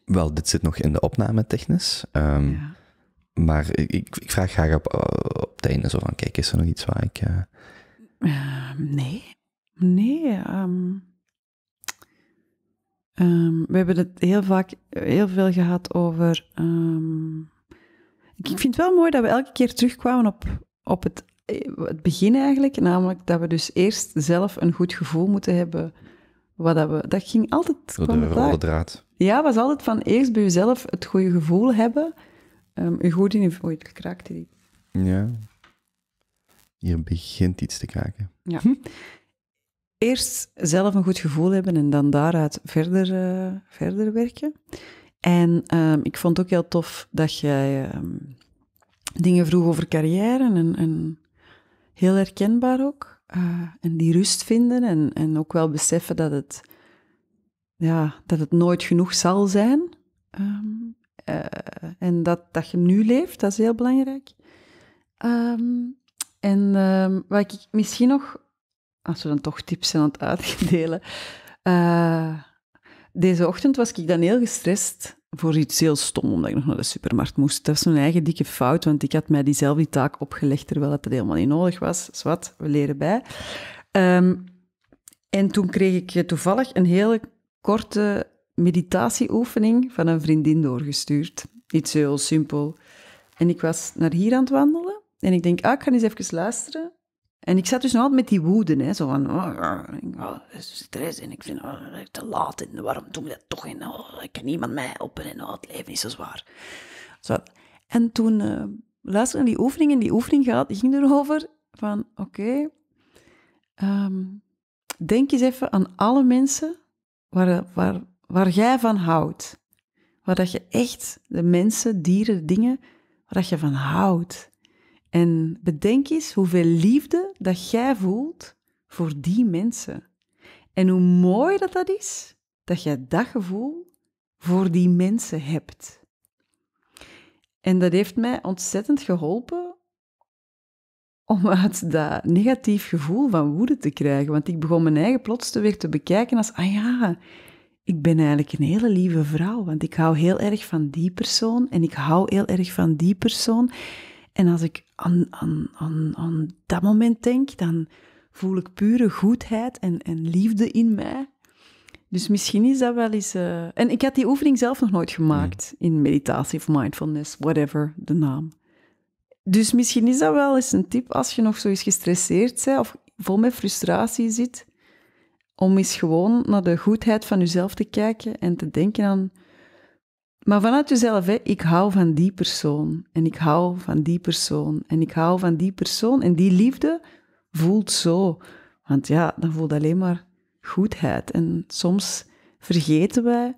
Wel, dit zit nog in de opname technisch. Ehm, ja. Maar ik, ik, vraag graag op, eh, op het zo van, kijk, is er nog iets waar ik... Eh, ehm, nee. Nee. Ehm, we hebben het heel vaak, heel veel gehad over... ik vind het wel mooi dat we elke keer terugkwamen op, op het eh, het begin eigenlijk, namelijk dat we dus eerst zelf een goed gevoel moeten hebben. Wat dat, we, dat ging altijd... Door de rode draad. Ja, was altijd van eerst bij jezelf het goede gevoel hebben. Ehm, je goed in je... Oei, het kraakte die. Ja. Hier begint iets te kraken. Ja. Eerst zelf een goed gevoel hebben en dan daaruit verder, eh, verder werken. En ehm, ik vond het ook heel tof dat jij ehm, dingen vroeg over carrière en, en heel herkenbaar ook. Eh, en die rust vinden en, en ook wel beseffen dat het, ja, dat het nooit genoeg zal zijn. Ehm, eh, en dat, dat je nu leeft, dat is heel belangrijk. Ehm, en ehm, wat ik misschien nog, als we dan toch tips zijn aan het uitdelen. Eh, deze ochtend was ik dan heel gestrest voor iets heel stom, omdat ik nog naar de supermarkt moest. Dat is mijn eigen dikke fout, want ik had mij diezelfde taak opgelegd, terwijl dat, helemaal niet nodig was. Zwat, we leren bij. Ehm, en toen kreeg ik eh, toevallig een hele korte meditatieoefening van een vriendin doorgestuurd. Iets heel simpel. En ik was naar hier aan het wandelen. En ik denk, ah, ik ga eens even luisteren en ik zat dus nog altijd met die woede, hè, zo van, oh, stress en ik vind oh, te laat en waarom doe je dat toch en oh, kan niemand mij helpen en oh, het leven is zo zwaar. Zo. En toen uh, eh, luisterde naar die oefening en die oefening ging erover van, oké, ehm, denk eens even aan alle mensen waar, eh, waar, waar jij van houdt. Waar dat je echt de mensen, dieren, dingen, waar dat je van houdt. En bedenk eens hoeveel liefde dat jij voelt voor die mensen. En hoe mooi dat dat is, dat jij dat gevoel voor die mensen hebt. En dat heeft mij ontzettend geholpen om uit dat negatief gevoel van woede te krijgen. Want ik begon mijn eigen plots weer te bekijken als, ah ja, ik ben eigenlijk een hele lieve vrouw, want ik hou heel erg van die persoon en ik hou heel erg van die persoon. En als ik aan, aan, aan, aan dat moment denk, dan voel ik pure goedheid en, en liefde in mij. Dus misschien is dat wel eens. Eh, en ik had die oefening zelf nog nooit gemaakt in meditatie of mindfulness, whatever de naam. Dus misschien is dat wel eens een tip als je nog zo eens gestresseerd bent of vol met frustratie zit, om eens gewoon naar de goedheid van jezelf te kijken en te denken aan maar vanuit jezelf, hè, ik hou van die persoon en ik hou van die persoon en ik hou van die persoon. En die liefde voelt zo. Want ja, dan voelt alleen maar goedheid. En soms vergeten wij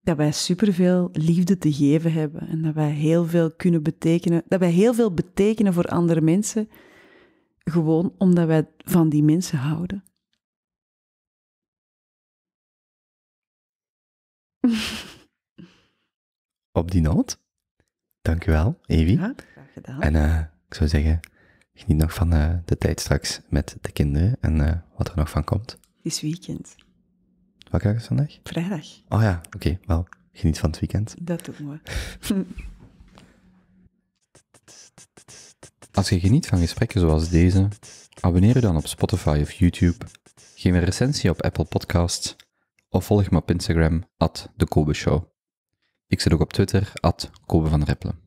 dat wij superveel liefde te geven hebben en dat wij heel veel kunnen betekenen, dat wij heel veel betekenen voor andere mensen, gewoon omdat wij van die mensen houden. op die noot. Dankjewel, Evie. Ja, graag gedaan. En eh, ik zou zeggen, geniet nog van eh, de tijd straks met de kinderen en eh, wat er nog van komt. Het is weekend. Welke dag is vandaag? Vrijdag. Oh ja, oké. wel, geniet van het weekend. Dat doen we. Als je geniet van gesprekken zoals deze, abonneer je dan op Spotify of YouTube, geef een recensie op Apple Podcasts of volg me op Instagram, at Show. Ik zit ook op Twitter, at Kobe van Rippelen.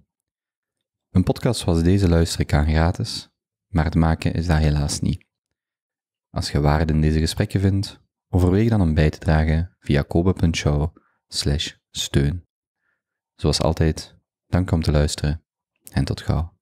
Een podcast zoals deze luister ik aan gratis, maar het maken is dat helaas niet. Als je waarde in deze gesprekken vindt, overweeg dan om bij te dragen via kobe.show steun. Zoals altijd, dank om te luisteren en tot gauw.